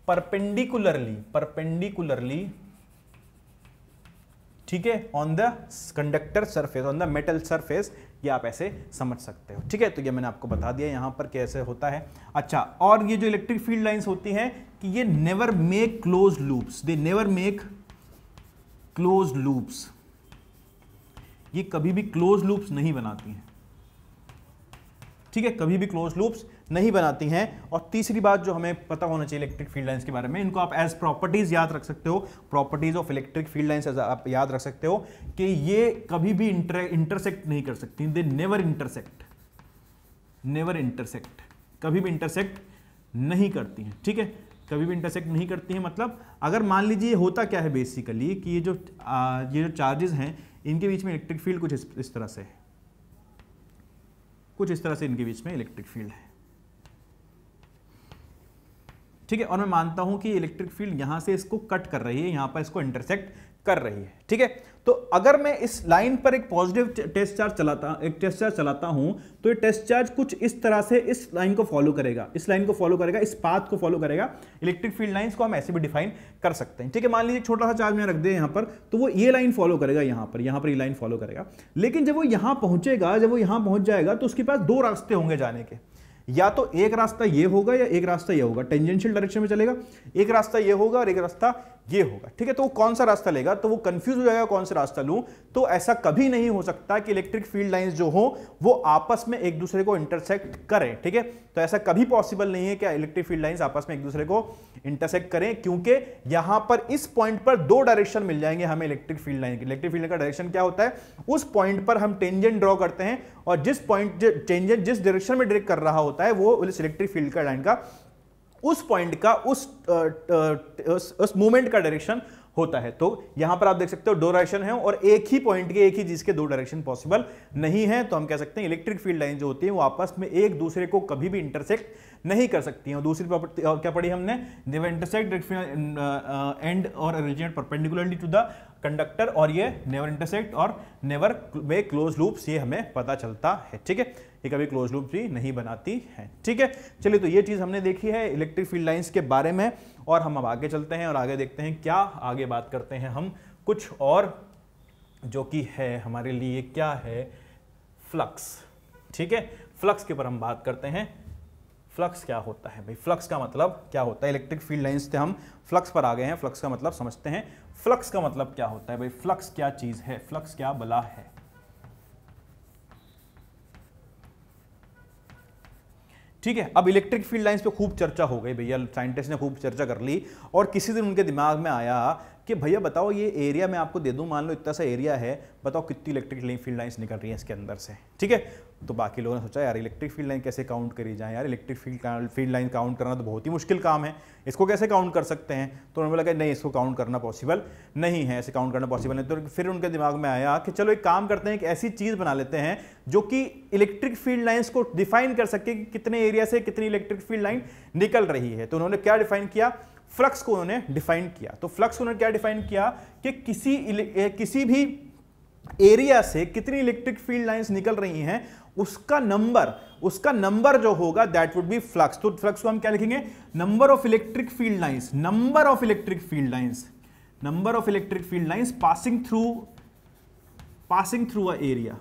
A: परपेंडिकुलरली परपेंडिकुलरली ठीक है on the conductor surface on the metal surface ये आप ऐसे समझ सकते हो ठीक है तो ये मैंने आपको बता दिया यहाँ पर कैसे होता है अच्छा और ये जो इलेक्ट्रिक फील्ड लाइन्स होती हैं कि ये never make close loops they never make close loops ये कभी भी क्लोज लूप्स नहीं बनाती हैं ठीक है कभी भी क्लोज लूप्स नहीं बनाती हैं और तीसरी बात जो हमें पता होना चाहिए इलेक्ट्रिक फील्ड लाइन्स के बारे में इनको आप एज प्रॉपर्टीज़ याद रख सकते हो properties of electric field lines आप याद रख सकते हो कि ये कभी भी इंटर इंटरसेक्ट नहीं कर सकती they never intersect never intersect कभी भी इंटरसेक्ट नहीं करती हैं ठीक है कभी भी इंटरसेक्ट नहीं करती हैं मतलब अगर मान लीजिए होता क्या है बेसिकली कि ये जो आ, ये जो चार्जेस हैं इनके बीच में इलेक्ट्रिक फील्ड कुछ इस, इस तरह से है कुछ इस तरह से इनके बीच में इलेक्ट्रिक फील्ड है ठीक है और मैं मानता हूं कि इलेक्ट्रिक फील्ड यहां से इसको कट कर रही है यहां पर इसको इंटरसेक्ट कर रही है ठीक है तो अगर मैं इस लाइन पर एक पॉजिटिव टेस्ट चार्ज चलाता एक टेस्ट चार्ज चलाता हूं तो ये टेस्ट चार्ज कुछ इस तरह से इस लाइन को फॉलो करेगा इस लाइन को फॉलो करेगा इस पाथ को फॉलो करेगा इलेक्ट्रिक फील्ड लाइन को हम ऐसे भी डिफाइन कर सकते हैं ठीक है मान लीजिए छोटा सा चार्ज मैं रख दे यहां पर तो वो ये लाइन फॉलो करेगा यहां पर यहां पर ये लाइन फॉलो करेगा लेकिन जब वो यहां पहुंचेगा जब वो यहां पहुंच जाएगा तो उसके पास दो रास्ते होंगे जाने के या तो एक रास्ता ये होगा या एक रास्ता ये होगा टेंजेंशियल डायरेक्शन में चलेगा एक रास्ता ये होगा और एक रास्ता ये होगा ठीक है तो वो कौन सा रास्ता लेगा तो वो कंफ्यूज हो जाएगा कौन सा रास्ता लूं तो ऐसा कभी नहीं हो सकता कि इलेक्ट्रिक फील्ड लाइंस जो हो वो आपस में एक दूसरे को इंटरसेक्ट करें ठीक है तो ऐसा कभी पॉसिबल नहीं है कि इलेक्ट्रिक फील्ड लाइन्स आपस में एक दूसरे को इंटरसेक्ट करें क्योंकि यहां पर इस पॉइंट पर दो डायरेक्शन मिल जाएंगे हमें electric field line electric field का डायरेक्शन क्या होता है उस पॉइंट पर हम टेंजेंट ड्रॉ करते हैं और जिस पॉइंट टेंजेंट जिस डायरेक्शन में डायरेक्ट कर रहा होता होता है वो इलेक्ट्रिक फील्ड का लाइन का उस पॉइंट का उस उस मूवमेंट का डायरेक्शन होता है तो यहां पर आप देख सकते हो दो डायरेक्शन है और एक ही पॉइंट के एक ही जिसके दो डायरेक्शन पॉसिबल नहीं है तो हम कह सकते हैं इलेक्ट्रिक फील्ड लाइन जो होती है वो आपस में एक दूसरे को कभी भी इंटरसेक्ट नहीं कर सकती हैं दूसरी प्रॉपर्टी क्या पढ़ी हमने दे इंटरसेक्ट एंड और originate perpendicularly to the conductor और ये नेवर इंटरसेक्ट और नेवर वे क्लोज लूप ये हमें पता चलता है ठीक है ये कभी क्लोज लूप भी नहीं बनाती है ठीक है चलिए तो ये चीज़ हमने देखी है इलेक्ट्रिक फील्ड लाइन्स के बारे में और हम अब आगे चलते हैं और आगे देखते हैं क्या आगे बात करते हैं हम कुछ और जो कि है हमारे लिए क्या है फ्लक्स ठीक है फ्लक्स के ऊपर हम बात करते हैं फ्लक्स क्या होता है भाई फ्लक्स का मतलब क्या होता है इलेक्ट्रिक फील्ड लाइन्स से हम फ्लक्स पर आ गए हैं फ्लक्स का मतलब समझते हैं फ्लक्स का मतलब क्या होता है भाई फ्लक्स क्या चीज़ है फ्लक्स क्या बला है ठीक है अब इलेक्ट्रिक फील्ड लाइंस पे खूब चर्चा हो गई भैया साइंटिस्ट ने खूब चर्चा कर ली और किसी दिन उनके दिमाग में आया कि भैया बताओ ये एरिया मैं आपको दे दूँ मान लो इतना सा एरिया है बताओ कितनी इलेक्ट्रिक फील्ड लाइन्स निकल रही हैं इसके अंदर से ठीक है तो बाकी लोगों ने सोचा यार इलेक्ट्रिक फील्ड लाइन कैसे काउंट करी जाए यार electric field field line count करना तो बहुत ही मुश्किल काम है इसको कैसे काउंट कर सकते हैं तो उन्होंने लगा नहीं इसको काउंट करना पॉसिबल नहीं है ऐसे काउंट करना पॉसिबल नहीं तो फिर उनके दिमाग में आया कि चलो एक काम करते हैं एक ऐसी चीज़ बना लेते हैं जो कि इलेक्ट्रिक फील्ड लाइन्स को डिफाइन कर सके कि कितने एरिया से कितनी इलेक्ट्रिक फील्ड लाइन निकल रही है तो उन्होंने क्या डिफाइन किया फ्लक्स को उन्होंने डिफाइन किया तो फ्लक्स को उन्होंने क्या डिफाइन किया कि किसी किसी भी एरिया से कितनी इलेक्ट्रिक फील्ड लाइंस निकल रही हैं उसका नंबर उसका नंबर जो होगा दैट वुड बी फ्लक्स तो फ्लक्स को हम क्या लिखेंगे number of electric field lines number of electric field lines number of electric field lines passing through passing through a area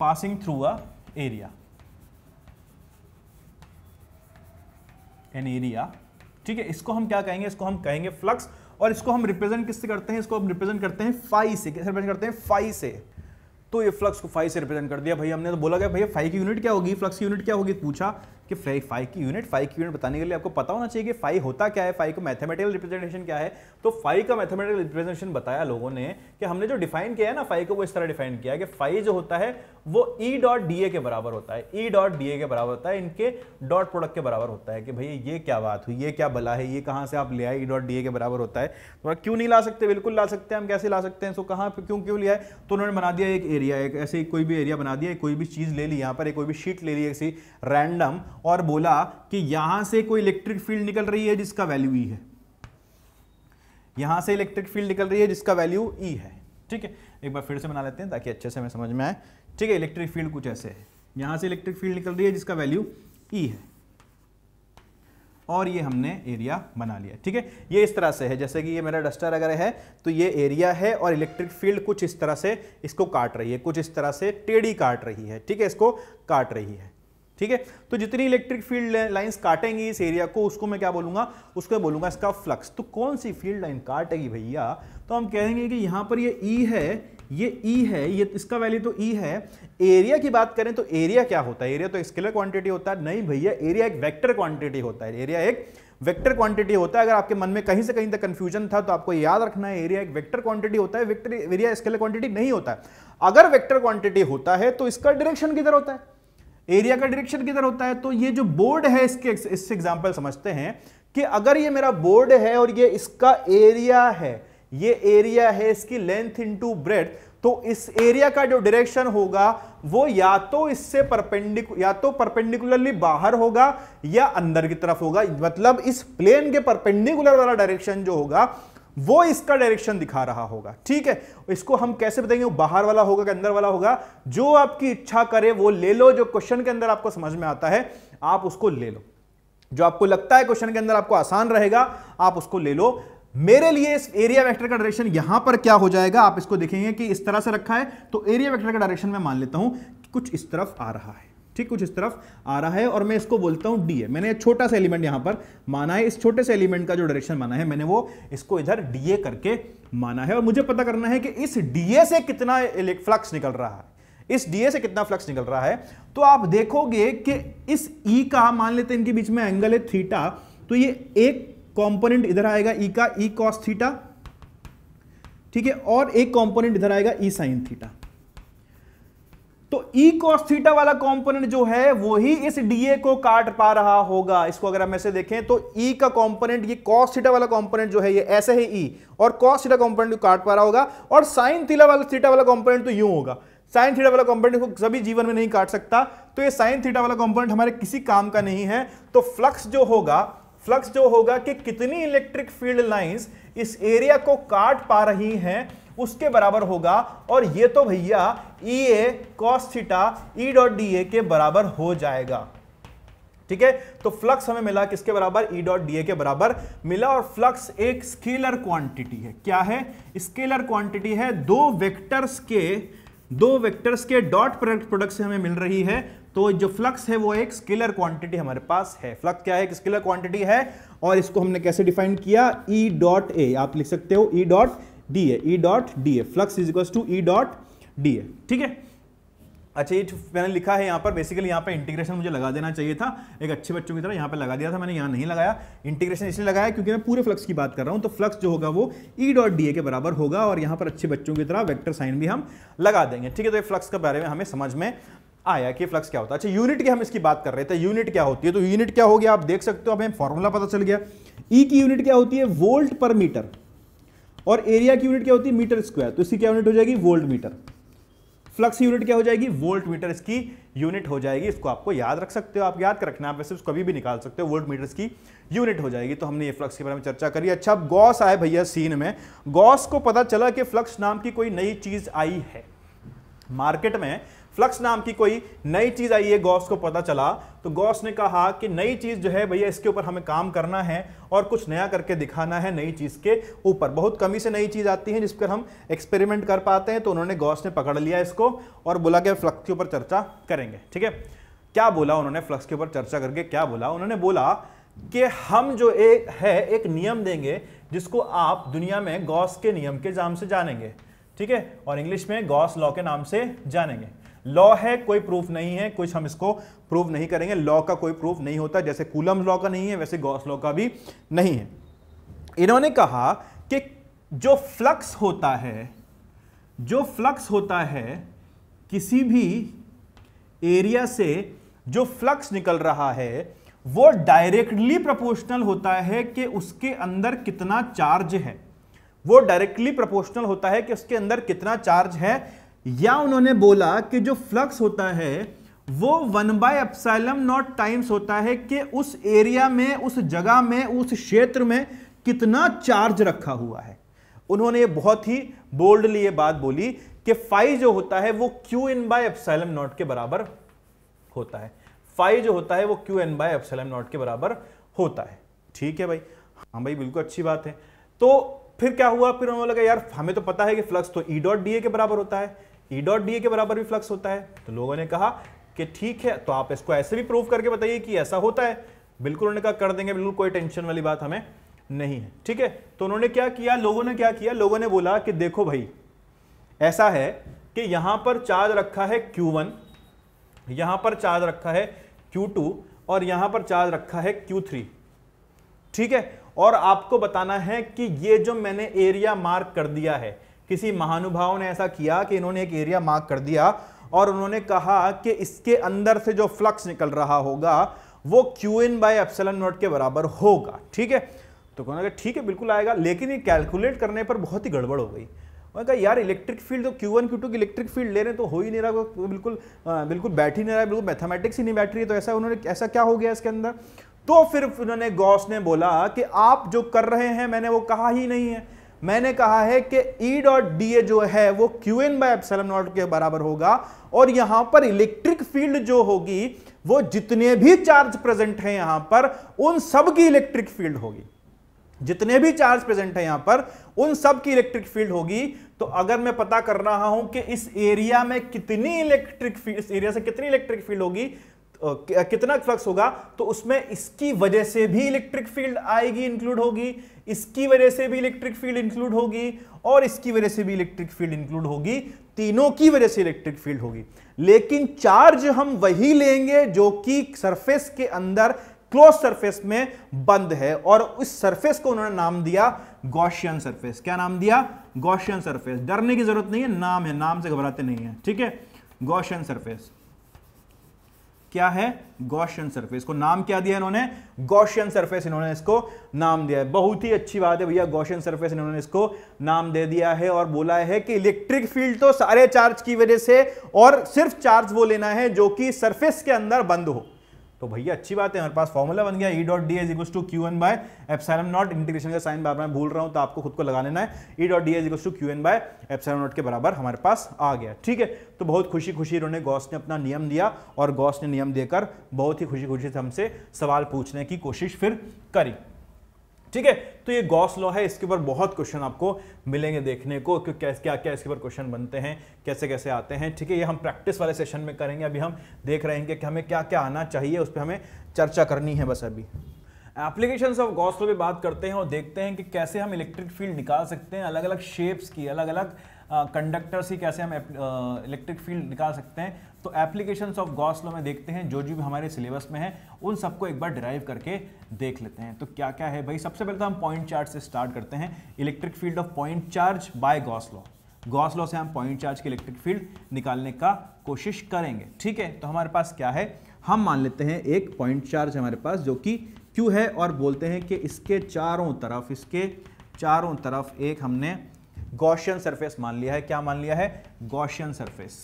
A: passing through a area an area ठीक है इसको हम क्या कहेंगे इसको हम कहेंगे फ्लक्स और इसको हम रिप्रेजेंट किससे करते हैं इसको हम रिप्रेजेंट करते हैं फाइव से कैसे रिप्रेजेंट करते हैं फाइव से तो ये फ्लक्स को फाइव से रिप्रेजेंट कर दिया भाई हमने तो बोला गया भैया फाइव की यूनिट क्या होगी फ्लक्स की यूनिट क्या होगी पूछा कि फाइव की यूनिट फाइव की यूनिट बताने के लिए आपको पता होना चाहिए कि फाइव होता क्या है फाइव का मैथमेटिकल रिप्रेजेंटेशन क्या है तो फाइव का मैथमेटिकल रिप्रेजेंटेशन बताया लोगों ने कि हमने जो डिफाइन किया है ना फाइव को वो इस तरह डिफाइन किया कि फाइव जो होता है वो ई डॉट डी ए के बराबर होता है ई डॉट डी ए के बराबर होता है इनके डॉट प्रोडक्ट के बराबर होता है कि भैया ये क्या बात हुई ये क्या भला है ये कहाँ से आप ले आए ई डॉट डी ए के बराबर होता है तो क्यों नहीं ला सकते बिल्कुल ला सकते हैं हम कैसे ला सकते हैं सो कहाँ क्यों क्यों लिया है तो उन्होंने बना दिया एक एरिया एक ऐसे कोई भी एरिया बना दिया कोई भी चीज़ ले ली यहाँ पर एक कोई भी शीट ले ली ऐसी रैंडम और बोला कि यहां से कोई इलेक्ट्रिक फील्ड निकल रही है जिसका वैल्यू ई e है यहां से इलेक्ट्रिक फील्ड निकल रही है जिसका वैल्यू ई e है ठीक है एक बार फिर से बना लेते हैं ताकि अच्छे से हमें समझ में आए ठीक है इलेक्ट्रिक फील्ड कुछ ऐसे है यहां से इलेक्ट्रिक फील्ड निकल रही है जिसका वैल्यू ई e है और ये हमने एरिया बना लिया ठीक है ये इस तरह से है जैसे कि ये मेरा डस्टर अगर है तो ये एरिया है और इलेक्ट्रिक फील्ड कुछ इस तरह से इसको काट रही है कुछ इस तरह से टेढ़ी काट रही है ठीक है इसको काट रही है ठीक है तो जितनी इलेक्ट्रिक फील्ड लाइंस काटेंगी इस एरिया को उसको मैं क्या बोलूंगा उसको बोलूंगा इसका फ्लक्स तो कौन सी फील्ड लाइन काटेगी भैया तो हम कहेंगे कि यहां पर ये ई e है ये ई e है ये इसका वैल्यू तो ई e है एरिया की बात करें तो एरिया क्या होता है एरिया तो स्केलर क्वांटिटी होता है नहीं भैया एरिया एक वेक्टर क्वांटिटी होता है एरिया एक वेक्टर क्वांटिटी होता है अगर आपके मन में कहीं से कहीं तक कंफ्यूजन था तो आपको याद रखना है एरिया एक वेक्टर क्वांटिटी होता है वेक्टर एरिया स्केलर क्वांटिटी नहीं होता है अगर वेक्टर क्वांटिटी होता है तो इसका डायरेक्शन किधर होता है एरिया का डायरेक्शन किधर होता है तो ये जो बोर्ड है इसके इससे एग्जाम्पल समझते हैं कि अगर ये मेरा बोर्ड है और ये इसका एरिया है ये एरिया है इसकी लेंथ इनटू ब्रेड तो इस एरिया का जो डायरेक्शन होगा वो या तो इससे परपेंडिक या तो परपेंडिकुलरली बाहर होगा या अंदर की तरफ होगा मतलब इस प्लेन के परपेंडिकुलर वाला डायरेक्शन जो होगा वो इसका डायरेक्शन दिखा रहा होगा ठीक है इसको हम कैसे बताएंगे बाहर वाला होगा कि अंदर वाला होगा जो आपकी इच्छा करे वो ले लो जो क्वेश्चन के अंदर आपको समझ में आता है आप उसको ले लो जो आपको लगता है क्वेश्चन के अंदर आपको आसान रहेगा आप उसको ले लो मेरे लिए इस एरिया वेक्टर का डायरेक्शन यहां पर क्या हो जाएगा आप इसको देखेंगे कि इस तरह से रखा है तो एरिया वेक्टर का डायरेक्शन मैं मान लेता हूं कुछ इस तरफ आ रहा है ठीक कुछ इस तरफ आ रहा है और मैं इसको बोलता हूँ डी ए मैंने छोटा सा एलिमेंट यहाँ पर माना है इस छोटे से एलिमेंट का जो डायरेक्शन माना है मैंने वो इसको इधर डी ए करके माना है और मुझे पता करना है कि इस डी ए से कितना फ्लक्स निकल रहा है इस डीए से कितना फ्लक्स निकल रहा है तो आप देखोगे कि इस ई e का मान लेते हैं इनके बीच में एंगल है थीटा तो ये एक कॉम्पोनेंट इधर आएगा ई e का ई e कॉस थीटा ठीक है और एक कॉम्पोनेंट इधर आएगा ई साइन थीटा तो ई e cos थीटा वाला कंपोनेंट जो है वो ही इस डीए को काट पा रहा होगा इसको अगर हम ऐसे देखें तो ई e का कंपोनेंट ये cos थीटा वाला कंपोनेंट जो है ये ऐसे है e, और cos थीटा कंपोनेंट को काट पा रहा होगा और साइन थीटा वाला थीटा वाला कंपोनेंट तो यूं होगा साइन थीटा वाला कंपोनेंट को सभी जीवन में नहीं काट सकता तो ये साइन थीटा वाला कंपोनेंट हमारे किसी काम का नहीं है तो फ्लक्स जो होगा फ्लक्स जो होगा कि कितनी इलेक्ट्रिक फील्ड लाइंस इस एरिया को काट पा रही हैं उसके बराबर होगा और ये तो भैया E A cos theta E dot D A के बराबर हो जाएगा ठीक है तो फ्लक्स हमें मिला किसके बराबर ई डॉट डी ए के बराबर मिला और फ्लक्स एक स्केलर क्वांटिटी है क्या है स्केलर क्वांटिटी है दो वेक्टर्स के दो वेक्टर्स के डॉट प्रोडक्ट से हमें मिल रही है तो जो फ्लक्स है वो एक स्केलर क्वांटिटी हमारे पास है फ्लक्स क्या है स्केलर क्वांटिटी है और इसको हमने कैसे डिफाइन किया ई डॉट ए आप लिख सकते हो E e dot D A E dot D A flux is equal to E dot D A ठीक है अच्छा ये मैंने लिखा है यहाँ पर बेसिकली यहाँ पर इंटीग्रेशन मुझे लगा देना चाहिए था एक अच्छे बच्चों की तरह यहाँ पर लगा दिया था मैंने यहाँ नहीं लगाया इंटीग्रेशन इसलिए लगाया क्योंकि मैं पूरे फ्लक्स की बात कर रहा हूँ तो फ्लक्स जो होगा वो ई डॉट डी ए के बराबर होगा और यहाँ पर अच्छे बच्चों की तरह वैक्टर साइन भी हम लगा देंगे ठीक है तो ये फ्लक्स के बारे में हमें समझ में आया कि फ्लक्स क्या होता है अच्छा यूनिट की हम इसकी बात कर रहे थे यूनिट क्या होती है तो यूनिट क्या हो गया आप देख सकते हो अब हमें फॉर्मूला पता चल गया ई e की यूनिट क्या होती है वोल्ट पर मीटर और एरिया की यूनिट क्या होती है मीटर स्क्वायर तो इसकी क्या यूनिट हो जाएगी वोल्ट मीटर फ्लक्स यूनिट क्या हो जाएगी वोल्ट मीटर इसकी यूनिट हो जाएगी इसको आपको याद रख सकते हो आप याद कर रखना आप वैसे उसको कभी भी निकाल सकते हो वोल्ट मीटर की यूनिट हो जाएगी तो हमने ये फ्लक्स के बारे में चर्चा करी अच्छा अब गॉस आए भैया सीन में गॉस को पता चला कि फ्लक्स नाम की कोई नई चीज़ आई है मार्केट में फ्लक्स नाम की कोई नई चीज़ आई है गॉस को पता चला तो गॉस ने कहा कि नई चीज़ जो है भैया इसके ऊपर हमें काम करना है और कुछ नया करके दिखाना है नई चीज़ के ऊपर बहुत कमी से नई चीज़ आती है जिस पर हम एक्सपेरिमेंट कर पाते हैं तो उन्होंने गॉस ने पकड़ लिया इसको और बोला कि फ्लक्स के ऊपर चर्चा करेंगे ठीक है क्या बोला उन्होंने फ्लक्स के ऊपर चर्चा करके क्या बोला उन्होंने बोला कि हम जो एक है एक नियम देंगे जिसको आप दुनिया में गॉस के नियम के नाम से जानेंगे ठीक है और इंग्लिश में गॉस लॉ के नाम से जानेंगे लॉ है कोई प्रूफ नहीं है कुछ हम इसको प्रूफ नहीं करेंगे लॉ का कोई प्रूफ नहीं होता जैसे कूलम लॉ का नहीं है वैसे गॉस लॉ का भी नहीं है इन्होंने कहा कि जो फ्लक्स होता है जो फ्लक्स होता है किसी भी एरिया से जो फ्लक्स निकल रहा है वो डायरेक्टली प्रोपोर्शनल होता है कि उसके अंदर कितना चार्ज है वो डायरेक्टली प्रोपोर्शनल होता है कि उसके अंदर कितना चार्ज है या उन्होंने बोला कि जो फ्लक्स होता है वो one by epsilon naught times होता है कि उस एरिया में उस जगह में उस क्षेत्र में कितना चार्ज रखा हुआ है उन्होंने ये बहुत ही बोल्डली ये बात बोली कि फाइव जो होता है वो Q in by epsilon naught के बराबर होता है फाइव जो होता है वो Q in by epsilon naught के बराबर होता है ठीक है भाई हाँ भाई बिल्कुल अच्छी बात है तो फिर क्या हुआ फिर उन्होंने लगा यार हमें तो पता है कि फ्लक्स तो ई डॉट डी ए के बराबर होता है ई डॉट डी के बराबर भी फ्लक्स होता है तो लोगों ने कहा कि ठीक है तो आप इसको ऐसे भी प्रूव करके बताइए कि ऐसा होता है बिल्कुल उन्होंने कहा कर देंगे बिल्कुल कोई टेंशन वाली बात हमें नहीं है ठीक है तो उन्होंने क्या किया लोगों ने क्या किया लोगों ने बोला कि देखो भाई ऐसा है कि यहां पर चार्ज रखा है क्यू वन यहां पर चार्ज रखा है क्यू टू और यहां पर चार्ज रखा है क्यू थ्री ठीक है और आपको बताना है कि ये जो मैंने एरिया मार्क कर दिया है किसी महानुभाव ने ऐसा किया कि इन्होंने एक एरिया मार्क कर दिया और उन्होंने कहा कि इसके अंदर से जो फ्लक्स निकल रहा होगा वो Q in by epsilon naught के बराबर होगा ठीक है तो कहना ठीक है बिल्कुल आएगा लेकिन ये कैलकुलेट करने पर बहुत ही गड़बड़ हो गई मैंने कहा यार इलेक्ट्रिक फील्ड तो क्यू Q2 टू की इलेक्ट्रिक फील्ड ले रहे हैं तो हो ही नहीं रहा तो बिल्कुल आ, बिल्कुल बैठ ही नहीं रहा बिल्कुल मैथमेटिक्स ही नहीं बैठ रही है तो ऐसा उन्होंने ऐसा क्या हो गया इसके अंदर तो फिर उन्होंने गॉस ने बोला कि आप जो कर रहे हैं मैंने वो कहा ही नहीं है मैंने कहा है कि E डॉट डी ए जो है वो Q in by epsilon naught के बराबर होगा और यहां पर इलेक्ट्रिक फील्ड जो होगी वो जितने भी चार्ज प्रेजेंट हैं यहां पर उन सब की इलेक्ट्रिक फील्ड होगी जितने भी चार्ज प्रेजेंट है यहां पर उन सब की इलेक्ट्रिक फील्ड होगी तो अगर मैं पता कर रहा हूं कि इस एरिया में कितनी इलेक्ट्रिक फील्ड इस एरिया से कितनी इलेक्ट्रिक फील्ड होगी कितना फ्लक्स होगा तो उसमें इसकी वजह से भी इलेक्ट्रिक फील्ड आएगी इंक्लूड होगी इसकी वजह से भी इलेक्ट्रिक फील्ड इंक्लूड होगी और इसकी वजह से भी इलेक्ट्रिक फील्ड इंक्लूड होगी तीनों की वजह से इलेक्ट्रिक फील्ड होगी लेकिन चार्ज हम वही लेंगे जो कि सरफेस के अंदर क्लोज सरफेस में बंद है और उस सरफेस को उन्होंने नाम दिया गौशियन सरफेस क्या नाम दिया गौशियन सरफेस डरने की जरूरत नहीं है नाम है नाम से घबराते नहीं है ठीक है गौशियन सरफेस क्या है गौशियन सरफेस को नाम क्या दिया इन्होंने गौशियन सरफेस इन्होंने इसको नाम दिया है बहुत ही अच्छी बात है भैया गौशियन सरफेस इन्होंने इसको नाम दे दिया है और बोला है कि इलेक्ट्रिक फील्ड तो सारे चार्ज की वजह से और सिर्फ चार्ज वो लेना है जो कि सरफेस के अंदर बंद हो तो भैया अच्छी बात है हमारे पास फॉर्मूला बन गया E dot d A equal to Q in by epsilon naught integration का साइन बार मैं भूल रहा हूं तो आपको खुद को लगा लेना है E dot d A equal to Q in by epsilon naught के बराबर हमारे पास आ गया ठीक है तो बहुत खुशी खुशी इन्होंने गॉस ने अपना नियम दिया और गॉस ने नियम देकर बहुत ही खुशी खुशी से हमसे सवाल पूछने की कोशिश फिर करी ठीक है तो ये गॉस लॉ है इसके ऊपर बहुत क्वेश्चन आपको मिलेंगे देखने को कि कैसे क्या क्या इसके ऊपर क्वेश्चन बनते हैं कैसे कैसे आते हैं ठीक है ये हम प्रैक्टिस वाले सेशन में करेंगे अभी हम देख रहे हैं कि हमें क्या क्या आना चाहिए उस पर हमें चर्चा करनी है बस अभी एप्लीकेशन ऑफ गॉस लॉ पर बात करते हैं और देखते हैं कि कैसे हम इलेक्ट्रिक फील्ड निकाल सकते हैं अलग अलग शेप्स की अलग अलग कंडक्टर uh, से कैसे हम इलेक्ट्रिक फील्ड निकाल सकते हैं तो एप्लीकेशन ऑफ गॉस में देखते हैं जो जो भी हमारे सिलेबस में है उन सबको एक बार डिराइव करके देख लेते हैं तो क्या क्या है भाई सबसे पहले तो हम पॉइंट चार्ज से स्टार्ट करते हैं electric field of point charge by Gauss Gauss law Gauss से हम पॉइंट चार्ज के इलेक्ट्रिक फील्ड निकालने का कोशिश करेंगे ठीक है तो हमारे पास क्या है हम मान लेते हैं एक पॉइंट चार्ज हमारे पास जो कि क्यू है और बोलते हैं कि इसके चारों तरफ इसके चारों तरफ एक हमने गॉशियन सरफेस मान लिया है क्या मान लिया है गॉशियन सरफेस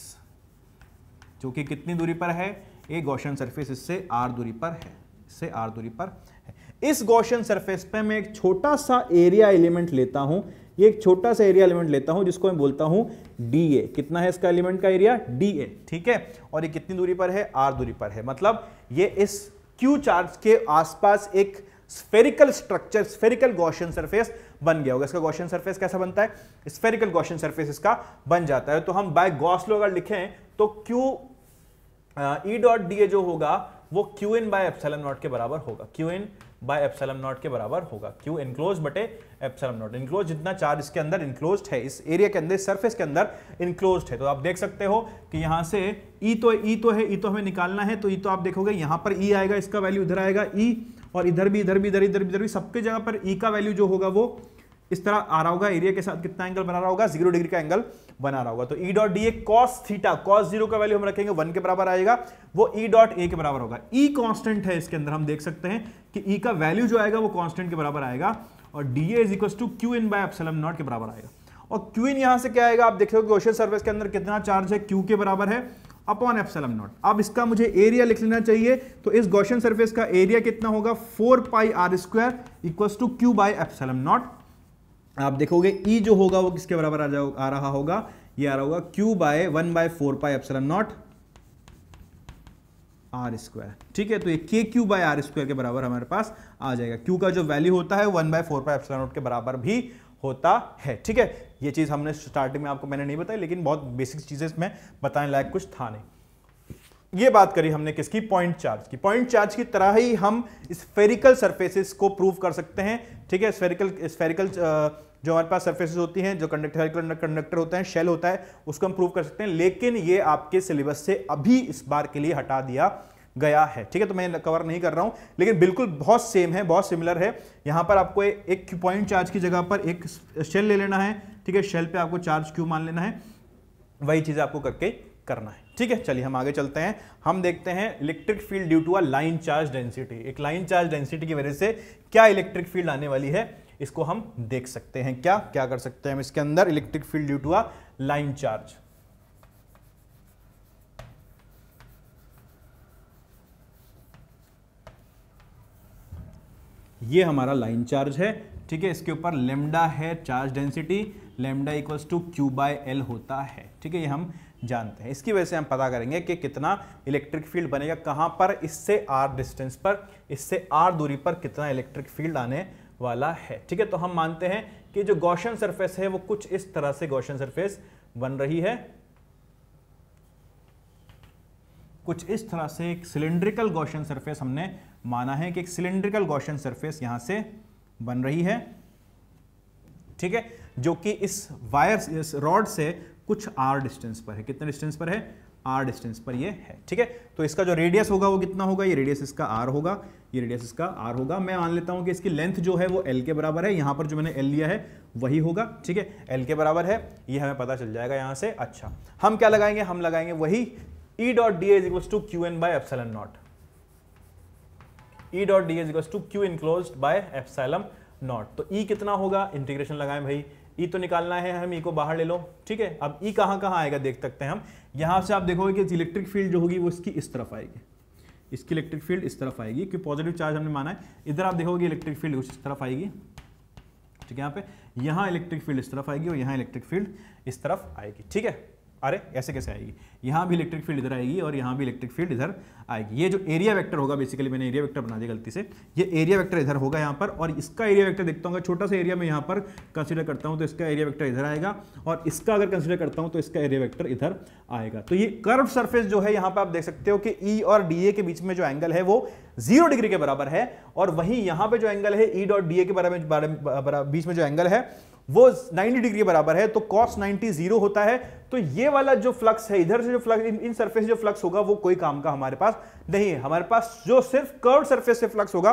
A: जो कि कितनी दूरी पर है ये गौशन सरफेस इससे आर दूरी पर है इससे आर दूरी पर है इस गौशन सरफेस पे मैं एक छोटा सा एरिया एलिमेंट लेता हूं ये एक छोटा सा एरिया एलिमेंट लेता हूं जिसको मैं बोलता हूं डी ए कितना है इसका एलिमेंट का एरिया डी ए ठीक है और ये कितनी दूरी पर है आर दूरी पर है मतलब ये इस क्यू चार्ज के आसपास एक spherical structure spherical Gaussian surface बन गया होगा इसका गौशन सरफेस कैसा बनता है स्फेरिकल गौशन सरफेस इसका बन जाता है तो हम बाय गौसलो अगर लिखें तो क्यू ई डॉट डी जो होगा वो Q in by epsilon naught के बराबर होगा Q in by epsilon naught के बराबर होगा क्यू इनक्लोज बटे एप्सलम नॉट इनक्लोज जितना चार्ज इसके अंदर इनक्लोज है इस एरिया के अंदर सरफेस के अंदर इनक्लोज है तो आप देख सकते हो कि यहां से ई e तो ई e तो है ई e तो हमें निकालना है तो ई तो आप देखोगे यहां पर ई आएगा इसका वैल्यू इधर आएगा ई और इधर भी इधर भी इधर इधर भी इधर भी सबके जगह पर ई का वैल्यू जो होगा वो इस तरह आ रहा होगा एरिया के साथ कितना एंगल बना रहा होगा जीरो डिग्री का एंगल बना रहा होगा तो E dot D A cos theta cos zero का वैल्यू हम रखेंगे वन के बराबर आएगा वो ई डॉट ए के बराबर होगा ई e कॉन्स्टेंट है इसके अंदर हम देख सकते हैं कि ई e का वैल्यू जो आएगा वो कॉन्स्टेंट के बराबर आएगा और d A is equal to Q in by epsilon naught के बराबर आएगा और क्यू इन यहां से क्या आएगा आप देखोगे क्वेश्चन सर्विस के अंदर कितना चार्ज है क्यू के बराबर है अपॉन एप्सलम नॉट अब इसका मुझे एरिया लिख लेना चाहिए तो इस गौशन सरफेस का एरिया कितना होगा four pi are square equals to Q by epsilon naught आप देखोगे ई e जो होगा वो किसके बराबर आ आ रहा होगा ये आ रहा होगा Q by one by four pi epsilon naught r square ठीक है तो ये k Q by are square के बराबर हमारे पास आ जाएगा क्यू का जो वैल्यू होता है one by four pi epsilon naught के बराबर भी होता है ठीक है ये चीज़ हमने स्टार्टिंग में आपको मैंने नहीं बताई लेकिन बहुत बेसिक चीज़ें इसमें बताने लायक कुछ था नहीं ये बात करी हमने किसकी पॉइंट चार्ज की पॉइंट चार्ज की तरह ही हम स्फेरिकल सर्फेसिस को प्रूव कर सकते हैं ठीक है स्फेरिकल स्फेरिकल uh, जो हमारे पास सर्फेस होती हैं जो कंडक्टर कंडक्टर होता है शेल होता है उसको हम प्रूव कर सकते हैं लेकिन ये आपके सिलेबस से अभी इस बार के लिए हटा दिया गया है ठीक है तो मैं कवर नहीं कर रहा हूं लेकिन बिल्कुल बहुत सेम है बहुत सिमिलर है यहां पर आपको एक पॉइंट चार्ज की जगह पर एक शेल ले लेना है ठीक है शेल पे आपको चार्ज क्यू मान लेना है वही चीज़ आपको करके करना है ठीक है चलिए हम आगे चलते हैं हम देखते हैं electric field due to a line charge density एक लाइन चार्ज डेंसिटी की वजह से क्या इलेक्ट्रिक फील्ड आने वाली है इसको हम देख सकते हैं क्या क्या कर सकते हैं हम इसके अंदर electric field due to a line charge ये हमारा लाइन चार्ज है ठीक है इसके ऊपर लेमडा है charge density lambda equals to Q by L होता है ठीक है ये हम जानते हैं इसकी वजह से हम पता करेंगे कि कितना इलेक्ट्रिक फील्ड बनेगा कहाँ पर इससे आर डिस्टेंस पर इससे आर दूरी पर कितना इलेक्ट्रिक फील्ड आने वाला है ठीक है तो हम मानते हैं कि जो गौशन सरफेस है वो कुछ इस तरह से गौशन सरफेस बन रही है कुछ इस तरह से एक सिलेंड्रिकल गौशन सरफेस हमने माना है कि एक सिलेंड्रिकल गौशन सरफेस यहां से बन रही है ठीक है जो कि इस वायर इस रॉड से कुछ आर डिस्टेंस पर है कितने डिस्टेंस पर है आर डिस्टेंस पर ये है ठीक है तो इसका जो रेडियस होगा वो कितना होगा ये रेडियस इसका आर होगा ये रेडियस इसका आर होगा मैं मान लेता हूं कि इसकी लेंथ जो है वो एल के बराबर है यहां पर जो मैंने एल लिया है वही होगा ठीक है एल के बराबर है ये हमें पता चल जाएगा यहां से अच्छा हम क्या लगाएंगे हम लगाएंगे वही E dot d A equal to Q in by epsilon naught E dot d A equal to Q enclose by epsilon naught तो ई e कितना होगा इंटीग्रेशन लगाएं भाई ई e तो निकालना है हम ई e को बाहर ले लो ठीक है अब ई e कहाँ कहाँ आएगा देख सकते हैं हम यहाँ से आप देखोगे कि इलेक्ट्रिक फील्ड जो होगी वो इसकी इस तरफ आएगी इसकी इलेक्ट्रिक फील्ड इस तरफ आएगी क्योंकि पॉजिटिव चार्ज हमने माना है इधर आप देखोगे इलेक्ट्रिक फील्ड उस तरफ आएगी ठीक है यहाँ पे यहाँ इलेक्ट्रिक फील्ड इस तरफ आएगी और यहाँ इलेक्ट्रिक फील्ड इस तरफ आएगी ठीक है अरे ऐसे कैसे आएगी यहाँ भी इलेक्ट्रिक फील्ड इधर आएगी और यहाँ भी इलेक्ट्रिक फील्ड इधर आएगी ये जो एरिया वेक्टर होगा बेसिकली मैंने एरिया वेक्टर बना दिया गलती से ये एरिया वेक्टर इधर होगा यहाँ पर और इसका एरिया वेक्टर देखता हूँ छोटा सा एरिया मैं यहाँ पर कंसिडर करता हूँ तो इसका एरिया वैक्टर इधर आएगा और इसका अगर कंसिडर करता हूँ तो इसका एरिया वैक्टर इधर आएगा तो ये कर्व सर्फेस जो है यहाँ पर आप देख सकते हो कि ई e और डी के बीच में जो एंगल है वो जीरो डिग्री के बराबर है और वहीं यहाँ पर जो एंगल है ई डॉट डी के बारे में बीच में जो एंगल है वो 90 डिग्री के बराबर है तो कॉस 90 जीरो होता है तो ये वाला जो फ्लक्स है इधर से जो फ्लक्स इन, इन सरफेस जो फ्लक्स होगा वो कोई काम का हमारे पास नहीं है हमारे पास जो सिर्फ कर्व सरफेस से फ्लक्स होगा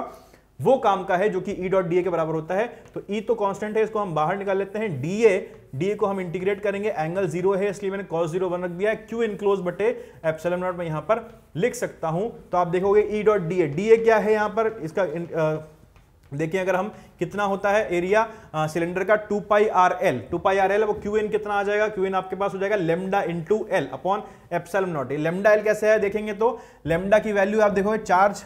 A: वो काम का है जो कि ई डॉट डी के बराबर होता है तो ई e तो कांस्टेंट है इसको हम बाहर निकाल लेते हैं डी ए डी ए को हम इंटीग्रेट करेंगे एंगल जीरो है इसलिए मैंने कॉस जीरो बन रख दिया है क्यू इनक्लोज बटे एप्सलम नॉट मैं यहां पर लिख सकता हूं तो आप देखोगे E dot D A d A क्या है यहां पर इसका देखिए अगर हम कितना होता है एरिया सिलेंडर का two pi r L two pi r L वो क्यू एन कितना आ जाएगा क्यू एन आपके पास हो जाएगा lambda into L upon epsilon naught lambda L कैसे है देखेंगे तो लेमडा की वैल्यू आप देखोगे चार्ज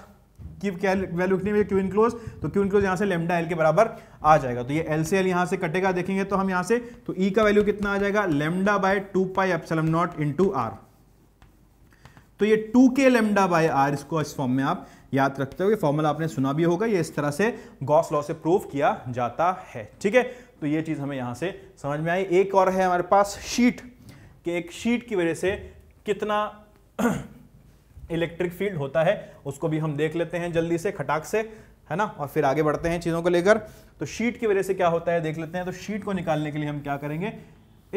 A: की वैल्यू कितनी है क्यू इनक्लोज तो क्यू इनक्लोज यहाँ से लेमडा एल के बराबर आ जाएगा तो ये एल से एल यहाँ से कटेगा देखेंगे तो हम यहाँ से तो ई e का वैल्यू कितना आ जाएगा lambda by two pi epsilon naught in r तो ये 2k के लेमडा बाय आर इसको इस फॉर्म में आप याद रखते हुए फॉर्मूला आपने सुना भी होगा ये इस तरह से गॉस लॉ से प्रूव किया जाता है ठीक है तो ये चीज़ हमें यहाँ से समझ में आई एक और है हमारे पास शीट कि एक शीट की वजह से कितना इलेक्ट्रिक फील्ड होता है उसको भी हम देख लेते हैं जल्दी से खटाक से है ना और फिर आगे बढ़ते हैं चीज़ों को लेकर तो शीट की वजह से क्या होता है देख लेते हैं तो शीट को निकालने के लिए हम क्या करेंगे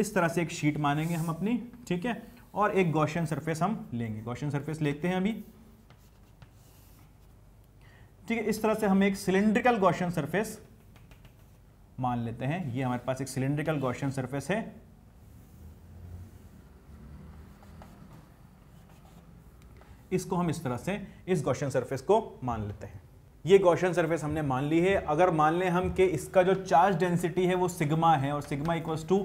A: इस तरह से एक शीट मानेंगे हम अपनी ठीक है और एक गौशन सरफेस हम लेंगे गौशन सरफेस लेते हैं अभी ठीक है इस तरह से हम एक सिलेंड्रिकल गॉशियन सरफेस मान लेते हैं ये हमारे पास एक सिलेंड्रिकल गॉशियन सरफेस है इसको हम इस तरह से इस गॉशियन सरफेस को मान लेते हैं ये गॉशियन सरफेस हमने मान ली है अगर मान लें हम कि इसका जो चार्ज डेंसिटी है वो सिग्मा है और sigma equals to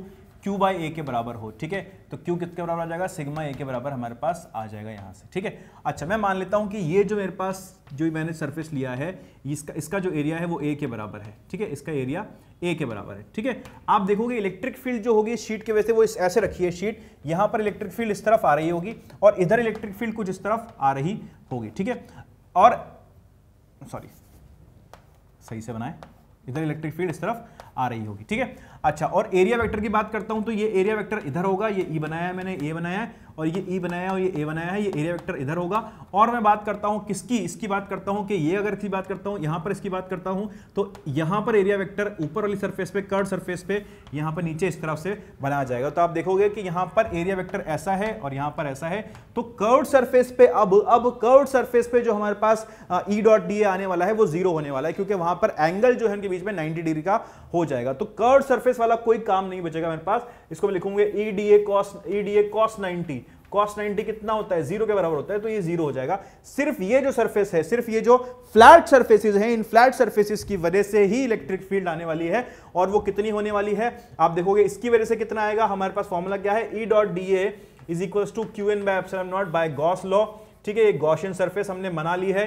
A: Q by A के बराबर हो ठीक है तो क्यू किसके बराबर आ जाएगा सिग्मा ए के बराबर हमारे पास आ जाएगा यहाँ से ठीक है अच्छा मैं मान लेता हूँ कि ये जो मेरे पास जो मैंने सरफेस लिया है इसका इसका जो एरिया है वो ए के बराबर है ठीक है इसका एरिया ए के बराबर है ठीक है आप देखोगे इलेक्ट्रिक फील्ड जो होगी शीट के वजह से वो इस ऐसे रखी है शीट यहाँ पर इलेक्ट्रिक फील्ड इस तरफ आ रही होगी और इधर इलेक्ट्रिक फील्ड कुछ इस तरफ आ रही होगी ठीक है और सॉरी सही से बनाए इधर इलेक्ट्रिक फील्ड इस तरफ आ रही होगी ठीक है अच्छा और एरिया वेक्टर की बात करता हूं तो ये एरिया वेक्टर इधर होगा ये ई e बनाया है मैंने ए बनाया है और ये ई e बनाया और ये ए बनाया है ये एरिया वेक्टर इधर होगा और मैं बात करता हूँ किसकी इसकी बात करता हूँ कि ये अगर इसकी बात करता हूँ यहाँ पर इसकी बात करता हूँ तो यहाँ पर एरिया वेक्टर ऊपर वाली सरफेस पे कर्ड सरफेस पे यहाँ पर नीचे इस तरफ से बनाया जाएगा तो आप देखोगे कि यहाँ पर एरिया वैक्टर ऐसा है और यहाँ पर ऐसा है तो कर्ड सर्फेस पे अब अब कर्ड सर्फेस पे जो हमारे पास ई डॉट डी आने वाला है वो जीरो होने वाला है क्योंकि वहां पर एंगल जो है उनके बीच में नाइन्टी डिग्री का हो जाएगा तो कर्ड सर्फेस वाला कोई काम नहीं बचेगा मेरे पास इसको मैं लिखूंगे E D A cos E D A cos ninety cos 90 कितना होता है जीरो के बराबर होता है तो ये जीरो हो जाएगा सिर्फ ये जो सरफेस है सिर्फ ये जो फ्लैट सरफेसिस हैं इन फ्लैट सर्फेसिस की वजह से ही इलेक्ट्रिक फील्ड आने वाली है और वो कितनी होने वाली है आप देखोगे इसकी वजह से कितना आएगा हमारे पास फॉर्मूला क्या है E dot D A is equal to Q N F not by Gauss law ठीक है ये गॉशियन सर्फेस हमने मना ली है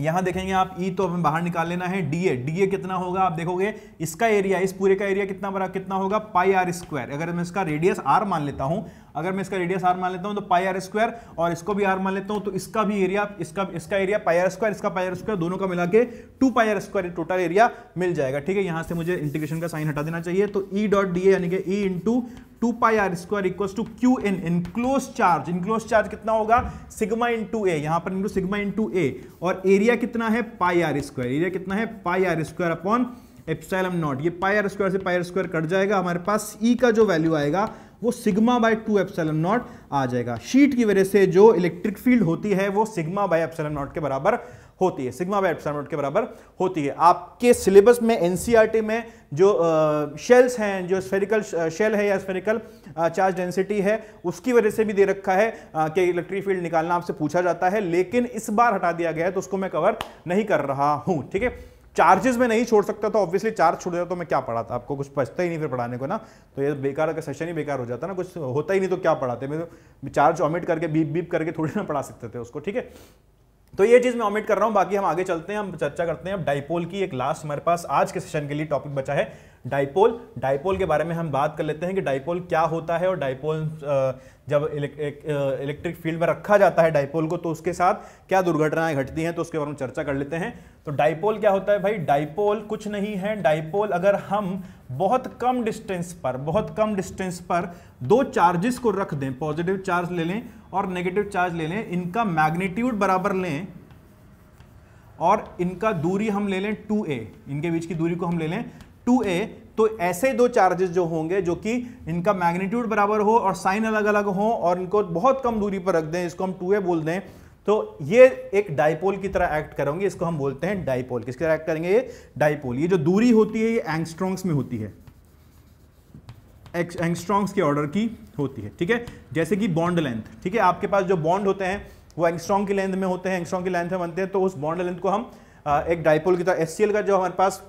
A: यहां देखेंगे आप ई e तो हमें बाहर निकाल लेना है डीए डीए कितना होगा आप देखोगे इसका एरिया इस पूरे का एरिया कितना बड़ा कितना होगा पाई आर स्क्वायर अगर मैं इसका रेडियस आर मान लेता हूं अगर मैं इसका रेडियस आर मान लेता हूं तो पाई आर स्क्वायर और इसको भी आर मान लेता हूं तो इसका भी एरिया इसका इसका एरिया पाई आर स्क्वायर इसका पाई आर स्क्वायर दोनों का मिला के two pi are square total area मिल जाएगा ठीक है यहां से मुझे इंटीग्रेशन का साइन हटा देना चाहिए तो ई डॉट डी यानी कि E e into two pi are square equal to Q N enclose charge enclose charge कितना होगा सिग्मा इन टू ए यहां पर into sigma into A और एरिया कितना है पाई आर स्क्वायर एरिया कितना है pi are square upon epsilon not ये पाई आर स्क्वायर से पाई आर स्क्वायर कट जाएगा हमारे पास ई e का जो वैल्यू आएगा वो sigma by two epsilon not आ जाएगा शीट की वजह से जो इलेक्ट्रिक फील्ड होती है वो सिग्मा बाय एप्सलम नॉट के बराबर होती है सिग्मा बाई एप्सिलॉन नॉट के बराबर होती है आपके सिलेबस में एनसीईआरटी में जो शेल्स हैं जो स्फेरिकल शेल है या स्फेरिकल चार्ज डेंसिटी है उसकी वजह से भी दे रखा है कि इलेक्ट्रिक फील्ड निकालना आपसे पूछा जाता है लेकिन इस बार हटा दिया गया है तो उसको मैं कवर नहीं कर रहा हूं ठीक है चार्जेस में नहीं छोड़ सकता तो ऑब्वियसली चार्ज छोड़ जाता तो मैं क्या पढ़ाता आपको कुछ बचता ही नहीं फिर पढ़ाने को ना तो ये बेकार का सेशन ही बेकार हो जाता ना कुछ होता ही नहीं तो क्या पढ़ाते मैं तो चार्ज ऑमिट करके बीप बीप करके थोड़ी ना पढ़ा सकते थे उसको ठीक है तो ये चीज़ मैं ऑमिट कर रहा हूँ बाकी हम आगे चलते हैं हम चर्चा करते हैं अब डाइपोल की एक लास्ट हमारे पास आज के सेशन के लिए टॉपिक बचा है डाइपोल डाइपोल के बारे में हम बात कर लेते हैं कि डाइपोल क्या होता है और डाइपोल जब इलेक्ट्रिक फील्ड में रखा जाता है डाइपोल को तो उसके साथ क्या दुर्घटनाएं घटती हैं तो उसके बारे में चर्चा कर लेते हैं तो डाइपोल क्या होता है भाई डाइपोल कुछ नहीं है डाइपोल अगर हम बहुत कम डिस्टेंस पर बहुत कम डिस्टेंस पर दो चार्जेस को रख दें पॉजिटिव चार्ज ले लें और नेगेटिव चार्ज ले लें इनका मैग्नीट्यूड बराबर लें और इनका दूरी हम ले लें 2a इनके बीच की दूरी को हम ले लें 2a तो ऐसे दो चार्जेस जो होंगे जो कि इनका मैग्नीट्यूड बराबर हो और साइन अलग अलग हो और इनको बहुत कम दूरी पर रख दें इसको हम 2a बोल दें तो ये एक डाइपोल की तरह एक्ट करेंगे इसको हम बोलते हैं डाइपोल किसकी तरह एक्ट करेंगे ये डाइपोल ये जो दूरी होती है ये एंगस्ट्रॉन्ग्स में होती है एंगस्ट्रॉन्ग्स के ऑर्डर की होती है ठीक है जैसे कि बॉन्ड लेंथ ठीक है आपके पास जो बॉन्ड होते हैं वो एंगस्ट्रॉन्ग की लेंथ में होते हैं एंगस्ट्रॉन्ग की लेंथ में बनते हैं तो उस बॉन्ड लेंथ को हम एक डाइपोल की तरह एस का जो हमारे पास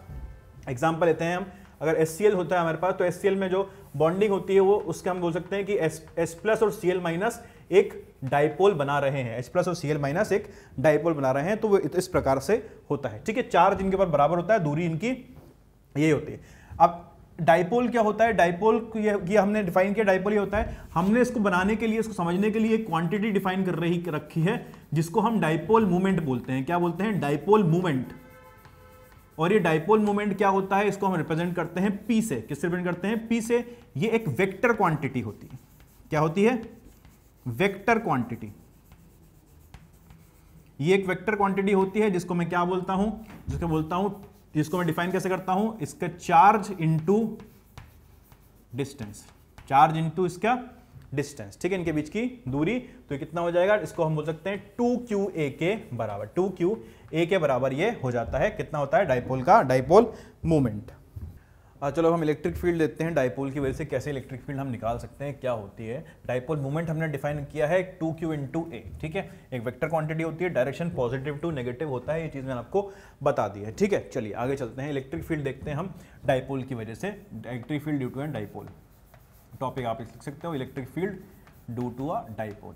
A: एग्जाम्पल लेते हैं हम अगर एस होता है हमारे पास तो एस में जो बॉन्डिंग होती है वो उसके हम बोल सकते हैं कि एस एस प्लस और सी एल माइनस एक डाइपोल बना रहे हैं एच प्लस और सी एल माइनस एक डाइपोल बना रहे हैं तो वो इस प्रकार से होता है ठीक है चार्ज इनके ऊपर बराबर होता है दूरी इनकी ये होती है अब डाइपोल क्या होता है डाइपोल ये हमने डिफाइन किया डाइपोल ये होता है हमने इसको बनाने के लिए इसको समझने के लिए क्वांटिटी डिफाइन कर रही रखी है जिसको हम डाइपोल मूवमेंट बोलते हैं क्या बोलते हैं डाइपोल मूवमेंट और ये डाइपोल मूवमेंट क्या होता है इसको हम रिप्रेजेंट करते हैं पी से किस रिप्रेजेंट करते हैं पी से ये एक वेक्टर क्वांटिटी होती है क्या होती है वेक्टर क्वांटिटी ये एक वेक्टर क्वांटिटी होती है जिसको मैं क्या बोलता हूं जिसको बोलता हूं इसको मैं डिफाइन कैसे करता हूं इसका charge into distance charge into इसका डिस्टेंस ठीक है इनके बीच की दूरी तो कितना हो जाएगा इसको हम बोल सकते हैं टू क्यू ए के बराबर टू क्यू ए के बराबर ये हो जाता है कितना होता है डाइपोल का डाइपोल मूवमेंट हाँ, चलो हम इलेक्ट्रिक फील्ड देखते हैं डाइपोल की वजह से कैसे इलेक्ट्रिक फील्ड हम निकाल सकते हैं क्या होती है डायपोल मूवमेंट हमने डिफाइन किया है two Q into A ठीक है एक वेक्टर क्वांटिटी होती है डायरेक्शन पॉजिटिव टू नेगेटिव होता है ये चीज़ मैंने आपको बता दी है ठीक है चलिए आगे चलते हैं इलेक्ट्रिक फील्ड देखते हैं हम डायपोल की वजह से electric field due to and dipole topic आप लिख सकते हो electric field due to a dipole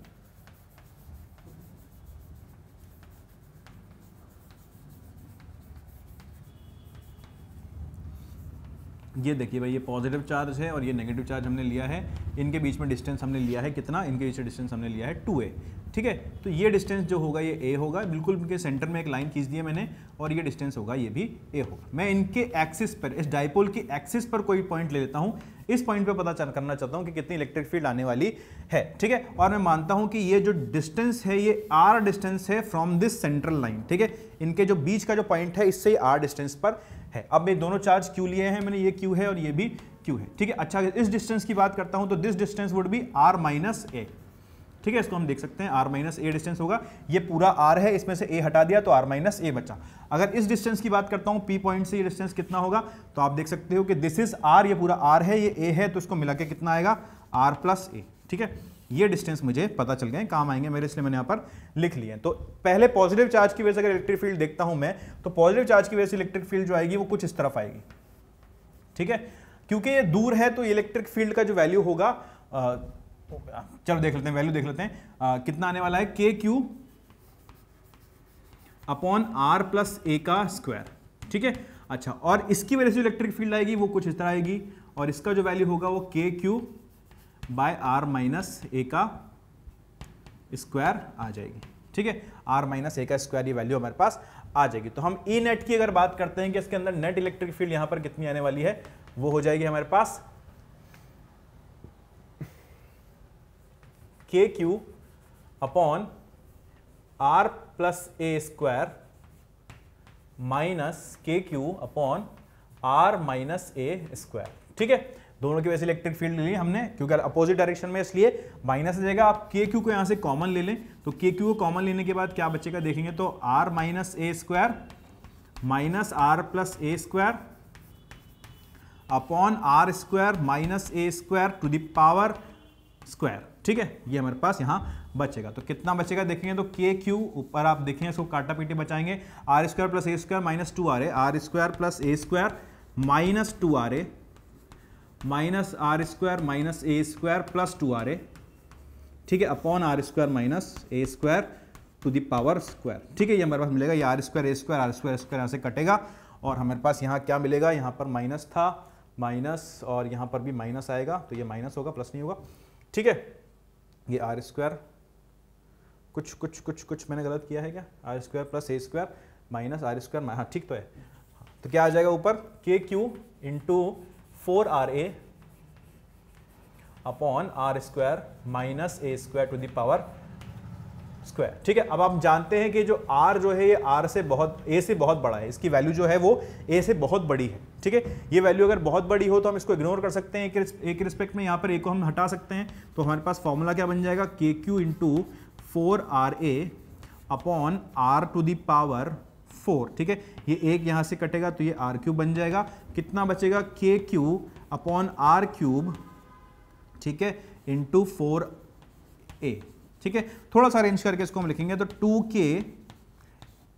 A: ये देखिए भाई ये पॉजिटिव चार्ज है और ये नेगेटिव चार्ज हमने लिया है इनके बीच में डिस्टेंस हमने लिया है कितना इनके बीच में डिस्टेंस हमने लिया है टू ए ठीक है तो ये डिस्टेंस जो होगा ये ए होगा बिल्कुल इनके सेंटर में एक लाइन खींच दी है मैंने और ये डिस्टेंस होगा ये भी ए होगा मैं इनके एक्सिस पर इस डायपोल की एक्सिस पर कोई पॉइंट ले लेता हूँ इस पॉइंट पर पता करना चाहता हूँ कि कितनी इलेक्ट्रिक फील्ड आने वाली है ठीक है और मैं मानता हूँ कि ये जो डिस्टेंस है ये आर डिस्टेंस है फ्रॉम दिस सेंट्रल लाइन ठीक है इनके जो बीच का जो पॉइंट है इससे आर डिस्टेंस पर है अब मैं दोनों चार्ज क्यू लिए हैं मैंने ये क्यू है और ये भी क्यू है ठीक है अच्छा इस डिस्टेंस की बात करता हूँ तो this distance would be R minus A ठीक है इसको हम देख सकते हैं आर माइनस ए डिस्टेंस होगा ये पूरा आर है इसमें से ए हटा दिया तो आर माइनस ए बचा अगर इस डिस्टेंस की बात करता हूँ पी पॉइंट से ये डिस्टेंस कितना होगा तो आप देख सकते हो कि दिस इज आर ये पूरा आर है ये ए है तो इसको मिला के कितना आएगा आर प्लस ए ठीक है ये डिस्टेंस मुझे पता चल गए काम आएंगे मेरे इसलिए मैंने यहाँ पर लिख लिए तो पहले पॉजिटिव चार्ज की वजह से अगर इलेक्ट्रिक फील्ड देखता हूँ मैं तो पॉजिटिव चार्ज की वजह से इलेक्ट्रिक फील्ड जो आएगी वो कुछ इस तरफ आएगी ठीक है क्योंकि ये दूर है तो इलेक्ट्रिक फील्ड का जो वैल्यू होगा चलो देख लेते हैं वैल्यू देख लेते हैं आ, कितना आने वाला है के Q upon R plus A का स्क्वायर ठीक है अच्छा और इसकी वजह से इलेक्ट्रिक फील्ड आएगी वो कुछ इस तरह आएगी और इसका जो वैल्यू होगा वो के Q by R minus A का स्क्वायर आ जाएगी ठीक है आर माइनस ए का स्क्वायर ये वैल्यू हमारे पास आ जाएगी तो हम ई e नेट की अगर बात करते हैं कि इसके अंदर नेट इलेक्ट्रिक फील्ड यहां पर कितनी आने वाली है वो हो जाएगी हमारे पास K Q upon R plus A square minus K Q upon R minus A square ठीक है दोनों की वैसे इलेक्ट्रिक फील्ड ले ली हमने क्योंकि अपोजिट डायरेक्शन में इसलिए माइनस जाएगा आप के क्यू को यहाँ से कॉमन ले लें तो के क्यू को कॉमन लेने के बाद क्या बचेगा देखेंगे तो R minus A square minus R plus A square upon R square minus A square to the power square ठीक है ये हमारे पास यहाँ बचेगा तो कितना बचेगा देखेंगे तो के क्यू ऊपर आप देखेंगे इसको काटा पीटी बचाएंगे R square plus A square minus two R A R square plus A square minus two R A minus R square minus A square plus two R A ठीक है upon R square minus A square to the power square ठीक है ये हमारे पास मिलेगा ये R square A square R square square यहाँ से कटेगा और हमारे पास यहाँ क्या मिलेगा यहाँ पर माइनस था माइनस और यहाँ पर भी माइनस आएगा तो ये माइनस होगा प्लस नहीं होगा ठीक है ये आर स्क्वायर कुछ कुछ कुछ कुछ मैंने गलत किया है क्या R square plus A square minus R square हाँ ठीक तो है तो क्या आ जाएगा ऊपर K Q into four R A upon R square minus A square to the power square ठीक है अब आप जानते हैं कि जो r जो है ये r से बहुत a से बहुत बड़ा है इसकी वैल्यू जो है वो a से बहुत बड़ी है ठीक है ये वैल्यू अगर बहुत बड़ी हो तो हम इसको इग्नोर कर सकते हैं एक रिस्पेक्ट में यहाँ पर a को हम हटा सकते हैं तो हमारे पास फॉर्मूला क्या बन जाएगा के Q into four R A upon R to the power four ठीक है ये एक यहाँ से कटेगा तो ये आर क्यूब बन जाएगा कितना बचेगा के क्यू अपॉन आर क्यूब ठीक है इंटू फोर ए ठीक है थोड़ा सा अरेंज करके इसको हम लिखेंगे तो two K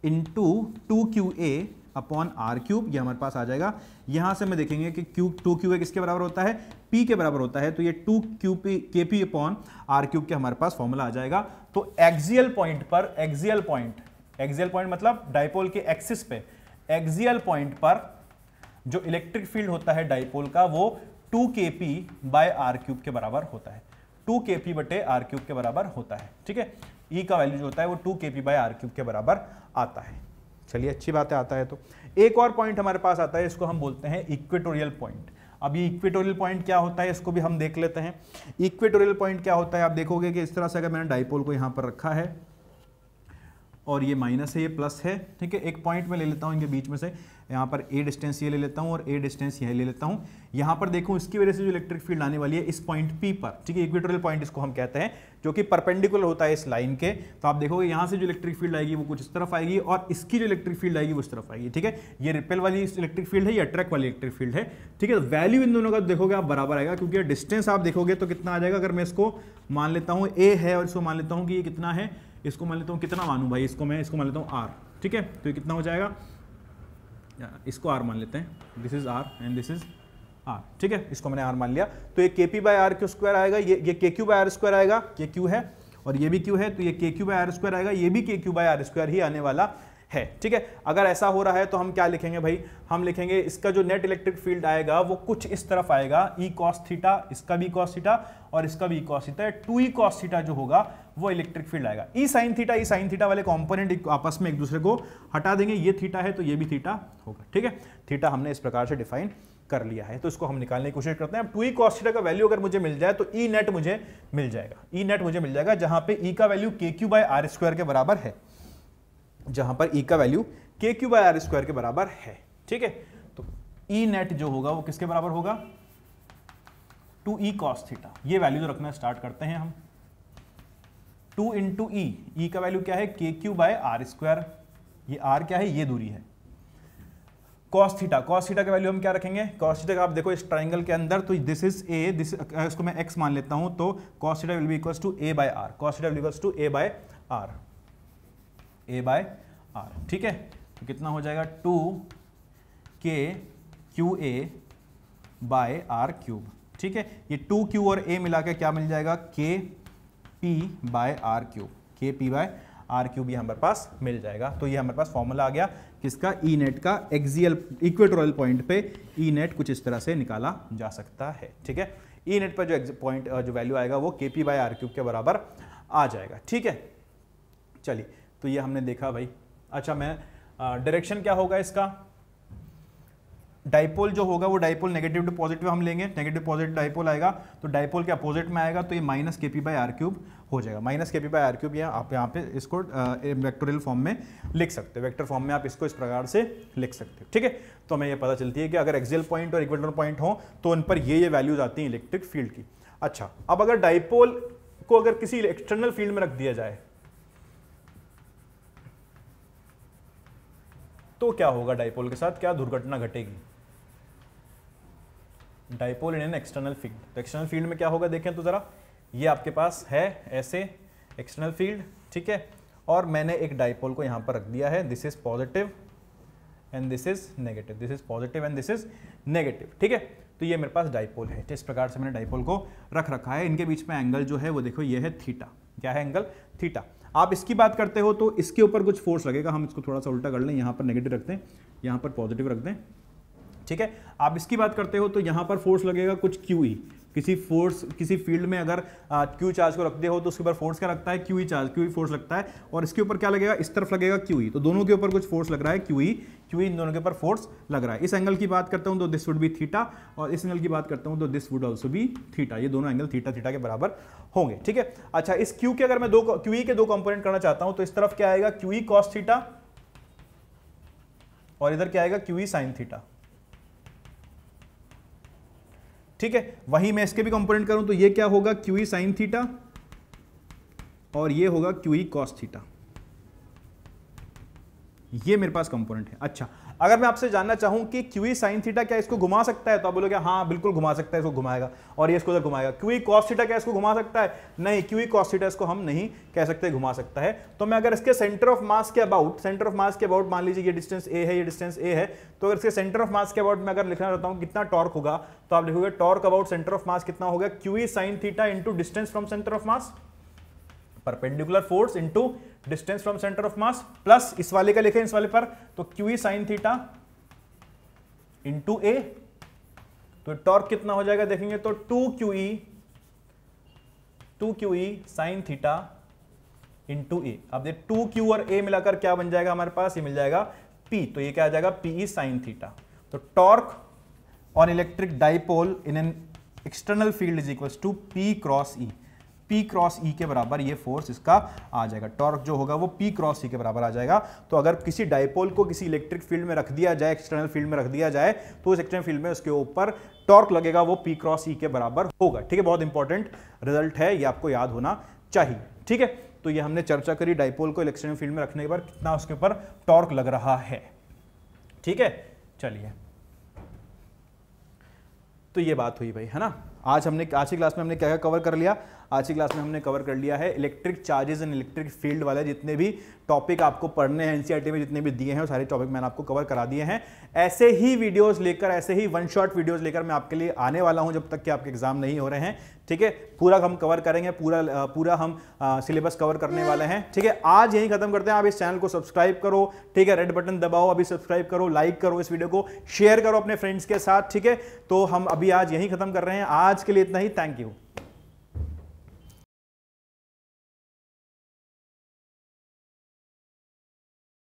A: into two Q A upon R cube ये हमारे पास आ जाएगा यहां से हम देखेंगे कि क्यू टू क्यू ए किसके बराबर होता है पी के बराबर होता है तो ये two Q P K P upon R cube के हमारे पास फॉर्मूला आ जाएगा तो एक्सियल पॉइंट पर एक्सियल पॉइंट एक्सियल पॉइंट मतलब डाइपोल के एक्सिस पे एक्सियल पॉइंट पर जो इलेक्ट्रिक फील्ड होता है डाइपोल का वो टू के पी बाय आर क्यूब के बराबर होता है टू के पी बटे आर क्यूब के बराबर होता है ठीक है ई e का वैल्यू जो होता है वो टू के पी बाय आर क्यूब के बराबर आता है चलिए अच्छी बात है आता है तो एक और पॉइंट हमारे पास आता है इसको हम बोलते हैं इक्वेटोरियल पॉइंट अब ये इक्वेटोरियल पॉइंट क्या होता है इसको भी हम देख लेते हैं इक्वेटोरियल पॉइंट क्या होता है आप देखोगे कि इस तरह से अगर मैंने डाइपोल को यहाँ पर रखा है और ये माइनस है ये प्लस है ठीक है एक पॉइंट में ले लेता हूँ इनके बीच में से यहाँ पर ए डिस्टेंस ये ले लेता हूँ और ए डिस्टेंस ये ले लेता हूँ यहाँ पर देखूँ इसकी वजह से जो इलेक्ट्रिक फील्ड आने वाली है इस पॉइंट पी पर ठीक है इक्वेटोरियल पॉइंट इसको हम कहते हैं जो कि परपेंडिकुलर होता है इस लाइन के तो आप देखोगे यहाँ से जो इलेक्ट्रिक फील्ड आएगी वो कुछ इस तरफ आएगी और इसकी जो इलेक्ट्रिक फील्ड आएगी वो इस तरफ आएगी ठीक है ये रिपेल वाली इलेक्ट्रिक फील्ड है ये अट्रैक्ट वाली इलेक्ट्रिक फील्ड है ठीक है वैल्यू इन दोनों का देखोगे आप बराबर आएगा क्योंकि डिस्टेंस आप देखोगे तो कितना आ जाएगा अगर मैं इसको मान लेता हूँ ए है और इसको मान लेता हूँ कि ये कितना है इसको मान लेता हूँ कितना मानूँ भाई इसको मैं इसको मान लेता हूँ आर ठीक है तो ये कितना हो जाएगा इसको आर मान लेते हैं this is R and this is R ठीक है इसको मैंने आर मान लिया तो ये K P by R Q square आएगा ये ये k Q by are square आएगा के क्यू है और ये भी क्यू है तो ये k Q by are square आएगा ये भी K Q by are square ही आने वाला है ठीक है अगर ऐसा हो रहा है तो हम क्या लिखेंगे भाई हम लिखेंगे इसका जो नेट इलेक्ट्रिक फील्ड आएगा वो कुछ इस तरफ आएगा ई कॉस थीटा इसका भी कॉस थीटा और इसका भी cos theta two E cos theta जो होगा वो इलेक्ट्रिक फील्ड आएगा E sine theta E sine theta वाले कॉम्पोनेंट आपस में एक दूसरे को हटा देंगे ये थीटा है तो ये भी थीटा होगा ठीक है थीटा हमने इस प्रकार से डिफाइन कर लिया है तो इसको हम निकालने की कोशिश करते हैं अब टू ई कॉस थीटा का वैल्यू अगर मुझे मिल जाए तो ई e नेट मुझे मिल जाएगा ई e नेट मुझे मिल जाएगा जहां पे ई e का value K Q by are square के बराबर है जहां पर ई e का value K Q by are square के बराबर है ठीक है तो ई e नेट जो होगा वो किसके बराबर होगा टू ई कॉस थीटा ये वैल्यू रखना स्टार्ट करते हैं हम टू इंटू ई ई का वैल्यू क्या है के क्यू बाय आर स्क्वायर ये आर क्या है ये दूरी है कॉस थीटा कॉस थीटा का वैल्यू हम क्या रखेंगे कॉस थीटा का आप देखो इस ट्राइंगल के अंदर तो दिस इज ए दिस इसको मैं एक्स मान लेता हूं तो cos theta will be equals to A by R cos theta will equals to A by R A by R ठीक है तो कितना हो जाएगा टू के Q A by are cube ठीक है ये टू क्यू और ए मिला के क्या मिल जाएगा K P by are cube K P by are cube ये हमारे पास मिल जाएगा तो ये हमारे पास फॉर्मूला आ गया किसका ई e नेट का एक्जियल इक्वेटोरियल पॉइंट पे ई e नेट कुछ इस तरह से निकाला जा सकता है ठीक है ई e नेट पर जो पॉइंट जो वैल्यू आएगा वो के पी बाय आर क्यूब के बराबर आ जाएगा ठीक है चलिए तो ये हमने देखा भाई अच्छा मैं डायरेक्शन क्या होगा इसका डाइपोल जो होगा वो डाइपोल नेगेटिव टू पॉजिटिव हम लेंगे नेगेटिव पॉजिटिव डाइपोल आएगा तो डाइपोल के अपोजिट में आएगा तो ये माइनस के पी बाई आर क्यूब हो जाएगा माइनस के पी बाई आर क्यूब आप यहाँ पे इसको वेक्टोरियल फॉर्म में लिख सकते हो वेक्टर फॉर्म में आप इसको इस प्रकार से लिख सकते हो ठीक है तो हमें यह पता चलती है कि अगर एक्जेल पॉइंट और इक्वेटर पॉइंट हो तो उन पर ये ये वैल्यूज आती हैं इलेक्ट्रिक फील्ड की अच्छा अब अगर डाइपोल को अगर किसी एक्सटर्नल फील्ड में रख दिया जाए तो क्या होगा डाइपोल के साथ क्या दुर्घटना घटेगी dipole in an external field तो एक्सटर्नल फील्ड में क्या होगा देखें तो ज़रा ये आपके पास है ऐसे एक्सटर्नल फील्ड ठीक है और मैंने एक डाइपोल को यहां पर रख दिया है this is positive and this is negative this is positive and this is negative ठीक है तो ये मेरे पास डाइपोल है इस प्रकार से मैंने डाइपोल को रख रखा है इनके बीच में एंगल जो है वो देखो ये है थीटा क्या है एंगल थीटा आप इसकी बात करते हो तो इसके ऊपर कुछ फोर्स लगेगा हम इसको थोड़ा सा उल्टा कर लें यहाँ पर नेगेटिव रख दें यहाँ पर पॉजिटिव रख दें ठीक है आप इसकी बात करते हो तो यहाँ पर फोर्स लगेगा कुछ क्यू ई e। किसी फोर्स किसी फील्ड में अगर क्यू चार्ज को रखते हो तो उसके ऊपर फोर्स क्या लगता है क्यू ही e चार्ज क्यू ही e फोर्स लगता है और इसके ऊपर क्या लगेगा इस तरफ लगेगा क्यू ही e। तो दोनों के ऊपर कुछ फोर्स लग रहा है क्यू ही क्यू ही इन दोनों के ऊपर फोर्स लग रहा है इस एंगल की बात करता हूँ तो दिस वुड बी थीटा और इस एंगल की बात करता हूँ तो दिस वुड ऑल्सो भी थीटा ये दोनों एंगल थीटा थीटा के बराबर होंगे ठीक है अच्छा इस क्यू के अगर मैं दो क्यू के दो कंपोनेंट करना चाहता हूँ तो इस तरफ क्या आएगा क्यू ही कॉस थीटा और इधर क्या आएगा क्यू ही साइन थीटा ठीक है वहीं मैं इसके भी कंपोनेंट करूं तो ये क्या होगा क्यू ई साइन थीटा और ये होगा क्यू ई कॉस थीटा ये मेरे पास कंपोनेंट है अच्छा अगर मैं आपसे जानना चाहूं कि क्यूई साइन थीटा क्या इसको घुमा सकता है तो आप बोलोगे हाँ बिल्कुल घुमा सकता है इसको घुमाएगा और ये इसको उधर घुमाएगा क्यूई कॉस थीटा क्या इसको घुमा सकता है नहीं क्यूई कॉस थीटा इसको हम नहीं कह सकते घुमा सकता है तो मैं अगर इसके सेंटर ऑफ मास के अबाउट सेंटर ऑफ मास के अबाउट मान लीजिए ये डिस्टेंस ए है ये डिस्टेंस ए है तो अगर इसके सेंटर ऑफ मास के अबाउट मैं अगर लिखना चाहता हूँ कितना टॉर्क होगा तो आप लिखोगे torque about centre of mass कितना होगा Q E sine theta into distance from centre of mass perpendicular force into distance from centre of mass plus इस वाले का लिखे इस वाले पर तो Q E sine theta into A तो टॉर्क कितना हो जाएगा देखेंगे तो two Q E two Q E sine theta into A अब ये टू क्यू और ए मिलाकर क्या बन जाएगा हमारे पास ये मिल जाएगा पी तो ये क्या आ जाएगा पीई साइन थीटा तो torque on electric dipole in an external field is equal to P cross E P cross E के बराबर ये फोर्स इसका आ जाएगा टॉर्क जो होगा वो पी क्रॉस ई के बराबर आ जाएगा तो अगर किसी डायपोल को किसी इलेक्ट्रिक फील्ड में रख दिया जाए एक्सटर्नल फील्ड में रख दिया जाए तो उस एक्सटर्नल फील्ड में उसके ऊपर टॉर्क लगेगा वो पी क्रॉस ई के बराबर होगा ठीक है बहुत इंपॉर्टेंट रिजल्ट है ये आपको याद होना चाहिए ठीक है तो ये हमने चर्चा करी डायपोल को इलेक्ट्रिक फील्ड में रखने के बाद कितना उसके ऊपर टॉर्क लग रहा है ठीक है चलिए तो ये बात हुई भाई है ना आज हमने आज की क्लास में हमने क्या क्या कवर कर लिया आज की क्लास में हमने कवर कर लिया है electric charges and electric field वाले जितने भी टॉपिक आपको पढ़ने हैं एनसीईआरटी में जितने भी दिए हैं वो सारे टॉपिक मैंने आपको कवर करा दिए हैं ऐसे ही वीडियोस लेकर ऐसे ही वन शॉट वीडियोस लेकर मैं आपके लिए आने वाला हूं जब तक कि आपके एग्जाम नहीं हो रहे हैं ठीक है पूरा हम कवर करेंगे पूरा पूरा हम सिलेबस कवर करने वाले हैं ठीक है आज यही खत्म करते हैं आप इस चैनल को सब्सक्राइब करो ठीक है रेड बटन दबाओ अभी सब्सक्राइब करो लाइक करो इस वीडियो को शेयर करो अपने फ्रेंड्स के साथ ठीक है तो हम अभी आज यही खत्म कर रहे हैं आज के लिए इतना ही थैंक यू